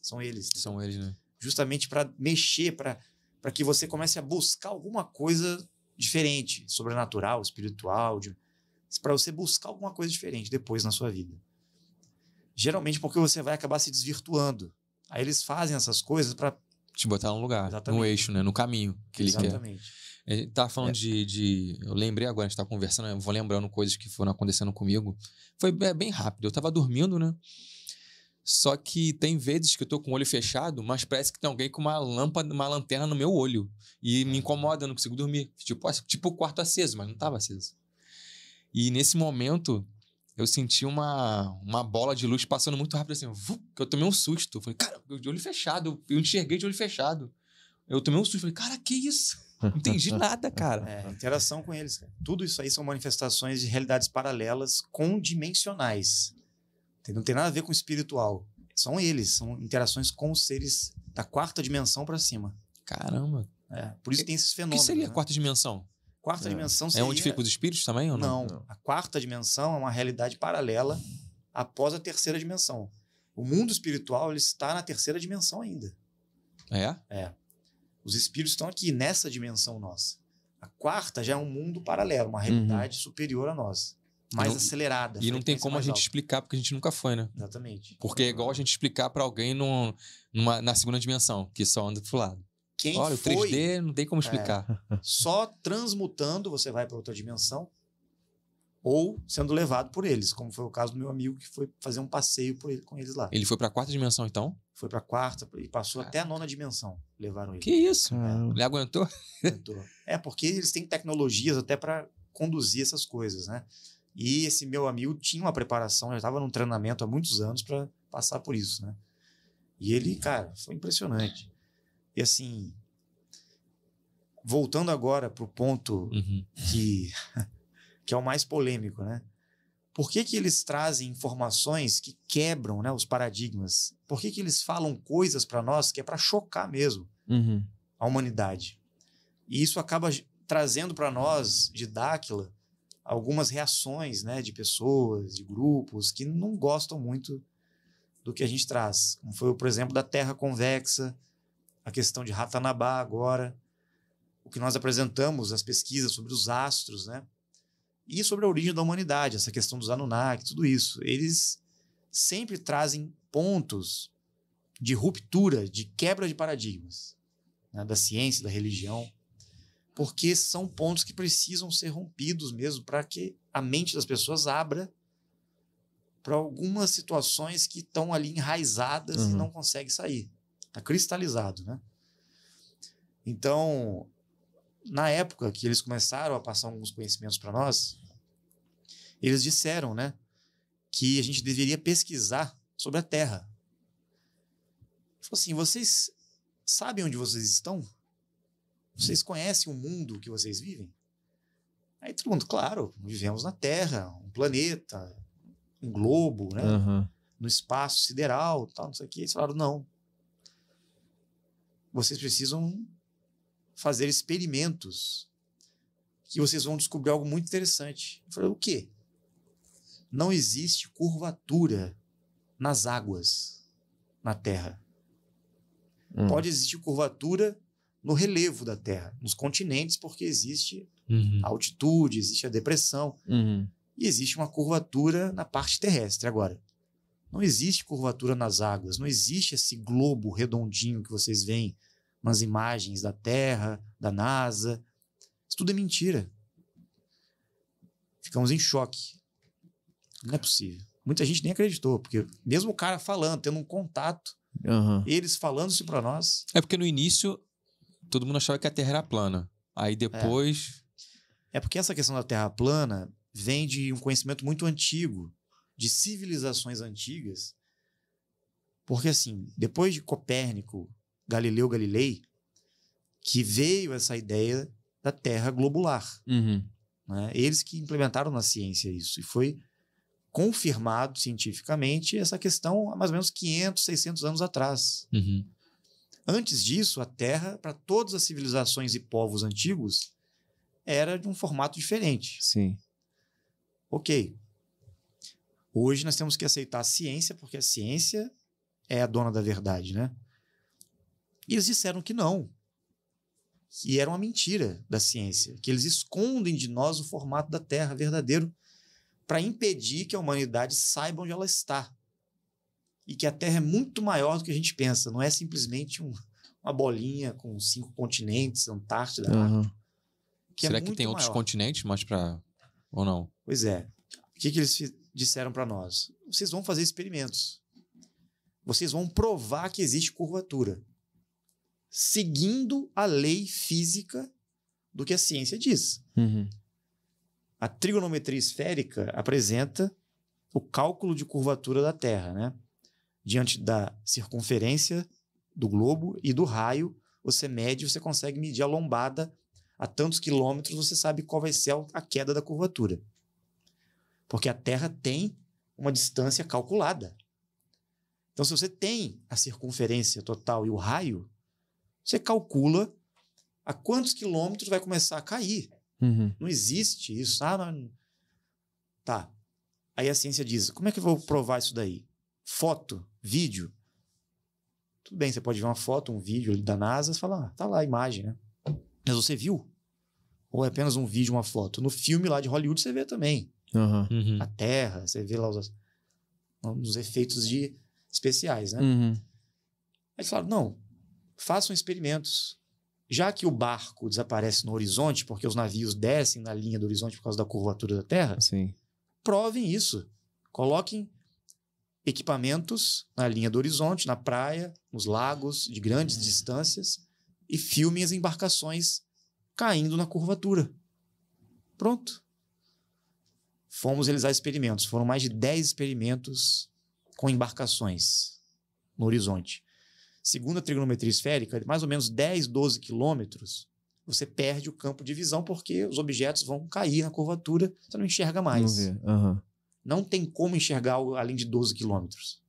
São eles. Né? São eles, né? Justamente para mexer, para que você comece a buscar alguma coisa diferente, sobrenatural, espiritual, para você buscar alguma coisa diferente depois na sua vida. Geralmente porque você vai acabar se desvirtuando. Aí eles fazem essas coisas para te botar no lugar, Exatamente. no eixo, né? no caminho que ele Exatamente. quer. A gente tá falando é. de, de, Eu lembrei agora, a gente tá conversando, eu vou lembrando coisas que foram acontecendo comigo. Foi bem rápido. Eu tava dormindo, né? Só que tem vezes que eu tô com o olho fechado, mas parece que tem alguém com uma lâmpada, uma lanterna no meu olho. E me é. incomoda, eu não consigo dormir. Tipo, tipo o quarto aceso, mas não tava aceso. E nesse momento, eu senti uma, uma bola de luz passando muito rápido, assim, que eu tomei um susto. Eu falei, cara, de olho fechado, eu enxerguei de olho fechado. Eu tomei um susto, falei, cara, que isso? Não entendi nada, cara. É, interação com eles. Cara. Tudo isso aí são manifestações de realidades paralelas condimensionais. Não tem nada a ver com espiritual. São eles, são interações com os seres da quarta dimensão para cima. Caramba. É, por isso que, tem esses fenômenos. O que seria a né? quarta dimensão? Quarta é. dimensão seria... É onde ficam os espíritos também ou não? não? Não. A quarta dimensão é uma realidade paralela após a terceira dimensão. O mundo espiritual ele está na terceira dimensão ainda. É? É. Os espíritos estão aqui nessa dimensão nossa. A quarta já é um mundo paralelo, uma uhum. realidade uhum. superior a nós mais não, acelerada. E não tem como a gente explicar, porque a gente nunca foi, né? Exatamente. Porque é igual a gente explicar para alguém no, numa, na segunda dimensão, que só anda pro lado. Quem Olha, foi, o 3D não tem como explicar. É, só transmutando você vai para outra dimensão ou sendo levado por eles, como foi o caso do meu amigo que foi fazer um passeio ele, com eles lá. Ele foi para a quarta dimensão então? Foi para a quarta e passou ah. até a nona dimensão. Levaram ele. Que isso? É. Ele aguentou? aguentou? É porque eles têm tecnologias até para conduzir essas coisas, né? E esse meu amigo tinha uma preparação, já estava num treinamento há muitos anos para passar por isso, né? E ele, cara, foi impressionante. E assim, voltando agora para o ponto uhum. que, que é o mais polêmico, né? Por que, que eles trazem informações que quebram né, os paradigmas? Por que, que eles falam coisas para nós que é para chocar mesmo uhum. a humanidade? E isso acaba trazendo para nós, de Dáquila, algumas reações né, de pessoas, de grupos que não gostam muito do que a gente traz. Como foi, por exemplo, da Terra convexa, a questão de Ratanabá agora, o que nós apresentamos, as pesquisas sobre os astros, né? E sobre a origem da humanidade, essa questão dos Anunnaki, tudo isso. Eles sempre trazem pontos de ruptura, de quebra de paradigmas, né? da ciência, da religião, porque são pontos que precisam ser rompidos mesmo para que a mente das pessoas abra para algumas situações que estão ali enraizadas uhum. e não conseguem sair. Está cristalizado, né? Então, na época que eles começaram a passar alguns conhecimentos para nós, eles disseram, né, que a gente deveria pesquisar sobre a Terra. Ele falou assim: vocês sabem onde vocês estão? Vocês conhecem o mundo que vocês vivem? Aí todo mundo, claro, vivemos na Terra, um planeta, um globo, né? Uhum. No espaço sideral, tal, não sei o quê. Eles falaram, não, vocês precisam fazer experimentos que vocês vão descobrir algo muito interessante. Eu falei, o quê? Não existe curvatura nas águas, na Terra. Hum. Pode existir curvatura no relevo da Terra, nos continentes, porque existe uhum. a altitude, existe a depressão. Uhum. E existe uma curvatura na parte terrestre. Agora, não existe curvatura nas águas, não existe esse globo redondinho que vocês veem nas imagens da Terra, da NASA. Isso tudo é mentira. Ficamos em choque. Não é possível. Muita gente nem acreditou, porque mesmo o cara falando, tendo um contato, uhum. eles falando isso para nós. É porque no início todo mundo achava que a Terra era plana. Aí depois. É. é porque essa questão da Terra plana vem de um conhecimento muito antigo de civilizações antigas, porque assim, depois de Copérnico, Galileu Galilei, que veio essa ideia da Terra globular. Uhum. Né? Eles que implementaram na ciência isso. E foi confirmado cientificamente essa questão há mais ou menos 500, 600 anos atrás. Uhum. Antes disso, a Terra, para todas as civilizações e povos antigos, era de um formato diferente. Sim. Ok, Hoje nós temos que aceitar a ciência, porque a ciência é a dona da verdade, né? E eles disseram que não. Que era uma mentira da ciência, que eles escondem de nós o formato da Terra verdadeiro para impedir que a humanidade saiba onde ela está. E que a Terra é muito maior do que a gente pensa, não é simplesmente um, uma bolinha com cinco continentes, Antártida, uhum. Será é que tem maior. outros continentes mais para ou não? Pois é. O que, que eles disseram para nós: vocês vão fazer experimentos. Vocês vão provar que existe curvatura, seguindo a lei física do que a ciência diz. Uhum. A trigonometria esférica apresenta o cálculo de curvatura da Terra, né? Diante da circunferência do globo e do raio, você mede, você consegue medir a lombada a tantos quilômetros, você sabe qual vai ser a queda da curvatura. Porque a Terra tem uma distância calculada. Então, se você tem a circunferência total e o raio, você calcula a quantos quilômetros vai começar a cair. Uhum. Não existe isso. Ah, não... Tá. Aí a ciência diz: como é que eu vou provar isso daí? Foto, vídeo. Tudo bem, você pode ver uma foto, um vídeo da NASA, você fala, ah, tá lá a imagem, né? Mas você viu? Ou é apenas um vídeo, uma foto? No filme lá de Hollywood você vê também. Uhum. A terra, você vê lá os, os efeitos de especiais, né? Uhum. Aí falaram, não, façam experimentos. Já que o barco desaparece no horizonte, porque os navios descem na linha do horizonte por causa da curvatura da Terra, Sim. provem isso. Coloquem equipamentos na linha do horizonte, na praia, nos lagos, de grandes uhum. distâncias, e filmem as embarcações caindo na curvatura. Pronto fomos realizar experimentos. Foram mais de 10 experimentos com embarcações no horizonte. Segundo a trigonometria esférica, mais ou menos 10, 12 quilômetros, você perde o campo de visão porque os objetos vão cair na curvatura, você não enxerga mais. Não, uhum. não tem como enxergar algo além de 12 quilômetros.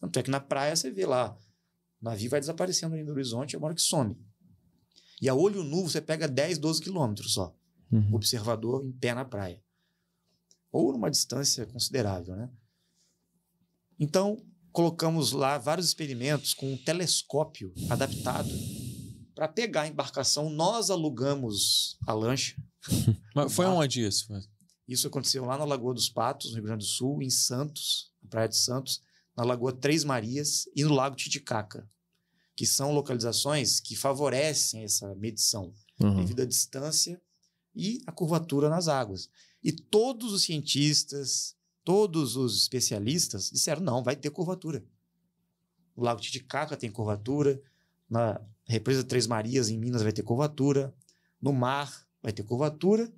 Tanto é que na praia você vê lá, o navio vai desaparecendo ali no horizonte, é uma hora que some. E a olho nu você pega 10, 12 quilômetros só. Uhum. Observador em pé na praia ou numa distância considerável, né? Então, colocamos lá vários experimentos com um telescópio adaptado para pegar a embarcação. Nós alugamos a lancha. foi tá? onde isso? Isso aconteceu lá na Lagoa dos Patos, no Rio Grande do Sul, em Santos, na Praia de Santos, na Lagoa Três Marias e no Lago Titicaca, que são localizações que favorecem essa medição uhum. devido à distância e à curvatura nas águas. E todos os cientistas, todos os especialistas disseram: não, vai ter curvatura. O Lago Titicaca tem curvatura, na Represa Três Marias, em Minas, vai ter curvatura, no mar vai ter curvatura,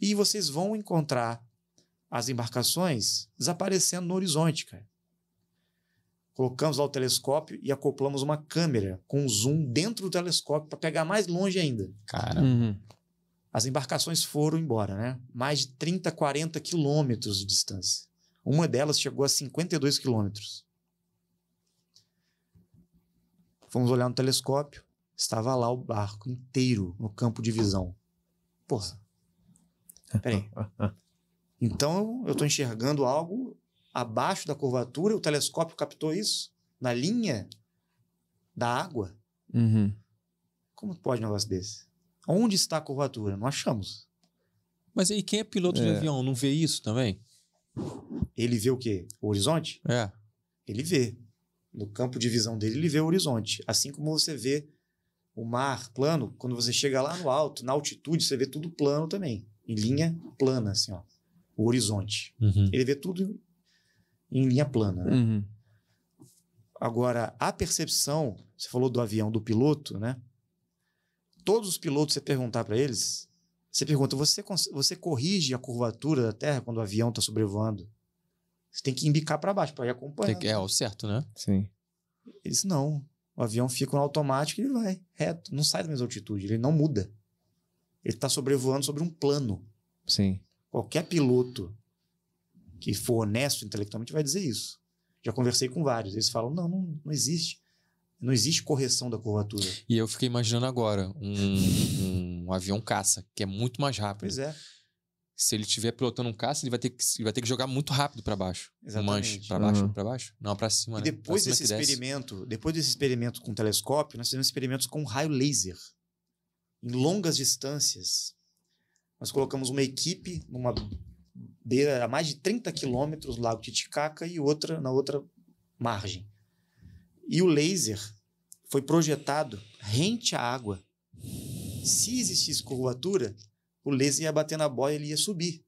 e vocês vão encontrar as embarcações desaparecendo no horizonte, cara. Colocamos lá o telescópio e acoplamos uma câmera com zoom dentro do telescópio para pegar mais longe ainda. Cara. Uhum. As embarcações foram embora, né? Mais de 30, 40 quilômetros de distância. Uma delas chegou a 52 quilômetros. Fomos olhar no telescópio, estava lá o barco inteiro no campo de visão. Porra. Peraí. Então eu estou enxergando algo abaixo da curvatura, o telescópio captou isso na linha da água. Uhum. Como pode um negócio desse? Onde está a curvatura? Não achamos. Mas aí quem é piloto é. de avião não vê isso também? Ele vê o quê? O horizonte? É. Ele vê. No campo de visão dele, ele vê o horizonte. Assim como você vê o mar plano, quando você chega lá no alto, na altitude, você vê tudo plano também. Em linha plana, assim, ó. O horizonte. Uhum. Ele vê tudo em linha plana, né? Uhum. Agora, a percepção, você falou do avião do piloto, né? todos os pilotos, você perguntar para eles, você pergunta, você, você corrige a curvatura da Terra quando o avião está sobrevoando? Você tem que embicar para baixo para ir acompanhando. Que, é o certo, né? Sim. Eles não. O avião fica no automático e ele vai reto. Não sai da mesma altitude, ele não muda. Ele está sobrevoando sobre um plano. Sim. Qualquer piloto que for honesto intelectualmente vai dizer isso. Já conversei com vários. Eles falam: não, não, não existe. Não existe correção da curvatura. E eu fiquei imaginando agora um, um avião caça, que é muito mais rápido. Pois é. Se ele estiver pilotando um caça, ele vai ter que, vai ter que jogar muito rápido para baixo. Exatamente. Um manche para baixo, uhum. para baixo? Não, para cima. E né? depois né? cima é desse experimento, desce. depois desse experimento com telescópio, nós fizemos experimentos com raio laser em longas distâncias. Nós colocamos uma equipe numa beira a mais de 30 quilômetros do Lago Titicaca e outra na outra margem. E o laser foi projetado rente à água. Se existisse curvatura, o laser ia bater na boia e ele ia subir.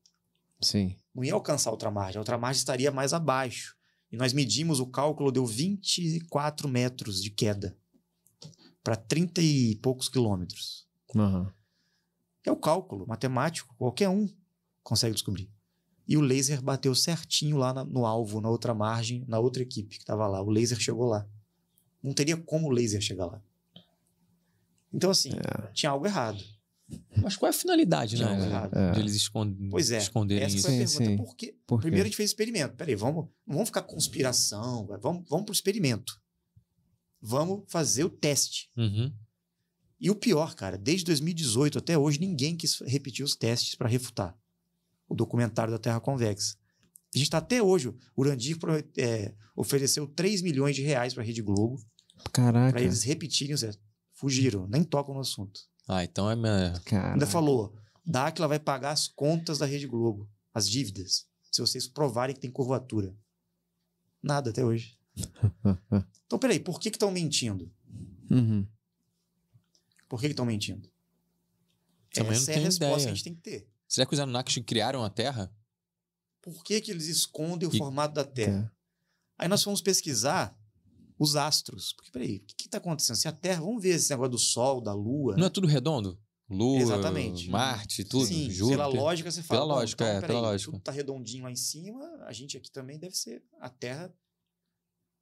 Sim. Não ia alcançar a margem. A margem estaria mais abaixo. E nós medimos, o cálculo deu 24 metros de queda para 30 e poucos quilômetros. Uhum. É o cálculo matemático, qualquer um consegue descobrir. E o laser bateu certinho lá no alvo, na outra margem, na outra equipe que estava lá. O laser chegou lá. Não teria como o laser chegar lá. Então, assim, é. tinha algo errado. Mas qual é a finalidade, tinha né? É. De eles escond... pois é, esconderem essa Foi a sim, pergunta. Sim. Por quê? Por quê? Primeiro a gente fez experimento. Peraí, vamos, não vamos ficar conspiração, vamos, vamos pro experimento. Vamos fazer o teste. Uhum. E o pior, cara, desde 2018 até hoje, ninguém quis repetir os testes para refutar o documentário da Terra Convexa. A gente está até hoje. O Urandir é, ofereceu 3 milhões de reais para a Rede Globo Caraca. Pra eles repetirem, Zé, fugiram, nem tocam no assunto. Ah, então é minha. Ainda falou: Dáquila vai pagar as contas da Rede Globo, as dívidas, se vocês provarem que tem curvatura. Nada até hoje. então, peraí, por que estão mentindo? Uhum. Por que estão mentindo? Também Essa é a resposta ideia. que a gente tem que ter. Será que os Anunnakis criaram a Terra? Por que, que eles escondem o formato da Terra? É. Aí nós fomos pesquisar os astros. Porque, peraí, o que está acontecendo? Se a Terra, vamos ver esse negócio do Sol, da Lua. Não é tudo redondo? Lua, Exatamente. Marte, tudo, Sim, Júpiter. Pela lógica, você fala. Pela então, lógica, então, é, pela lógica. Tudo está redondinho lá em cima, a gente aqui também deve ser. A Terra.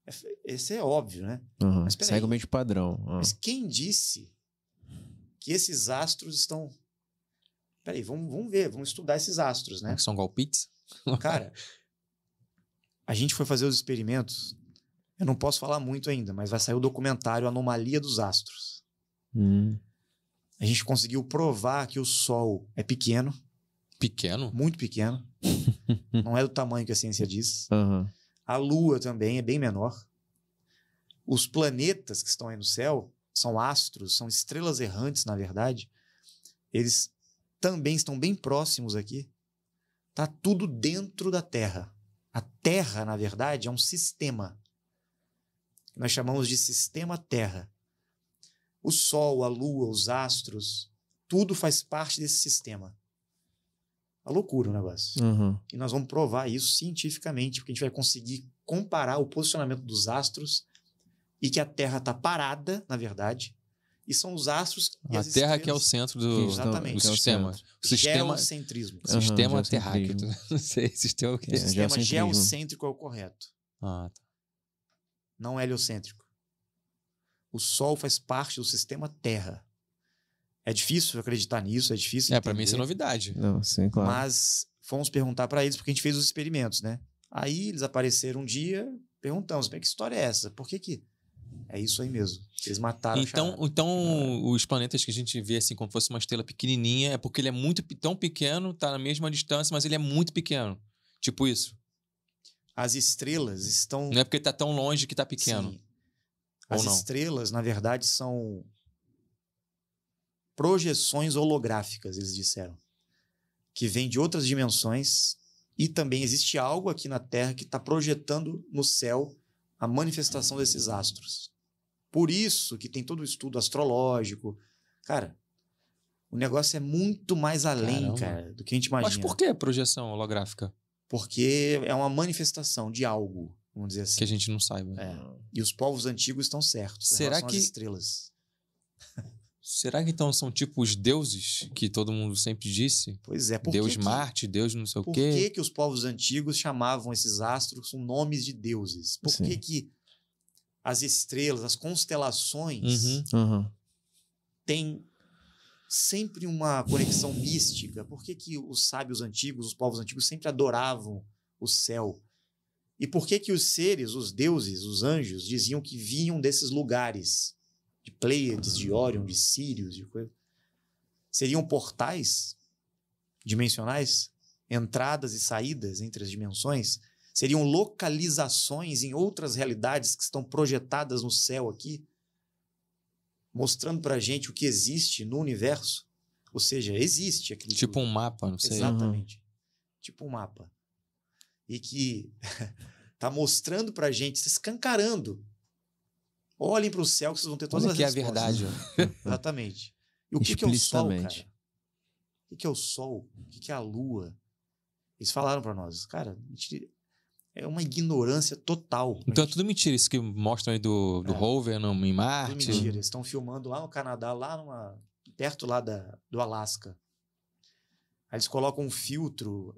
É esse é óbvio, né? Uhum, segue o meio padrão. Uhum. Mas quem disse que esses astros estão. Peraí, vamos, vamos ver, vamos estudar esses astros, né? São golpites? Cara, a gente foi fazer os experimentos eu não posso falar muito ainda, mas vai sair o documentário Anomalia dos Astros. Hum. A gente conseguiu provar que o Sol é pequeno. Pequeno? Muito pequeno. não é do tamanho que a ciência diz. Uhum. A Lua também é bem menor. Os planetas que estão aí no céu são astros, são estrelas errantes, na verdade. Eles também estão bem próximos aqui. Tá tudo dentro da Terra. A Terra, na verdade, é um sistema nós chamamos de sistema Terra. O Sol, a Lua, os astros, tudo faz parte desse sistema. A loucura o negócio. Uhum. E nós vamos provar isso cientificamente, porque a gente vai conseguir comparar o posicionamento dos astros e que a Terra está parada, na verdade, e são os astros. a Terra que é o centro do, Exatamente. do, do sistema. O sistema. Geocentrismo. Uhum, sistema geocentrismo. terráqueo. Não sei, sistema o quê? É, sistema geocêntrico é o correto. Ah, tá não é heliocêntrico. O Sol faz parte do sistema Terra. É difícil acreditar nisso, é difícil. É, para mim isso é novidade. Não, sim, claro. Mas fomos perguntar para eles, porque a gente fez os experimentos, né? Aí eles apareceram um dia, perguntamos: bem, que história é essa? Por que que. É isso aí mesmo. Eles mataram Então, então os planetas que a gente vê assim, como fosse uma estrela pequenininha, é porque ele é muito tão pequeno, tá na mesma distância, mas ele é muito pequeno. Tipo isso as estrelas estão. Não é porque está tão longe que está pequeno. Sim. As não? estrelas, na verdade, são projeções holográficas, eles disseram, que vêm de outras dimensões e também existe algo aqui na Terra que está projetando no céu a manifestação desses astros. Por isso que tem todo o estudo astrológico. Cara, o negócio é muito mais além, Caramba. cara, do que a gente imagina. Mas por que projeção holográfica? Porque é uma manifestação de algo, vamos dizer assim. Que a gente não saiba. É. E os povos antigos estão certos. Será que. as estrelas. Será que então são tipo os deuses que todo mundo sempre disse? Pois é, por Deus que, Marte, Deus não sei o quê. Por que, que os povos antigos chamavam esses astros com nomes de deuses? Por que, que as estrelas, as constelações uhum, uhum. têm sempre uma conexão mística. Por que, que os sábios antigos, os povos antigos, sempre adoravam o céu? E por que, que os seres, os deuses, os anjos, diziam que vinham desses lugares? De Pleiades, de Orion, de Sírios, de coisa. Seriam portais dimensionais? Entradas e saídas entre as dimensões? Seriam localizações em outras realidades que estão projetadas no céu aqui? mostrando para a gente o que existe no universo. Ou seja, existe aquele Tipo tudo. um mapa, não sei. Exatamente. Uhum. Tipo um mapa. E que está mostrando para a gente, se tá escancarando. Olhem para o céu que vocês vão ter todas Olha as que respostas. é a verdade. Exatamente. E o que, que é o sol, cara? O que é o sol? O que é a lua? Eles falaram para nós, cara, a gente é uma ignorância total. Então é tudo mentira isso que mostram aí do, do é, rover no, em Marte. Tudo mentira. Eles estão filmando lá no Canadá, lá numa, perto lá da, do Alasca. Aí eles colocam um filtro.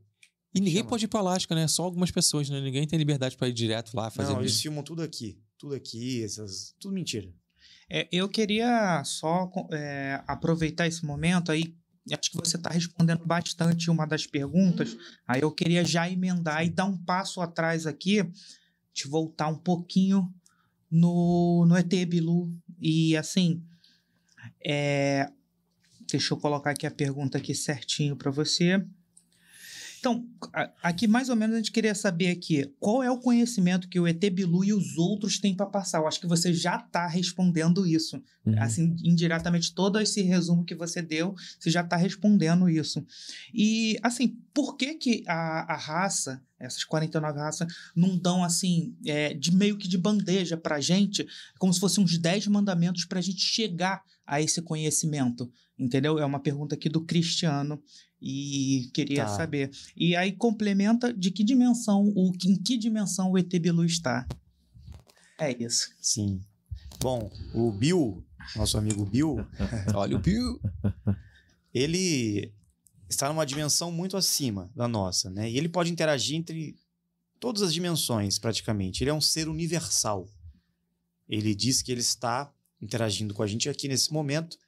E ninguém chama... pode ir para o Alasca, né? Só algumas pessoas, né? Ninguém tem liberdade para ir direto lá fazer. Não, eles vídeo. filmam tudo aqui, tudo aqui, essas, tudo mentira. É, eu queria só é, aproveitar esse momento aí acho que você está respondendo bastante uma das perguntas. Uhum. Aí eu queria já emendar e dar um passo atrás aqui, te voltar um pouquinho no, no ET Bilu. E assim, é, deixa eu colocar aqui a pergunta aqui certinho para você. Então, aqui mais ou menos a gente queria saber aqui, qual é o conhecimento que o ET Bilu e os outros têm para passar? Eu acho que você já está respondendo isso. Uhum. Assim, indiretamente, todo esse resumo que você deu, você já está respondendo isso. E, assim, por que que a, a raça essas 49 raças não dão assim, é, de meio que de bandeja para a gente, como se fossem uns 10 mandamentos para a gente chegar a esse conhecimento, entendeu? É uma pergunta aqui do Cristiano e queria tá. saber. E aí complementa de que dimensão, o, em que dimensão o ET Bilu está. É isso. Sim. Bom, o Bill, nosso amigo Bill, olha o Bill, ele está numa dimensão muito acima da nossa, né? E ele pode interagir entre todas as dimensões, praticamente. Ele é um ser universal. Ele diz que ele está interagindo com a gente aqui nesse momento,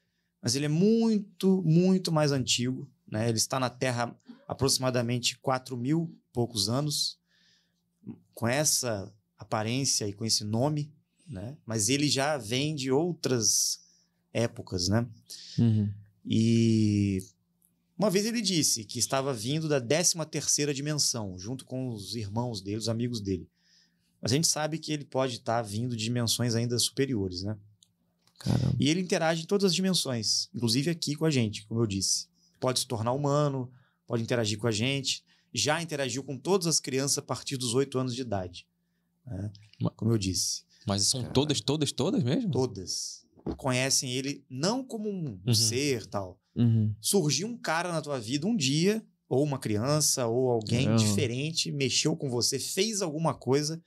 mas ele é muito, muito mais antigo. Né? Ele está na Terra aproximadamente 4 mil poucos anos, com essa aparência e com esse nome, né? mas ele já vem de outras épocas. Né? Uhum. E uma vez ele disse que estava vindo da 13 terceira dimensão, junto com os irmãos dele, os amigos dele. Mas a gente sabe que ele pode estar tá vindo de dimensões ainda superiores, né? Caramba. E ele interage em todas as dimensões, inclusive aqui com a gente, como eu disse. Pode se tornar humano, pode interagir com a gente. Já interagiu com todas as crianças a partir dos oito anos de idade, né? como eu disse. Mas são Caramba. todas, todas, todas mesmo? Todas conhecem ele não como um uhum. ser tal. Uhum. Surgiu um cara na tua vida um dia, ou uma criança, ou alguém não. diferente, mexeu com você, fez alguma coisa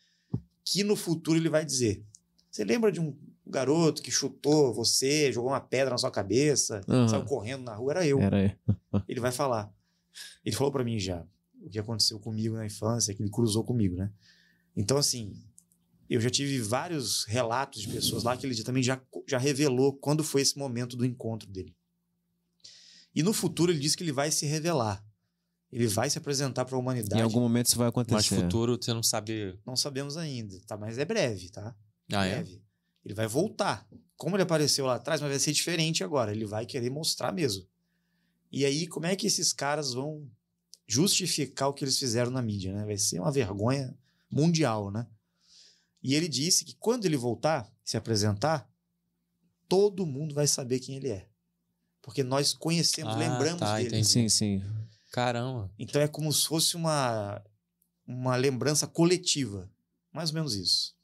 que no futuro ele vai dizer. Você lembra de um garoto que chutou você, jogou uma pedra na sua cabeça, uhum. saiu correndo na rua? Era eu. Era eu. ele vai falar. Ele falou para mim já o que aconteceu comigo na infância, que ele cruzou comigo, né? Então, assim, eu já tive vários relatos de pessoas lá que ele também já, já revelou quando foi esse momento do encontro dele. E no futuro ele diz que ele vai se revelar. Ele vai se apresentar para a humanidade. Em algum momento isso vai acontecer. Mas futuro você não sabe. Não sabemos ainda, tá? Mas é breve, tá? Ah, é? breve. É? Ele vai voltar. Como ele apareceu lá atrás, mas vai ser diferente agora. Ele vai querer mostrar mesmo. E aí, como é que esses caras vão justificar o que eles fizeram na mídia, né? Vai ser uma vergonha mundial, né? E ele disse que quando ele voltar, se apresentar, todo mundo vai saber quem ele é. Porque nós conhecemos, ah, lembramos tá, dele. Entendi. Sim, sim. Caramba. Então é como se fosse uma, uma lembrança coletiva. Mais ou menos isso.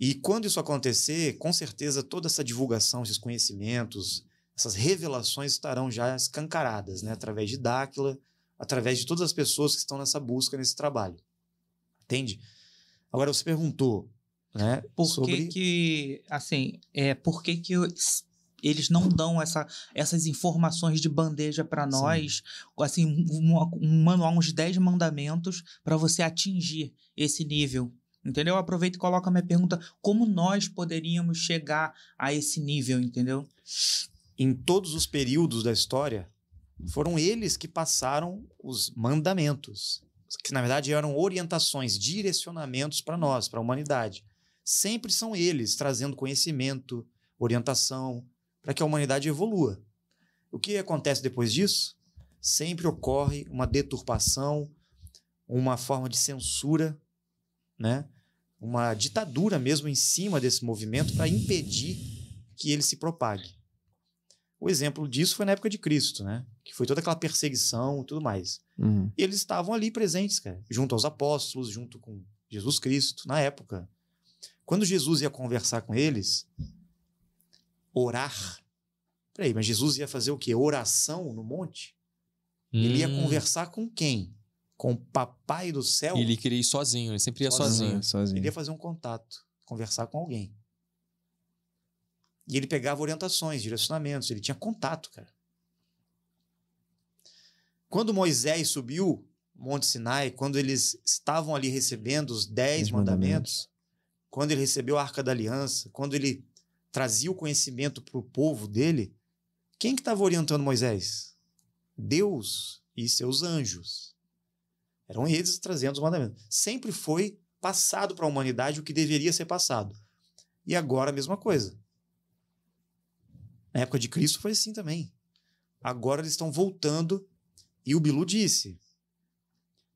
E quando isso acontecer, com certeza toda essa divulgação, esses conhecimentos, essas revelações estarão já escancaradas, né? através de Dáquila, através de todas as pessoas que estão nessa busca, nesse trabalho. Entende? Agora, você perguntou, né? Por sobre... que, assim, é, por que que eu, eles não dão essa, essas informações de bandeja para nós, Sim. assim, um, um manual, uns 10 mandamentos para você atingir esse nível. Entendeu? Eu aproveito e coloco a minha pergunta: como nós poderíamos chegar a esse nível, entendeu? Em todos os períodos da história, foram eles que passaram os mandamentos que na verdade eram orientações, direcionamentos para uhum. nós, para a humanidade. Sempre são eles trazendo conhecimento, orientação, para que a humanidade evolua. O que acontece depois disso? Sempre ocorre uma deturpação, uma forma de censura, né? uma ditadura mesmo em cima desse movimento para impedir que ele se propague. O exemplo disso foi na época de Cristo, né? Que foi toda aquela perseguição e tudo mais. Uhum. E eles estavam ali presentes, cara, junto aos apóstolos, junto com Jesus Cristo, na época. Quando Jesus ia conversar com eles, orar. Peraí, mas Jesus ia fazer o quê? Oração no monte? Hum. Ele ia hum. conversar com quem? Com o papai do céu? Ele queria ir sozinho, ele sempre ia sozinho. sozinho. sozinho. Ele ia fazer um contato, conversar com alguém. E ele pegava orientações, direcionamentos, ele tinha contato, cara. Quando Moisés subiu Monte Sinai, quando eles estavam ali recebendo os dez mandamentos, mandamentos, quando ele recebeu a Arca da Aliança, quando ele trazia o conhecimento para o povo dele, quem que estava orientando Moisés? Deus e seus anjos. Eram eles trazendo os mandamentos. Sempre foi passado para a humanidade o que deveria ser passado. E agora a mesma coisa. Na época de Cristo foi assim também. Agora eles estão voltando e o Bilu disse: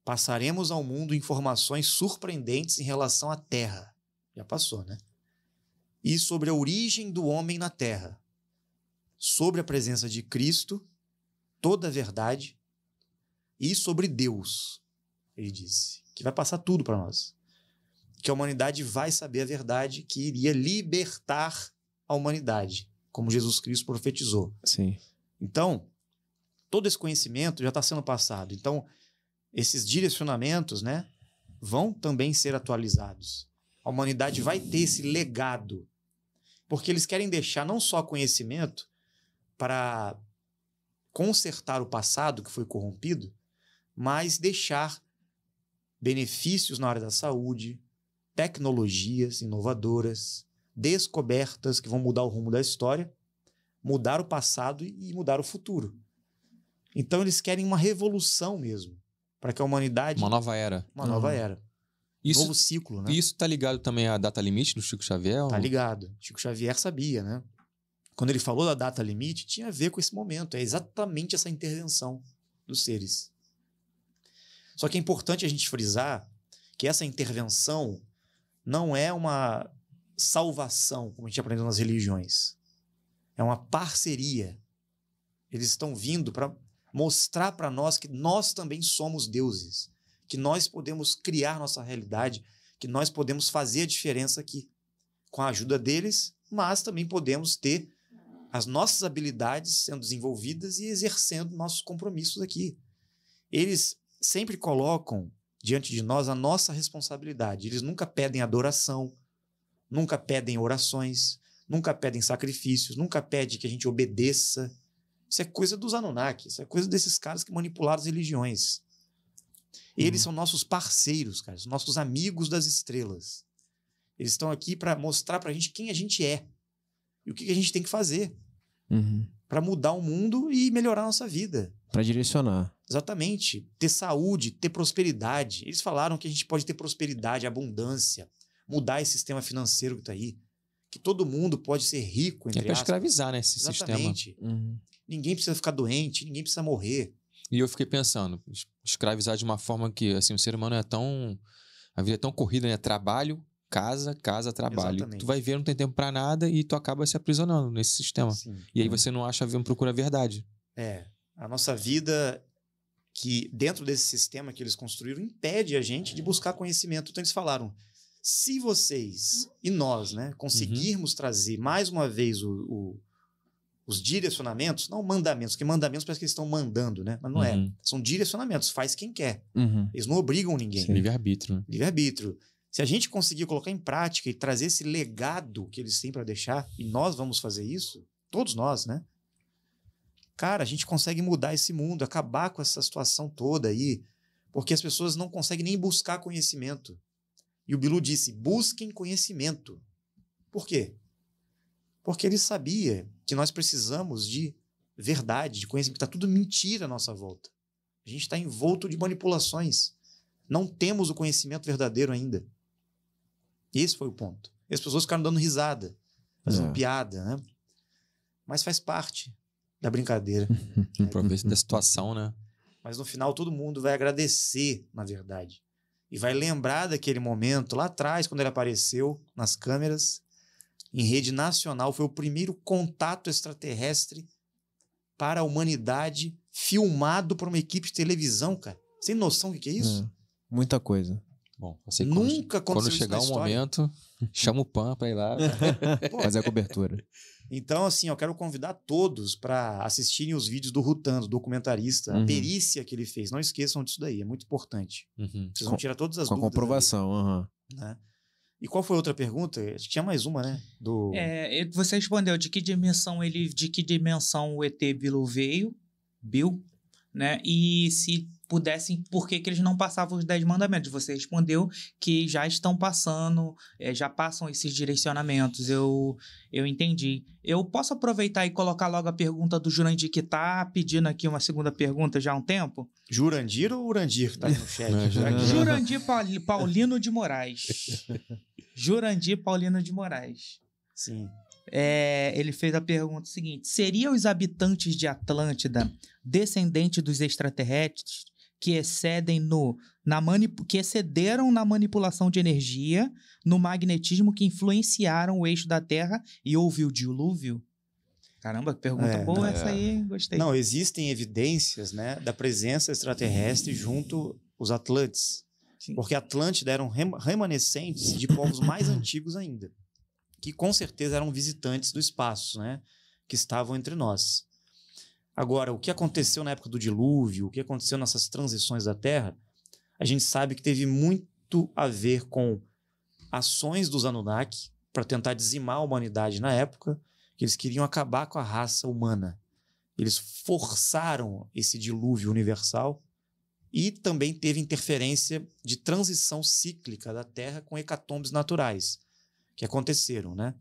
passaremos ao mundo informações surpreendentes em relação à Terra. Já passou, né? E sobre a origem do homem na Terra. Sobre a presença de Cristo, toda a verdade. E sobre Deus, ele disse, que vai passar tudo para nós. Que a humanidade vai saber a verdade que iria libertar a humanidade como Jesus Cristo profetizou. Sim. Então, todo esse conhecimento já está sendo passado. Então, esses direcionamentos, né, vão também ser atualizados. A humanidade vai ter esse legado, porque eles querem deixar não só conhecimento para consertar o passado que foi corrompido, mas deixar benefícios na área da saúde, tecnologias inovadoras, descobertas que vão mudar o rumo da história, mudar o passado e mudar o futuro. Então eles querem uma revolução mesmo, para que a humanidade uma nova era, uma uhum. nova era. Isso, novo ciclo, né? Isso tá ligado também à data limite do Chico Xavier? Ou... Tá ligado. Chico Xavier sabia, né? Quando ele falou da data limite, tinha a ver com esse momento, é exatamente essa intervenção dos seres. Só que é importante a gente frisar que essa intervenção não é uma salvação, como a gente aprendeu nas religiões. É uma parceria. Eles estão vindo para mostrar para nós que nós também somos deuses, que nós podemos criar nossa realidade, que nós podemos fazer a diferença aqui com a ajuda deles, mas também podemos ter as nossas habilidades sendo desenvolvidas e exercendo nossos compromissos aqui. Eles sempre colocam diante de nós a nossa responsabilidade. Eles nunca pedem adoração, nunca pedem orações, nunca pedem sacrifícios, nunca pede que a gente obedeça. Isso é coisa dos Anunnaki, isso é coisa desses caras que manipularam as religiões. Eles uhum. são nossos parceiros, cara, nossos amigos das estrelas. Eles estão aqui para mostrar para a gente quem a gente é e o que a gente tem que fazer uhum. para mudar o mundo e melhorar a nossa vida. Para direcionar. Exatamente. Ter saúde, ter prosperidade. Eles falaram que a gente pode ter prosperidade, abundância, mudar esse sistema financeiro que está aí. Que todo mundo pode ser rico, é entre É para escravizar, né, esse Exatamente. sistema. Uhum. Ninguém precisa ficar doente, ninguém precisa morrer. E eu fiquei pensando, escravizar de uma forma que, assim, o ser humano é tão... A vida é tão corrida, né? Trabalho, casa, casa, trabalho. Exatamente. Tu vai ver, não tem tempo para nada e tu acaba se aprisionando nesse sistema. e aí é. você não acha, não procura a verdade. É. A nossa vida que dentro desse sistema que eles construíram impede a gente de buscar conhecimento. Então eles falaram, se vocês e nós né, conseguirmos uhum. trazer mais uma vez o, o, os direcionamentos, não mandamentos, que mandamentos parece que eles estão mandando, né? Mas não é. uhum. é. São direcionamentos, faz quem quer. Uhum. Eles não obrigam ninguém. Livre-arbítrio. Né? Livre-arbítrio. Se a gente conseguir colocar em prática e trazer esse legado que eles têm para deixar, e nós vamos fazer isso, todos nós, né? Cara, a gente consegue mudar esse mundo, acabar com essa situação toda aí, porque as pessoas não conseguem nem buscar conhecimento. E o Bilu disse: busquem conhecimento. Por quê? Porque ele sabia que nós precisamos de verdade, de conhecimento. Está tudo mentira à nossa volta. A gente está envolto de manipulações. Não temos o conhecimento verdadeiro ainda. Esse foi o ponto. E as pessoas ficaram dando risada, fazendo é. piada, né? Mas faz parte da brincadeira. Aproveita da situação, né? Mas no final todo mundo vai agradecer, na verdade e vai lembrar daquele momento lá atrás, quando ele apareceu nas câmeras, em rede nacional. Foi o primeiro contato extraterrestre para a humanidade, filmado por uma equipe de televisão, cara. Sem noção do que é isso? Hum, muita coisa. Bom, você Nunca quando, aconteceu quando chegar o um momento, chama o Pan para ir lá fazer a cobertura. Então, assim, eu quero convidar todos para assistirem os vídeos do Rutando, documentarista, uhum. a perícia que ele fez. Não esqueçam disso daí, é muito importante. Uhum. Vocês vão tirar todas as Com dúvidas. Com comprovação, uhum. né? E qual foi a outra pergunta? tinha mais uma, né? Do... É, você respondeu de que dimensão ele, de que dimensão o ET Bilu veio, Bill, né? E se pudessem, por que, eles não passavam os dez mandamentos. Você respondeu que já estão passando, é, já passam esses direcionamentos. Eu, eu entendi. Eu posso aproveitar e colocar logo a pergunta do Jurandir, que está pedindo aqui uma segunda pergunta já há um tempo? Jurandir ou Urandir que tá no chat? Jurandir Paulino de Moraes. Jurandir Paulino de Moraes. Sim. É, ele fez a pergunta seguinte: seriam os habitantes de Atlântida descendentes dos extraterrestres? que excedem no na manip, que excederam na manipulação de energia, no magnetismo que influenciaram o eixo da Terra e houve o dilúvio? Caramba, que pergunta é, boa não, é. essa aí, gostei. Não, existem evidências, né, da presença extraterrestre junto os Atlantes. Sim. Porque Atlântida eram remanescentes de povos mais antigos ainda, que com certeza eram visitantes do espaço, né, que estavam entre nós. Agora, o que aconteceu na época do dilúvio, o que aconteceu nessas transições da Terra, a gente sabe que teve muito a ver com ações dos Anunnaki para tentar dizimar a humanidade na época, que eles queriam acabar com a raça humana. Eles forçaram esse dilúvio universal e também teve interferência de transição cíclica da Terra com hecatombes naturais que aconteceram, né?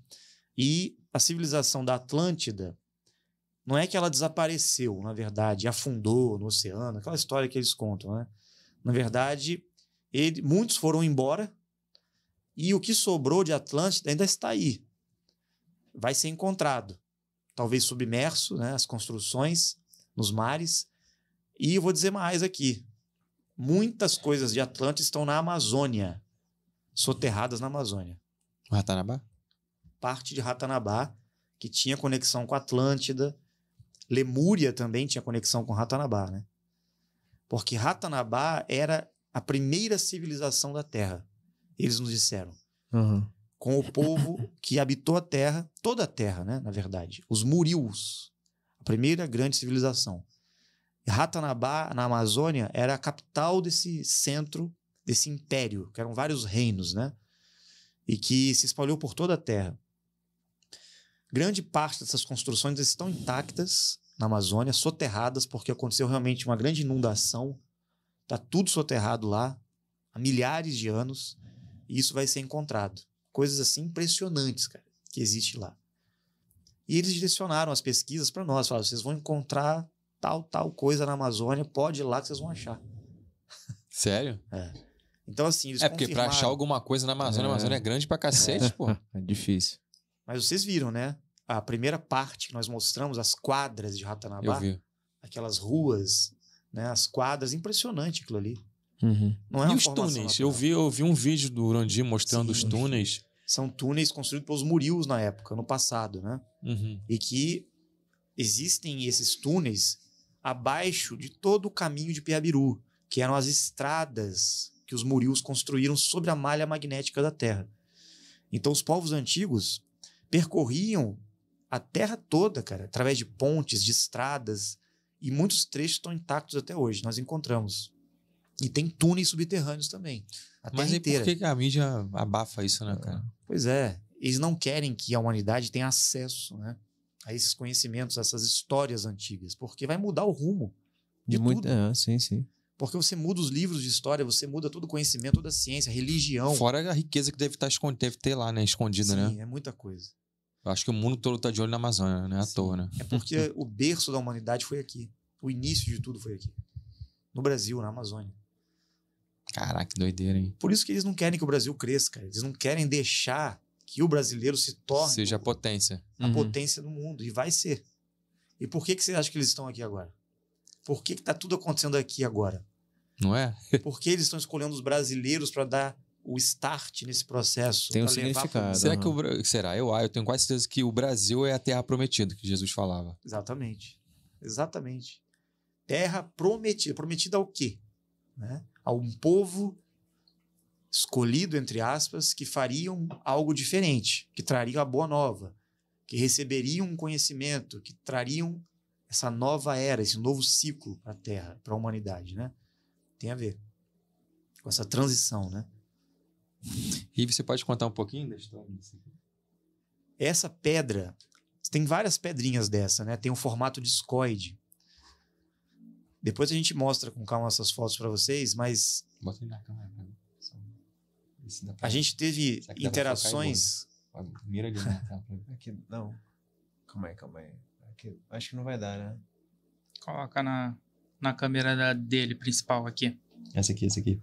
E a civilização da Atlântida não é que ela desapareceu, na verdade, afundou no oceano, aquela história que eles contam, né? Na verdade, ele, muitos foram embora e o que sobrou de Atlântida ainda está aí. Vai ser encontrado, talvez submerso, né? As construções nos mares. E eu vou dizer mais aqui. Muitas coisas de Atlântida estão na Amazônia, soterradas na Amazônia. Ratanabá? Parte de Ratanabá, que tinha conexão com a Atlântida, Lemúria também tinha conexão com Ratanabá, né? Porque Ratanabá era a primeira civilização da Terra. Eles nos disseram. Uhum. Com o povo que habitou a Terra, toda a Terra, né? Na verdade, os Murius, a primeira grande civilização. Ratanabá, na Amazônia, era a capital desse centro, desse império, que eram vários reinos, né? E que se espalhou por toda a Terra. Grande parte dessas construções estão intactas na Amazônia, soterradas, porque aconteceu realmente uma grande inundação. Está tudo soterrado lá há milhares de anos e isso vai ser encontrado. Coisas assim impressionantes, cara, que existe lá. E eles direcionaram as pesquisas para nós, falaram: vocês vão encontrar tal, tal coisa na Amazônia, pode ir lá que vocês vão achar. Sério? É. Então, assim, eles É, porque para achar alguma coisa na Amazônia, é. a Amazônia é grande pra cacete, é. pô. É difícil. Mas vocês viram, né? A primeira parte que nós mostramos, as quadras de Ratanabá. Aquelas ruas, né? As quadras, impressionante aquilo ali. Uhum. Não é e os túneis? Eu vi, eu vi um vídeo do Urandir mostrando Sim, os túneis. São túneis construídos pelos murios na época, no passado, né? Uhum. E que existem esses túneis abaixo de todo o caminho de Piabiru, que eram as estradas que os murios construíram sobre a malha magnética da Terra. Então, os povos antigos percorriam a terra toda, cara, através de pontes, de estradas, e muitos trechos estão intactos até hoje, nós encontramos. E tem túneis subterrâneos também. A Mas terra inteira. por que a mídia abafa isso, né, cara? Pois é, eles não querem que a humanidade tenha acesso né, a esses conhecimentos, a essas histórias antigas, porque vai mudar o rumo de, de muito, tudo. É, sim, sim. Porque você muda os livros de história, você muda todo o conhecimento, toda a ciência, a religião. Fora a riqueza que deve, estar tá escondida, deve ter lá, né? Escondida, Sim, né? Sim, é muita coisa. Eu acho que o mundo todo está de olho na Amazônia, né? À Sim. toa, né? É porque o berço da humanidade foi aqui. O início de tudo foi aqui. No Brasil, na Amazônia. Caraca, que doideira, hein? Por isso que eles não querem que o Brasil cresça, Eles não querem deixar que o brasileiro se torne. Seja a potência. A uhum. potência do mundo. E vai ser. E por que, que você acha que eles estão aqui agora? Por que está tudo acontecendo aqui agora? Não é? Por que eles estão escolhendo os brasileiros para dar o start nesse processo? Tem um significado. Né? Será uhum. que o... será? Eu, ah, eu tenho quase certeza que o Brasil é a terra prometida que Jesus falava. Exatamente. Exatamente. Terra prometida. Prometida ao quê? Né? A um povo escolhido, entre aspas, que fariam algo diferente, que trariam a boa nova, que receberiam um conhecimento, que trariam essa nova era, esse novo ciclo para a Terra, para a humanidade, né? Tem a ver com essa transição, né? E você pode contar um pouquinho da história Essa pedra, tem várias pedrinhas dessa, né? Tem um formato discoide. Depois a gente mostra com calma essas fotos para vocês, mas Bota na câmera. Né? Pra... A gente teve interações. Mira ali tá? Aqui, não. Calma aí, calma aí. Acho que não vai dar, né? Coloca na, na câmera da, dele principal aqui. Essa aqui, essa aqui.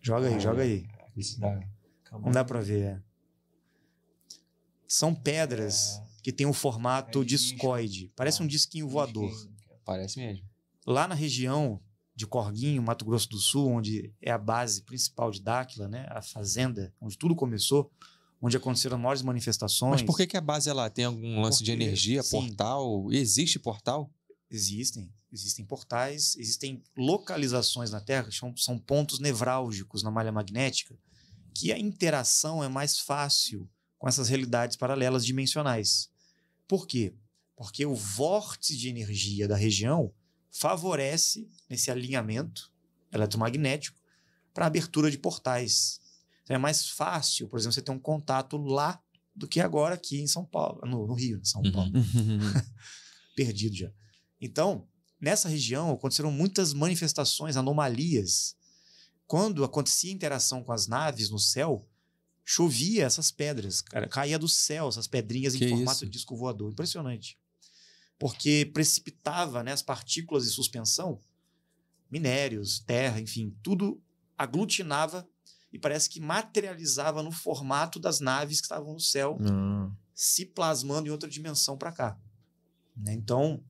Joga aí, ah, joga aí. Ah, isso dá. Calma. Não dá pra ver. É. São pedras é... que têm um formato é discoide. Parece ah, um é. disquinho voador. Parece mesmo. Lá na região de Corguinho, Mato Grosso do Sul, onde é a base principal de Dáquila, né? a fazenda, onde tudo começou, onde aconteceram maiores manifestações. Mas por que, que a base é lá? Tem algum lance Porque, de energia, sim. portal? Existe portal? Existem. Existem portais, existem localizações na Terra, são, são pontos nevrálgicos na malha magnética, que a interação é mais fácil com essas realidades paralelas dimensionais. Por quê? Porque o vórtice de energia da região favorece nesse alinhamento eletromagnético para a abertura de portais. Então é mais fácil, por exemplo, você ter um contato lá do que agora aqui em São Paulo, no, no Rio, em São uhum. Paulo. Uhum. Perdido já. Então, nessa região aconteceram muitas manifestações, anomalias. Quando acontecia interação com as naves no céu, chovia essas pedras, cara, caía do céu essas pedrinhas que em formato isso? de disco voador. Impressionante. Porque precipitava né, as partículas de suspensão, minérios, terra, enfim, tudo aglutinava e parece que materializava no formato das naves que estavam no céu, uhum. se plasmando em outra dimensão para cá. Né? Então,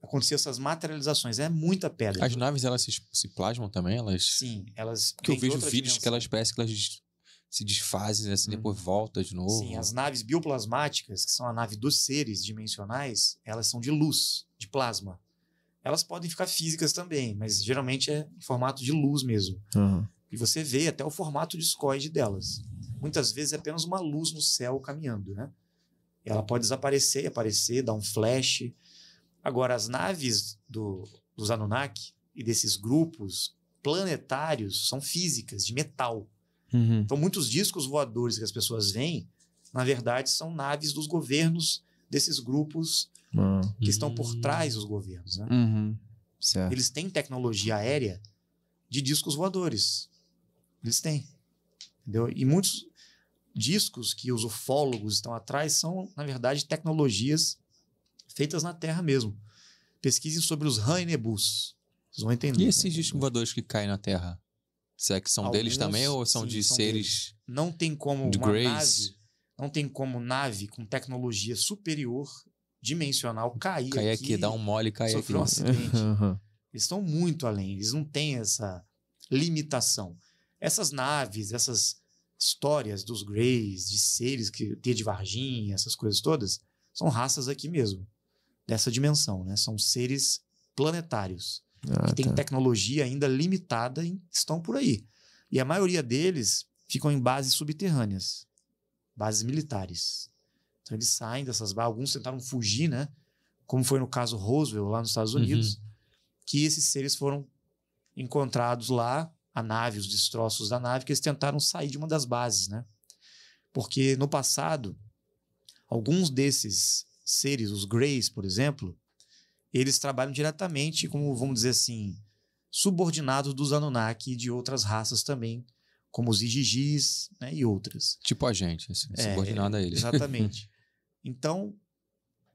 aconteciam essas materializações. É muita pedra. As naves, elas se, se plasmam também? Elas... Sim, elas... Porque eu vejo vídeos que elas parecem que elas se desfazem, assim, uhum. depois volta de novo. Sim, as naves bioplasmáticas, que são a nave dos seres dimensionais, elas são de luz, de plasma. Elas podem ficar físicas também, mas geralmente é em formato de luz mesmo. Uhum. E você vê até o formato discoide delas. Muitas vezes é apenas uma luz no céu caminhando, né? Ela pode desaparecer aparecer, dar um flash. Agora, as naves do, dos Anunnaki e desses grupos planetários são físicas, de metal. Uhum. Então, muitos discos voadores que as pessoas veem, na verdade, são naves dos governos desses grupos uhum. que estão por hum. trás dos governos. Né? Uhum. Eles têm tecnologia aérea de discos voadores. Eles têm. Entendeu? E muitos discos que os ufólogos estão atrás são, na verdade, tecnologias feitas na Terra mesmo. Pesquisem sobre os Han Nebus. Vocês vão entender. E né? esses né? discos voadores que caem na Terra? Será que são deles também ou são sim, de são seres. Deles. Não tem como de uma Grace. nave. Não tem como nave com tecnologia superior, dimensional, cair. Cair aqui, aqui dá um mole e cair sofrer aqui. um acidente. Eles estão muito além, eles não têm essa limitação essas naves, essas histórias dos Greys, de seres que tem de Varginha, essas coisas todas, são raças aqui mesmo, dessa dimensão, né? São seres planetários ah, que têm tá. tecnologia ainda limitada e estão por aí. E a maioria deles ficam em bases subterrâneas, bases militares. Então eles saem dessas bases, alguns tentaram fugir, né? Como foi no caso Roosevelt lá nos Estados uhum. Unidos, uhum. que esses seres foram encontrados lá a nave, os destroços da nave, que eles tentaram sair de uma das bases, né? Porque no passado, alguns desses seres, os Greys, por exemplo, eles trabalham diretamente como, vamos dizer assim, subordinados dos Anunnaki e de outras raças também, como os Igigis né, e outras. Tipo a gente, assim, é, subordinado a eles. Exatamente. Então,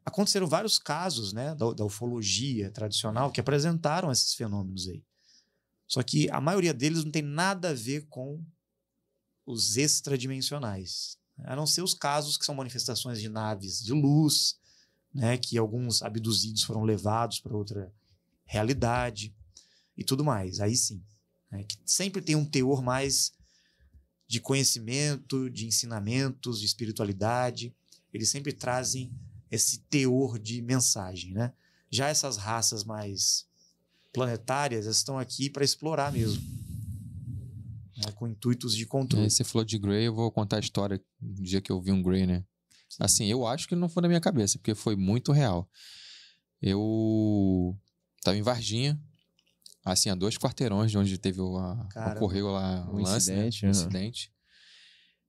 aconteceram vários casos né, da, da, ufologia tradicional que apresentaram esses fenômenos aí. Só que a maioria deles não tem nada a ver com os extradimensionais. A não ser os casos que são manifestações de naves de luz, né, que alguns abduzidos foram levados para outra realidade e tudo mais. Aí sim. Né, que sempre tem um teor mais de conhecimento, de ensinamentos, de espiritualidade. Eles sempre trazem esse teor de mensagem. Né? Já essas raças mais planetárias estão aqui para explorar mesmo. Né? Com intuitos de controle. É, você falou de Grey, eu vou contar a história do dia que eu vi um Grey, né? Sim. Assim, eu acho que não foi na minha cabeça, porque foi muito real. Eu estava em Varginha, assim, a dois quarteirões de onde teve o, ocorreu lá o né? um lance, incidente, né? um incidente.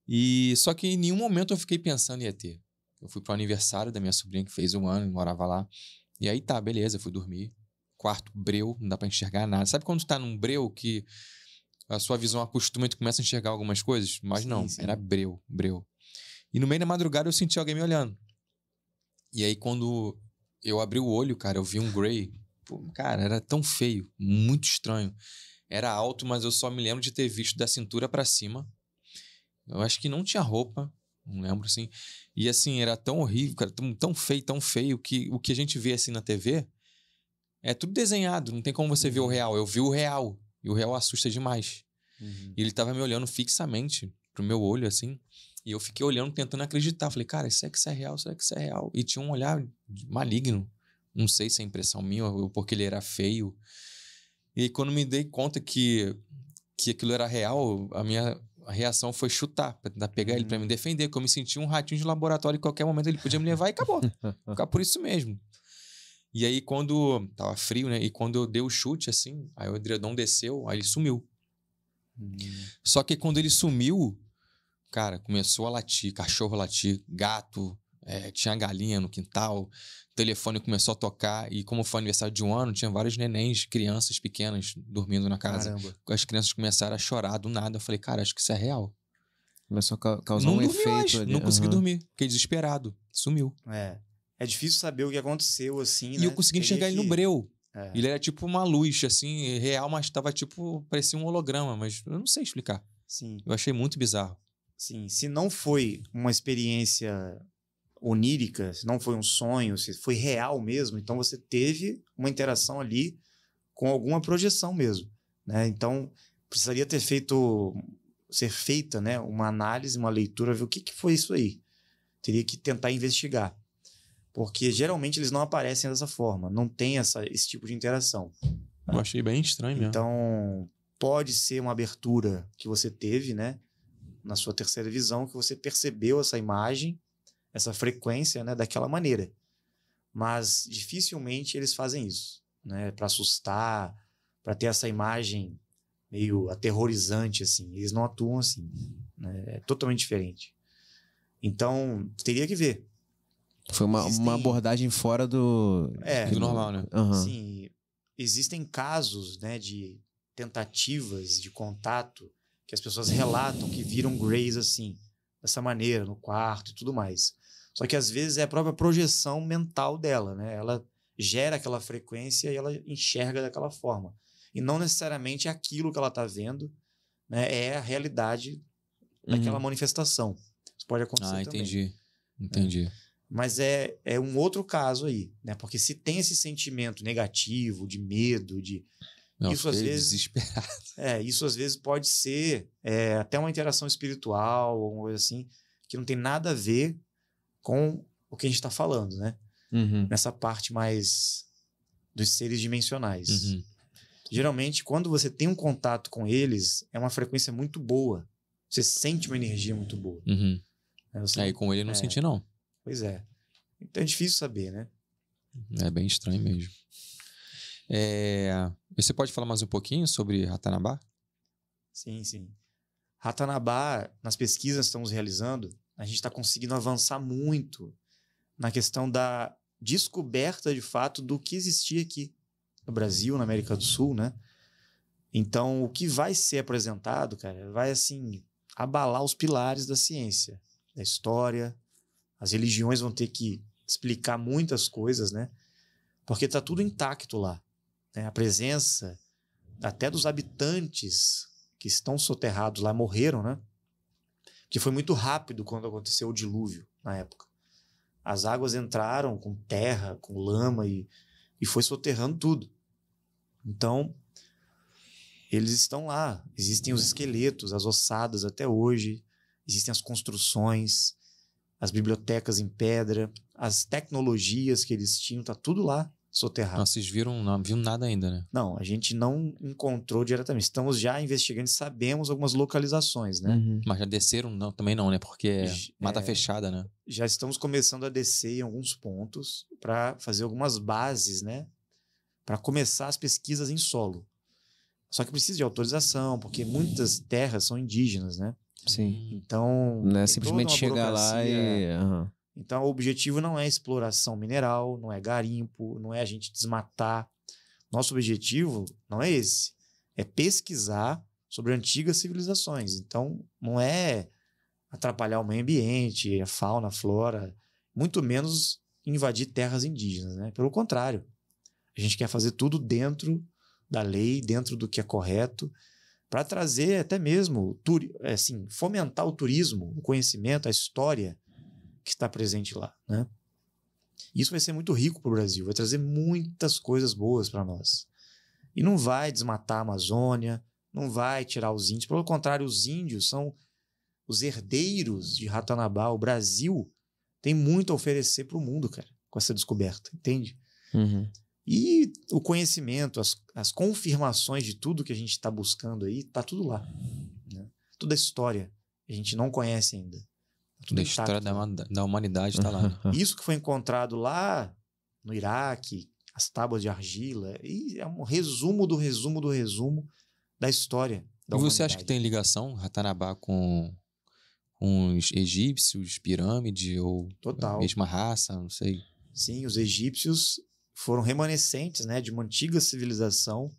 E só que em nenhum momento eu fiquei pensando em ET. Eu fui pro aniversário da minha sobrinha que fez um ano e morava lá. E aí tá, beleza, fui dormir quarto breu, não dá para enxergar nada. Sabe quando tá num breu que a sua visão acostuma e tu começa a enxergar algumas coisas? Mas sim, não, sim. era breu, breu. E no meio da madrugada eu senti alguém me olhando. E aí quando eu abri o olho, cara, eu vi um grey. Pô, cara, era tão feio, muito estranho. Era alto, mas eu só me lembro de ter visto da cintura para cima. Eu acho que não tinha roupa, não lembro assim. E assim, era tão horrível, cara, tão, tão feio, tão feio que o que a gente vê assim na TV é tudo desenhado, não tem como você ver o uhum. real. Eu vi o real. E o real assusta demais. Uhum. E ele tava me olhando fixamente pro meu olho, assim. E eu fiquei olhando, tentando acreditar. Falei, cara, será que isso é real? Será que isso é real? E tinha um olhar maligno. Não sei se é impressão minha ou porque ele era feio. E quando me dei conta que, que aquilo era real, a minha reação foi chutar, pra tentar pegar uhum. ele, para me defender, que eu me sentia um ratinho de laboratório. Em qualquer momento ele podia me levar e acabou. Ficar por isso mesmo. E aí, quando. Tava frio, né? E quando eu dei o chute, assim, aí o edredom desceu, aí ele sumiu. Hum. Só que quando ele sumiu, cara, começou a latir, cachorro latir, gato, é, tinha galinha no quintal, telefone começou a tocar. E como foi aniversário de um ano, tinha vários nenéns, crianças pequenas dormindo na casa. Caramba. As crianças começaram a chorar do nada. Eu falei, cara, acho que isso é real. Começou a causar não um efeito mais, ali. Não uhum. consegui dormir, fiquei desesperado, sumiu. É. É difícil saber o que aconteceu, assim. E né? eu consegui Teria enxergar que... ele no breu. É. Ele era tipo uma luz, assim, real, mas tava tipo. parecia um holograma, mas eu não sei explicar. Sim. Eu achei muito bizarro. Sim. Se não foi uma experiência onírica, se não foi um sonho, se foi real mesmo, então você teve uma interação ali com alguma projeção mesmo, né? Então precisaria ter feito ser feita, né, uma análise, uma leitura, ver o que, que foi isso aí. Teria que tentar investigar. Porque geralmente eles não aparecem dessa forma, não tem essa, esse tipo de interação. Né? Eu achei bem estranho mesmo. Então, pode ser uma abertura que você teve, né? Na sua terceira visão, que você percebeu essa imagem, essa frequência, né? Daquela maneira. Mas dificilmente eles fazem isso, né? Para assustar, para ter essa imagem meio aterrorizante, assim. Eles não atuam assim, né? É totalmente diferente. Então, teria que ver. Foi uma, existem... uma abordagem fora do, é, do normal, né? Uhum. Sim. Existem casos né, de tentativas de contato que as pessoas relatam que viram Grays assim, dessa maneira, no quarto e tudo mais. Só que às vezes é a própria projeção mental dela, né? Ela gera aquela frequência e ela enxerga daquela forma. E não necessariamente é aquilo que ela está vendo né, é a realidade uhum. daquela manifestação. Isso pode acontecer ah, entendi. também. Entendi. É. Entendi. É. Mas é, é um outro caso aí, né? Porque se tem esse sentimento negativo, de medo, de. Não, isso às vezes. Desesperado. É, isso às vezes pode ser é, até uma interação espiritual, alguma coisa assim, que não tem nada a ver com o que a gente está falando, né? Uhum. Nessa parte mais dos seres dimensionais. Uhum. Geralmente, quando você tem um contato com eles, é uma frequência muito boa. Você sente uma energia muito boa. Uhum. É, aí, você, com ele não é, senti, não. Pois é. Então é difícil saber, né? É bem estranho mesmo. É... Você pode falar mais um pouquinho sobre Ratanabá? Sim, sim. Ratanabá, nas pesquisas que estamos realizando, a gente está conseguindo avançar muito na questão da descoberta de fato do que existia aqui no Brasil, na América do Sul, né? Então, o que vai ser apresentado, cara, vai assim abalar os pilares da ciência, da história, as religiões vão ter que explicar muitas coisas, né? Porque está tudo intacto lá. Né? A presença até dos habitantes que estão soterrados lá morreram, né? Que foi muito rápido quando aconteceu o dilúvio na época. As águas entraram com terra, com lama e, e foi soterrando tudo. Então, eles estão lá. Existem os esqueletos, as ossadas até hoje, existem as construções, as bibliotecas em pedra, as tecnologias que eles tinham, tá tudo lá soterrado. Não, vocês viram, não viram nada ainda, né? Não, a gente não encontrou diretamente. Estamos já investigando e sabemos algumas localizações, né? Uhum. Mas já desceram não, também não, né? Porque é, é mata é, fechada, né? Já estamos começando a descer em alguns pontos para fazer algumas bases, né? Para começar as pesquisas em solo. Só que precisa de autorização, porque muitas terras são indígenas, né? Sim. Hum. Então. Não é simplesmente chegar lá e. Uhum. Então, o objetivo não é exploração mineral, não é garimpo, não é a gente desmatar. Nosso objetivo não é esse. É pesquisar sobre antigas civilizações. Então, não é atrapalhar o meio ambiente, a fauna, a flora, muito menos invadir terras indígenas, né? Pelo contrário, a gente quer fazer tudo dentro da lei, dentro do que é correto para trazer até mesmo, é, assim, fomentar o turismo, o conhecimento, a história que está presente lá, né? Isso vai ser muito rico para o Brasil, vai trazer muitas coisas boas para nós. E não vai desmatar a Amazônia, não vai tirar os índios, pelo contrário, os índios são os herdeiros de Ratanabá. O Brasil tem muito a oferecer para o mundo, cara, com essa descoberta, entende? Uhum. E o conhecimento, as, as confirmações de tudo que a gente está buscando aí, está tudo lá. Né? Toda a história a gente não conhece ainda. Tá tudo a história da, da humanidade está lá. Isso que foi encontrado lá no Iraque, as tábuas de argila, e é um resumo do resumo do resumo da história. Da e você acha que tem ligação Ratanabá com, com os egípcios, pirâmide ou Total. a mesma raça, não sei? Sim, os egípcios foram remanescentes né, de uma antiga civilização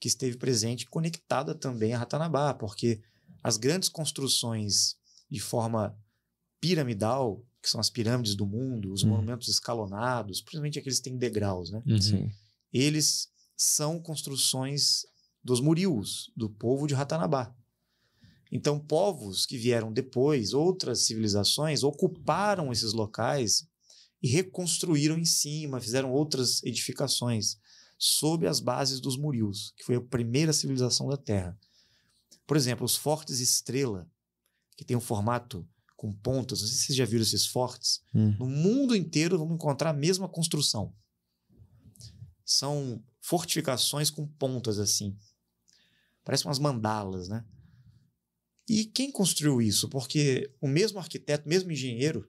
que esteve presente, conectada também a Ratanabá, porque as grandes construções de forma piramidal, que são as pirâmides do mundo, os uhum. monumentos escalonados, principalmente aqueles que têm degraus, né? Uhum. Eles são construções dos murios, do povo de Ratanabá. Então, povos que vieram depois, outras civilizações, ocuparam esses locais e reconstruíram em cima, fizeram outras edificações sob as bases dos Murios, que foi a primeira civilização da Terra. Por exemplo, os fortes Estrela, que tem um formato com pontas, não sei se vocês já viram esses fortes. Hum. No mundo inteiro vamos encontrar a mesma construção. São fortificações com pontas assim. Parecem umas mandalas, né? E quem construiu isso? Porque o mesmo arquiteto, o mesmo engenheiro,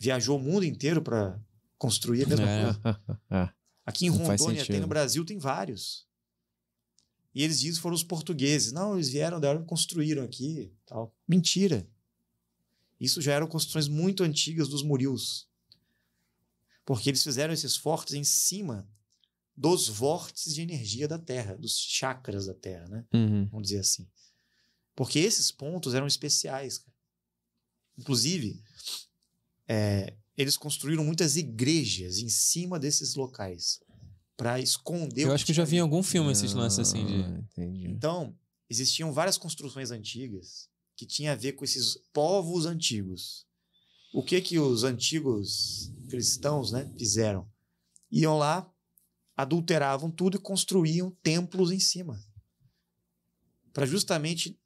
viajou o mundo inteiro para construir a mesma é. coisa. É. Aqui em não Rondônia tem, no Brasil tem vários. E eles dizem que foram os portugueses. Não, eles vieram deram, e construíram aqui, tal. Mentira. Isso já eram construções muito antigas dos murios. Porque eles fizeram esses fortes em cima dos vórtices de energia da Terra, dos chakras da Terra, né? Uhum. Vamos dizer assim. Porque esses pontos eram especiais. Inclusive, é, eles construíram muitas igrejas em cima desses locais para esconder. Eu acho que eu já vi em algum filme esses lances assim de. Ah, entendi. Então existiam várias construções antigas que tinha a ver com esses povos antigos. O que que os antigos cristãos, né, fizeram? Iam lá, adulteravam tudo e construíam templos em cima para justamente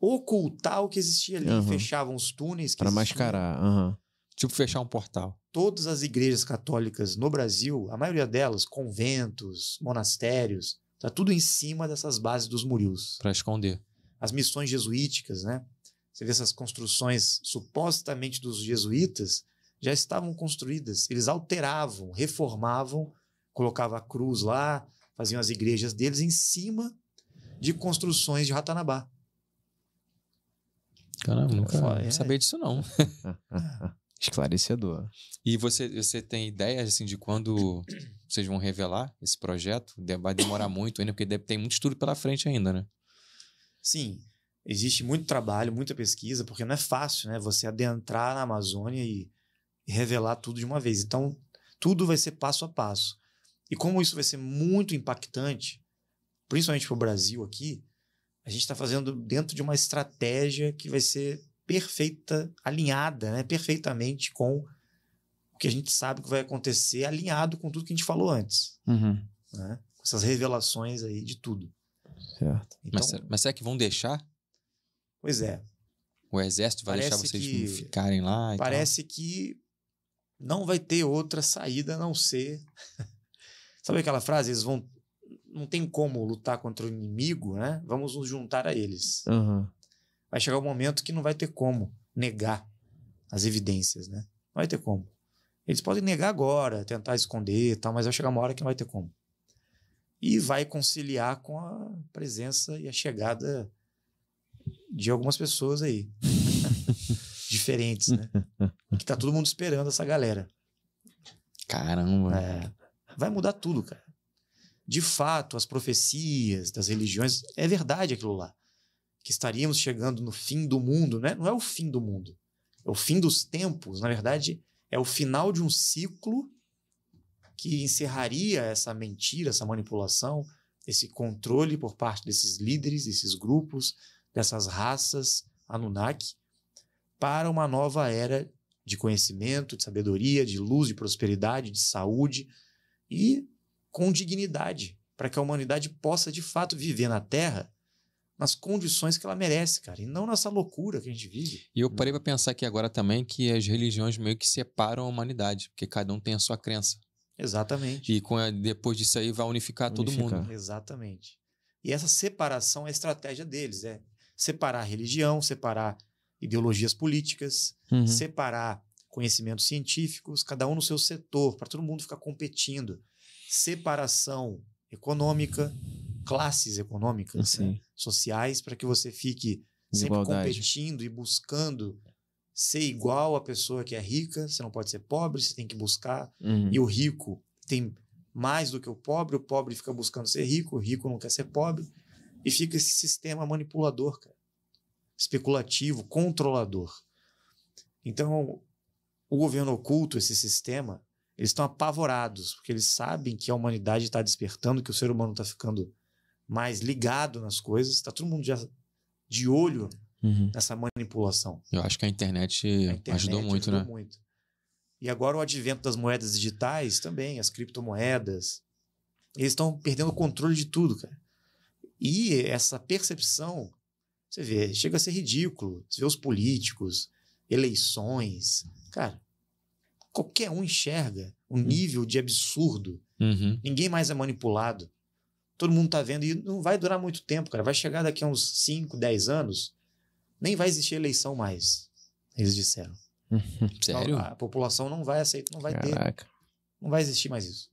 ocultar o que existia ali. Uhum. Fechavam os túneis. Para mascarar. Uhum. Tipo fechar um portal. Todas as igrejas católicas no Brasil, a maioria delas, conventos, monastérios, tá tudo em cima dessas bases dos murios. Para esconder. As missões jesuíticas, né? Você vê essas construções supostamente dos jesuítas já estavam construídas. Eles alteravam, reformavam, colocavam a cruz lá, faziam as igrejas deles em cima de construções de Ratanabá. Caramba, nunca é, sabia disso não. Esclarecedor. E você, você tem ideia assim, de quando vocês vão revelar esse projeto? Vai demorar muito ainda, porque deve, tem muito estudo pela frente ainda, né? Sim. Existe muito trabalho, muita pesquisa, porque não é fácil, né? Você adentrar na Amazônia e revelar tudo de uma vez. Então, tudo vai ser passo a passo. E como isso vai ser muito impactante, principalmente para o Brasil aqui, a gente está fazendo dentro de uma estratégia que vai ser perfeita, alinhada, né? perfeitamente com o que a gente sabe que vai acontecer, alinhado com tudo que a gente falou antes. Uhum. Né? Com essas revelações aí de tudo. Certo. Então, mas, mas, será que vão deixar? Pois é. O exército vai deixar vocês que, ficarem lá? parece que não vai ter outra saída a não ser. sabe aquela frase? Eles vão. Não tem como lutar contra o inimigo, né? Vamos nos juntar a eles. Uhum vai chegar um momento que não vai ter como negar as evidências, né? Não vai ter como. Eles podem negar agora, tentar esconder e tal, mas vai chegar uma hora que não vai ter como. E vai conciliar com a presença e a chegada de algumas pessoas aí. Diferentes, né? que tá todo mundo esperando essa galera. Caramba. É, vai mudar tudo, cara. De fato, as profecias das religiões, é verdade aquilo lá que estaríamos chegando no fim do mundo, né? Não é o fim do mundo, é o fim dos tempos. Na verdade, é o final de um ciclo que encerraria essa mentira, essa manipulação, esse controle por parte desses líderes, desses grupos, dessas raças Anunnaki, para uma nova era de conhecimento, de sabedoria, de luz, de prosperidade, de saúde e com dignidade, para que a humanidade possa de fato viver na Terra nas condições que ela merece, cara, e não nessa loucura que a gente vive. E eu uhum. parei para pensar aqui agora também que as religiões meio que separam a humanidade, porque cada um tem a sua crença. Exatamente. E a, depois disso aí vai unificar, unificar, todo mundo. Exatamente. E essa separação é a estratégia deles, é separar religião, separar ideologias políticas, uhum. separar conhecimentos científicos, cada um no seu setor, para todo mundo ficar competindo. Separação econômica, classes econômicas, né? sociais, para que você fique sempre competindo e buscando ser igual à pessoa que é rica, você não pode ser pobre, você tem que buscar. Uhum. E o rico tem mais do que o pobre, o pobre fica buscando ser rico, o rico não quer ser pobre. E fica esse sistema manipulador, cara. especulativo, controlador. Então, o governo oculto, esse sistema, eles estão apavorados, porque eles sabem que a humanidade está despertando, que o ser humano está ficando mais ligado nas coisas, está todo mundo já de olho uhum. nessa manipulação. Eu acho que a internet, a internet ajudou, ajudou muito, ajudou né? Muito. E agora o advento das moedas digitais também, as criptomoedas, eles estão perdendo o controle de tudo, cara. E essa percepção, você vê, chega a ser ridículo. Você vê os políticos, eleições, cara, qualquer um enxerga o uhum. nível de absurdo. Uhum. Ninguém mais é manipulado todo mundo está vendo, e não vai durar muito tempo, cara. Vai chegar daqui a uns 5, 10 anos, nem vai existir eleição mais. Eles disseram. Então, Sério? A, a população não vai aceitar, não vai Caraca. ter. Não vai existir mais isso.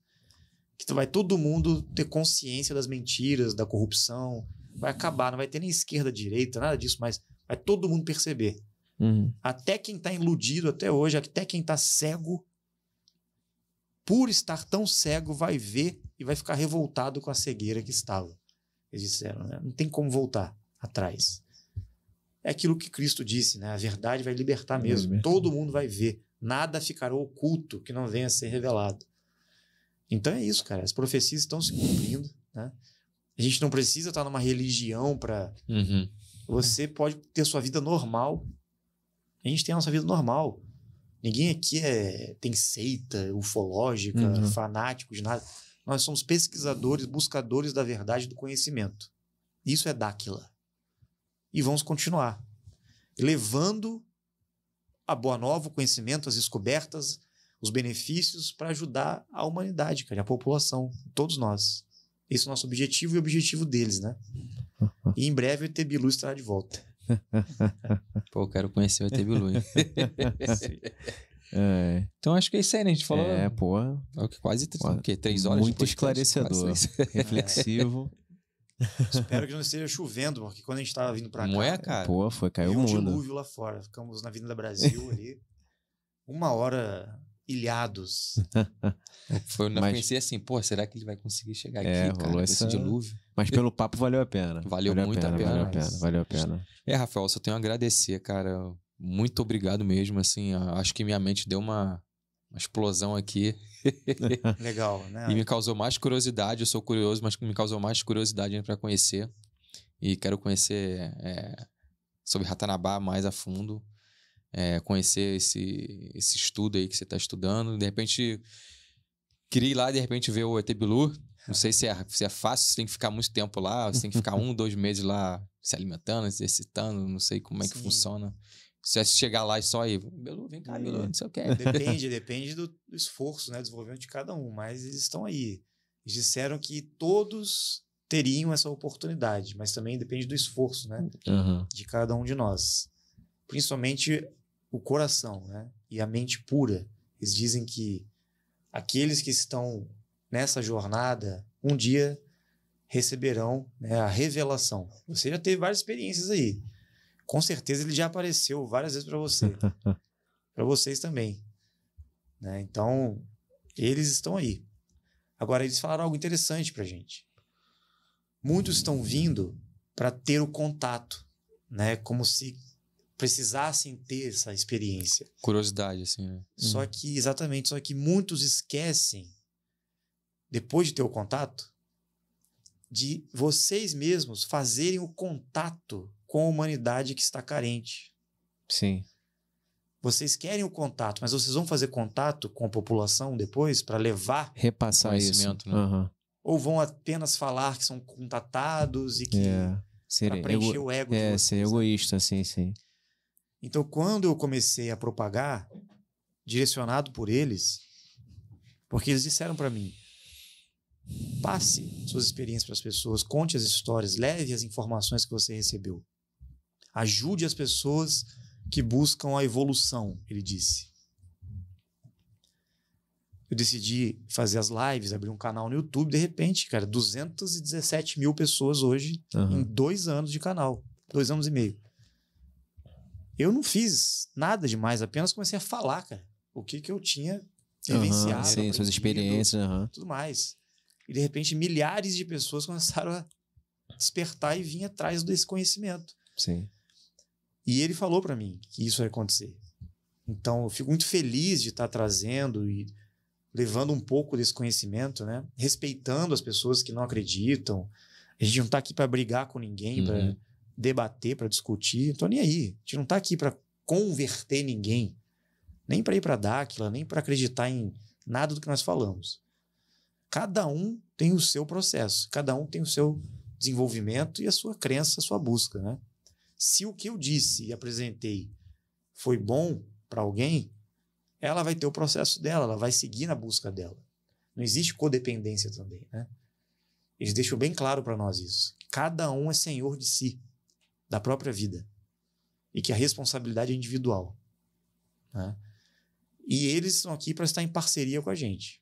Que vai todo mundo ter consciência das mentiras, da corrupção. Vai acabar, não vai ter nem esquerda, direita, nada disso, mas vai todo mundo perceber. Uhum. Até quem está iludido até hoje, até quem está cego, por estar tão cego, vai ver e vai ficar revoltado com a cegueira que estava. Eles disseram, né? não tem como voltar atrás. É aquilo que Cristo disse, né? A verdade vai libertar mesmo. Todo mundo vai ver. Nada ficará oculto que não venha a ser revelado. Então é isso, cara. As profecias estão se cumprindo, né? A gente não precisa estar numa religião para. Uhum. Você pode ter sua vida normal. A gente tem a nossa vida normal. Ninguém aqui é, tem seita ufológica, uhum. fanáticos, nada. Nós somos pesquisadores, buscadores da verdade do conhecimento. Isso é Dáquila. E vamos continuar levando a boa nova, o conhecimento, as descobertas, os benefícios para ajudar a humanidade, cara, a população, todos nós. Esse é o nosso objetivo e o objetivo deles, né? Uhum. E em breve o ET Lu estará de volta. Pô, quero conhecer o ET Bilu, hein? É. Então acho que é isso aí, né? A gente falou. É, pô. É Quase porra, o quê? três horas Muito esclarecedor. Reflexivo. Espero que não esteja chovendo, porque quando a gente tava vindo pra não é, cá. Não é, cara? Pô, foi, caiu o mundo. um dilúvio lá fora. Ficamos na Avenida Brasil ali. Uma hora ilhados. Foi, eu mas, pensei assim, pô, será que ele vai conseguir chegar é, aqui, cara, essa... esse dilúvio? Mas pelo papo valeu a pena. Valeu, valeu muito a pena, pena, Valeu a pena, valeu a pena. É, Rafael, só tenho a agradecer, cara. Muito obrigado mesmo, assim, acho que minha mente deu uma, uma explosão aqui. Legal, né? E me causou mais curiosidade, eu sou curioso, mas me causou mais curiosidade para conhecer. E quero conhecer é, sobre Ratanabá mais a fundo é, conhecer esse, esse estudo aí que você está estudando. De repente, queria ir lá e de repente ver o ET Bilu. Não sei se é, se é fácil, se tem que ficar muito tempo lá, se tem que ficar um, dois meses lá se alimentando, exercitando, não sei como é Sim. que funciona. Se é chegar lá e só aí, Bilu, vem cá, Bilu, é. não sei o que. Depende, depende do, esforço, né, desenvolvimento de cada um, mas eles estão aí. Eles disseram que todos teriam essa oportunidade, mas também depende do esforço, né, uhum. de cada um de nós. Principalmente o coração né? e a mente pura. Eles dizem que aqueles que estão nessa jornada, um dia receberão né, a revelação. Você já teve várias experiências aí. Com certeza ele já apareceu várias vezes para você. para vocês também. Né? Então, eles estão aí. Agora, eles falaram algo interessante para gente. Muitos estão vindo para ter o contato, né? como se precisassem ter essa experiência. Curiosidade, assim, né? Só uhum. que, exatamente, só que muitos esquecem, depois de ter o contato, de vocês mesmos fazerem o contato com a humanidade que está carente. Sim. Vocês querem o contato, mas vocês vão fazer contato com a população depois para levar repassar conhecimento, isso. Né? Uhum. Ou vão apenas falar que são contatados e que é. preencher ego... o ego. É, ser né? egoísta, sim, sim. Então, quando eu comecei a propagar, direcionado por eles, porque eles disseram para mim: passe suas experiências para as pessoas, conte as histórias, leve as informações que você recebeu. Ajude as pessoas que buscam a evolução, ele disse. Eu decidi fazer as lives, abrir um canal no YouTube, de repente, cara, 217 mil pessoas hoje uhum. em dois anos de canal, dois anos e meio. Eu não fiz nada demais, apenas comecei a falar, cara, o que, que eu tinha vivenciado. Uhum, sim, suas experiências. Uhum. Tudo mais. E, de repente, milhares de pessoas começaram a despertar e vir atrás desse conhecimento. Sim. E ele falou para mim que isso ia acontecer. Então, eu fico muito feliz de estar trazendo e levando um pouco desse conhecimento, né? Respeitando as pessoas que não acreditam. A gente não está aqui para brigar com ninguém, uhum. para debater, para discutir. Não tô nem aí. A gente não tá aqui para converter ninguém. Nem para ir para Dáquila, nem para acreditar em nada do que nós falamos. Cada um tem o seu processo, cada um tem o seu desenvolvimento e a sua crença, a sua busca, né? Se o que eu disse e apresentei foi bom para alguém, ela vai ter o processo dela, ela vai seguir na busca dela. Não existe codependência também, né? Eles deixam bem claro para nós isso. Cada um é senhor de si da própria vida e que a responsabilidade é individual. Né? E eles estão aqui para estar em parceria com a gente.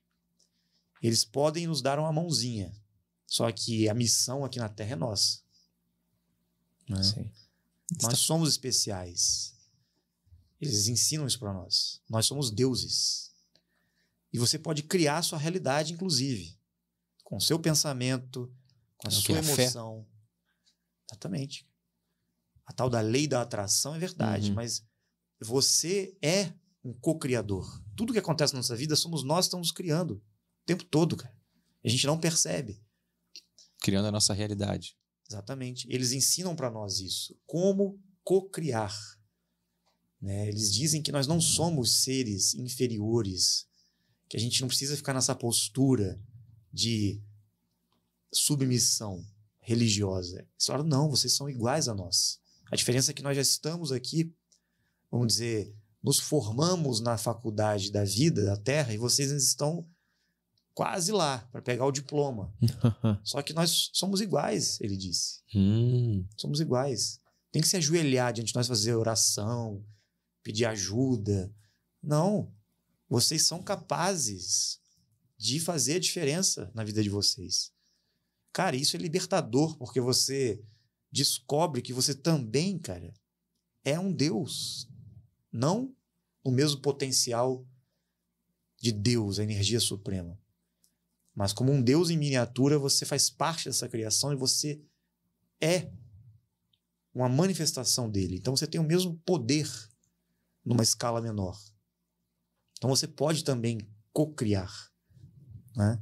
Eles podem nos dar uma mãozinha, só que a missão aqui na Terra é nossa. Né? Sim. Nós somos especiais. Eles ensinam isso para nós. Nós somos deuses. E você pode criar a sua realidade, inclusive, com o seu pensamento, com a sua emoção. Fé. Exatamente a tal da lei da atração é verdade, uhum. mas você é um co-criador. Tudo que acontece na nossa vida somos nós que estamos criando o tempo todo, cara. A gente não percebe. Criando a nossa realidade. Exatamente. Eles ensinam para nós isso, como co-criar. Né? Eles dizem que nós não somos seres inferiores, que a gente não precisa ficar nessa postura de submissão religiosa. Eles falaram, não, vocês são iguais a nós. A diferença é que nós já estamos aqui, vamos dizer, nos formamos na faculdade da vida, da Terra, e vocês estão quase lá para pegar o diploma. Só que nós somos iguais, ele disse. Hum. Somos iguais. Tem que se ajoelhar diante de nós, fazer oração, pedir ajuda. Não. Vocês são capazes de fazer a diferença na vida de vocês. Cara, isso é libertador, porque você descobre que você também, cara, é um Deus. Não o mesmo potencial de Deus, a energia suprema. Mas como um Deus em miniatura, você faz parte dessa criação e você é uma manifestação dele. Então você tem o mesmo poder numa escala menor. Então você pode também co-criar. Né?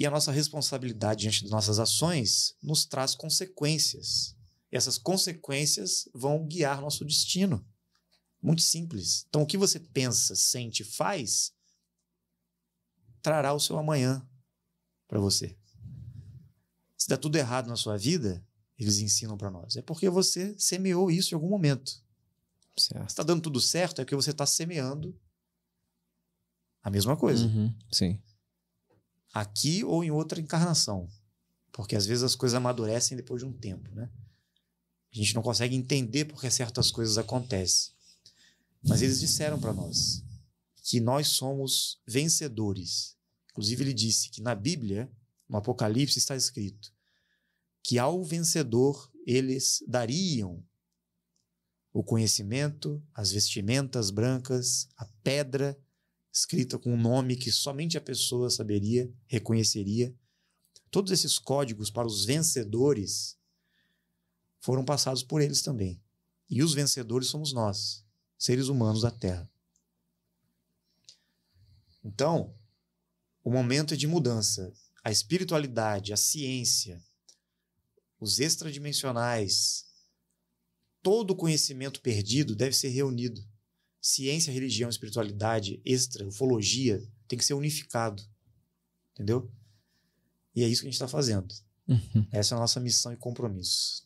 E a nossa responsabilidade diante das nossas ações nos traz consequências. E essas consequências vão guiar nosso destino. Muito simples. Então, o que você pensa, sente, faz, trará o seu amanhã para você. Se dá tudo errado na sua vida, eles ensinam para nós. É porque você semeou isso em algum momento. Certo. está dando tudo certo, é porque você está semeando a mesma coisa. Uhum, sim aqui ou em outra encarnação. Porque às vezes as coisas amadurecem depois de um tempo, né? A gente não consegue entender porque certas coisas acontecem. Mas eles disseram para nós que nós somos vencedores. Inclusive, ele disse que na Bíblia, no Apocalipse, está escrito que ao vencedor eles dariam o conhecimento, as vestimentas brancas, a pedra escrita com um nome que somente a pessoa saberia, reconheceria. Todos esses códigos para os vencedores foram passados por eles também. E os vencedores somos nós, seres humanos da Terra. Então, o momento é de mudança. A espiritualidade, a ciência, os extradimensionais, todo o conhecimento perdido deve ser reunido ciência, religião, espiritualidade, extra, ufologia, tem que ser unificado. Entendeu? E é isso que a gente está fazendo. Uhum. Essa é a nossa missão e compromisso.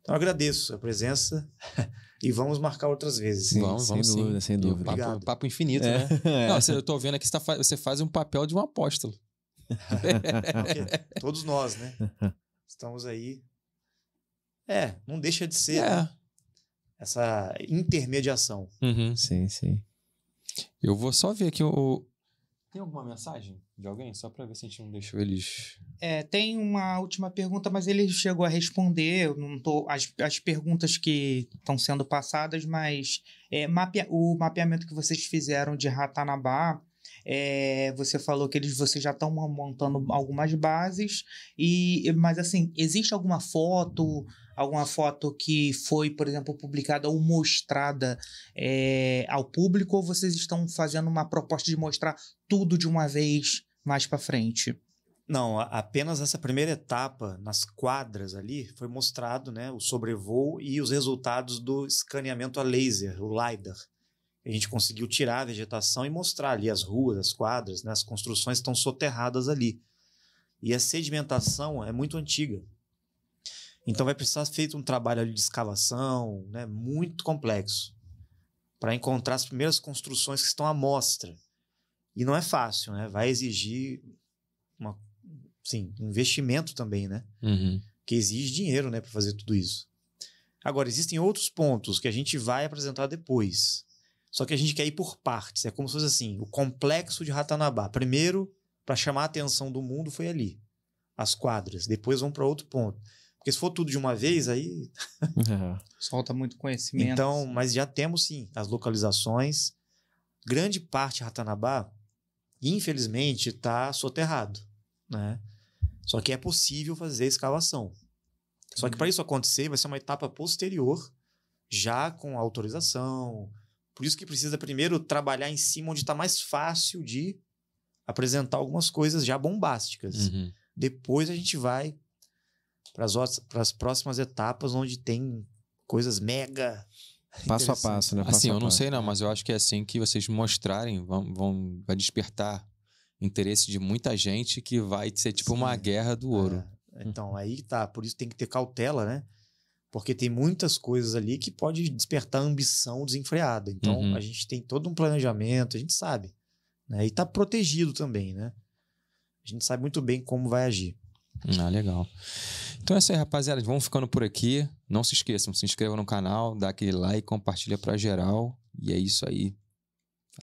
Então agradeço a presença e vamos marcar outras vezes. Sim, vamos, sem vamos dúvida, sim. sem dúvida. Papo, papo, infinito, é. né? Não, eu estou vendo aqui, você, tá você faz um papel de um apóstolo. todos nós, né? Estamos aí. É, não deixa de ser. É. Né? essa intermediação. Uhum. Sim, sim. Eu vou só ver aqui o. Tem alguma mensagem de alguém? Só para ver se a gente não deixou eles. É, tem uma última pergunta, mas ele chegou a responder. Eu não tô. As, as perguntas que estão sendo passadas, mas é, mapea... o mapeamento que vocês fizeram de Ratanabá. É, você falou que eles vocês já estão montando algumas bases e mas assim existe alguma foto alguma foto que foi, por exemplo, publicada ou mostrada é, ao público, ou vocês estão fazendo uma proposta de mostrar tudo de uma vez mais para frente? Não, apenas essa primeira etapa, nas quadras ali, foi mostrado né, o sobrevoo e os resultados do escaneamento a laser, o LiDAR. A gente conseguiu tirar a vegetação e mostrar ali as ruas, as quadras, né, as construções estão soterradas ali. E a sedimentação é muito antiga. Então vai precisar ser feito um trabalho de escavação, né, muito complexo, para encontrar as primeiras construções que estão à mostra. E não é fácil, né? Vai exigir uma, sim, investimento também, né? Uhum. Que exige dinheiro, né, para fazer tudo isso. Agora existem outros pontos que a gente vai apresentar depois. Só que a gente quer ir por partes. É como se fosse assim, o complexo de Ratanabá. Primeiro, para chamar a atenção do mundo, foi ali, as quadras. Depois vão para outro ponto. Porque se for tudo de uma vez, aí. falta é. Solta muito conhecimento. Então, mas já temos sim as localizações. Grande parte de Ratanabá, infelizmente, está soterrado. Né? Só que é possível fazer escavação. Só que uhum. para isso acontecer, vai ser uma etapa posterior, já com autorização. Por isso que precisa primeiro trabalhar em cima onde está mais fácil de apresentar algumas coisas já bombásticas. Uhum. Depois a gente vai para as próximas etapas onde tem coisas mega. Passo a passo, né? Passo assim, eu não passo. sei não, mas eu acho que é assim que vocês mostrarem, vão, vão vai despertar interesse de muita gente que vai ser tipo Sim. uma guerra do ouro. É. Então, aí tá, por isso tem que ter cautela, né? Porque tem muitas coisas ali que pode despertar ambição desenfreada. Então, uhum. a gente tem todo um planejamento, a gente sabe. Né? E tá protegido também, né? A gente sabe muito bem como vai agir. Ah, legal. Então é isso aí, rapaziada. Vamos ficando por aqui. Não se esqueçam, se inscrevam no canal, dá aquele like, compartilha pra geral. E é isso aí.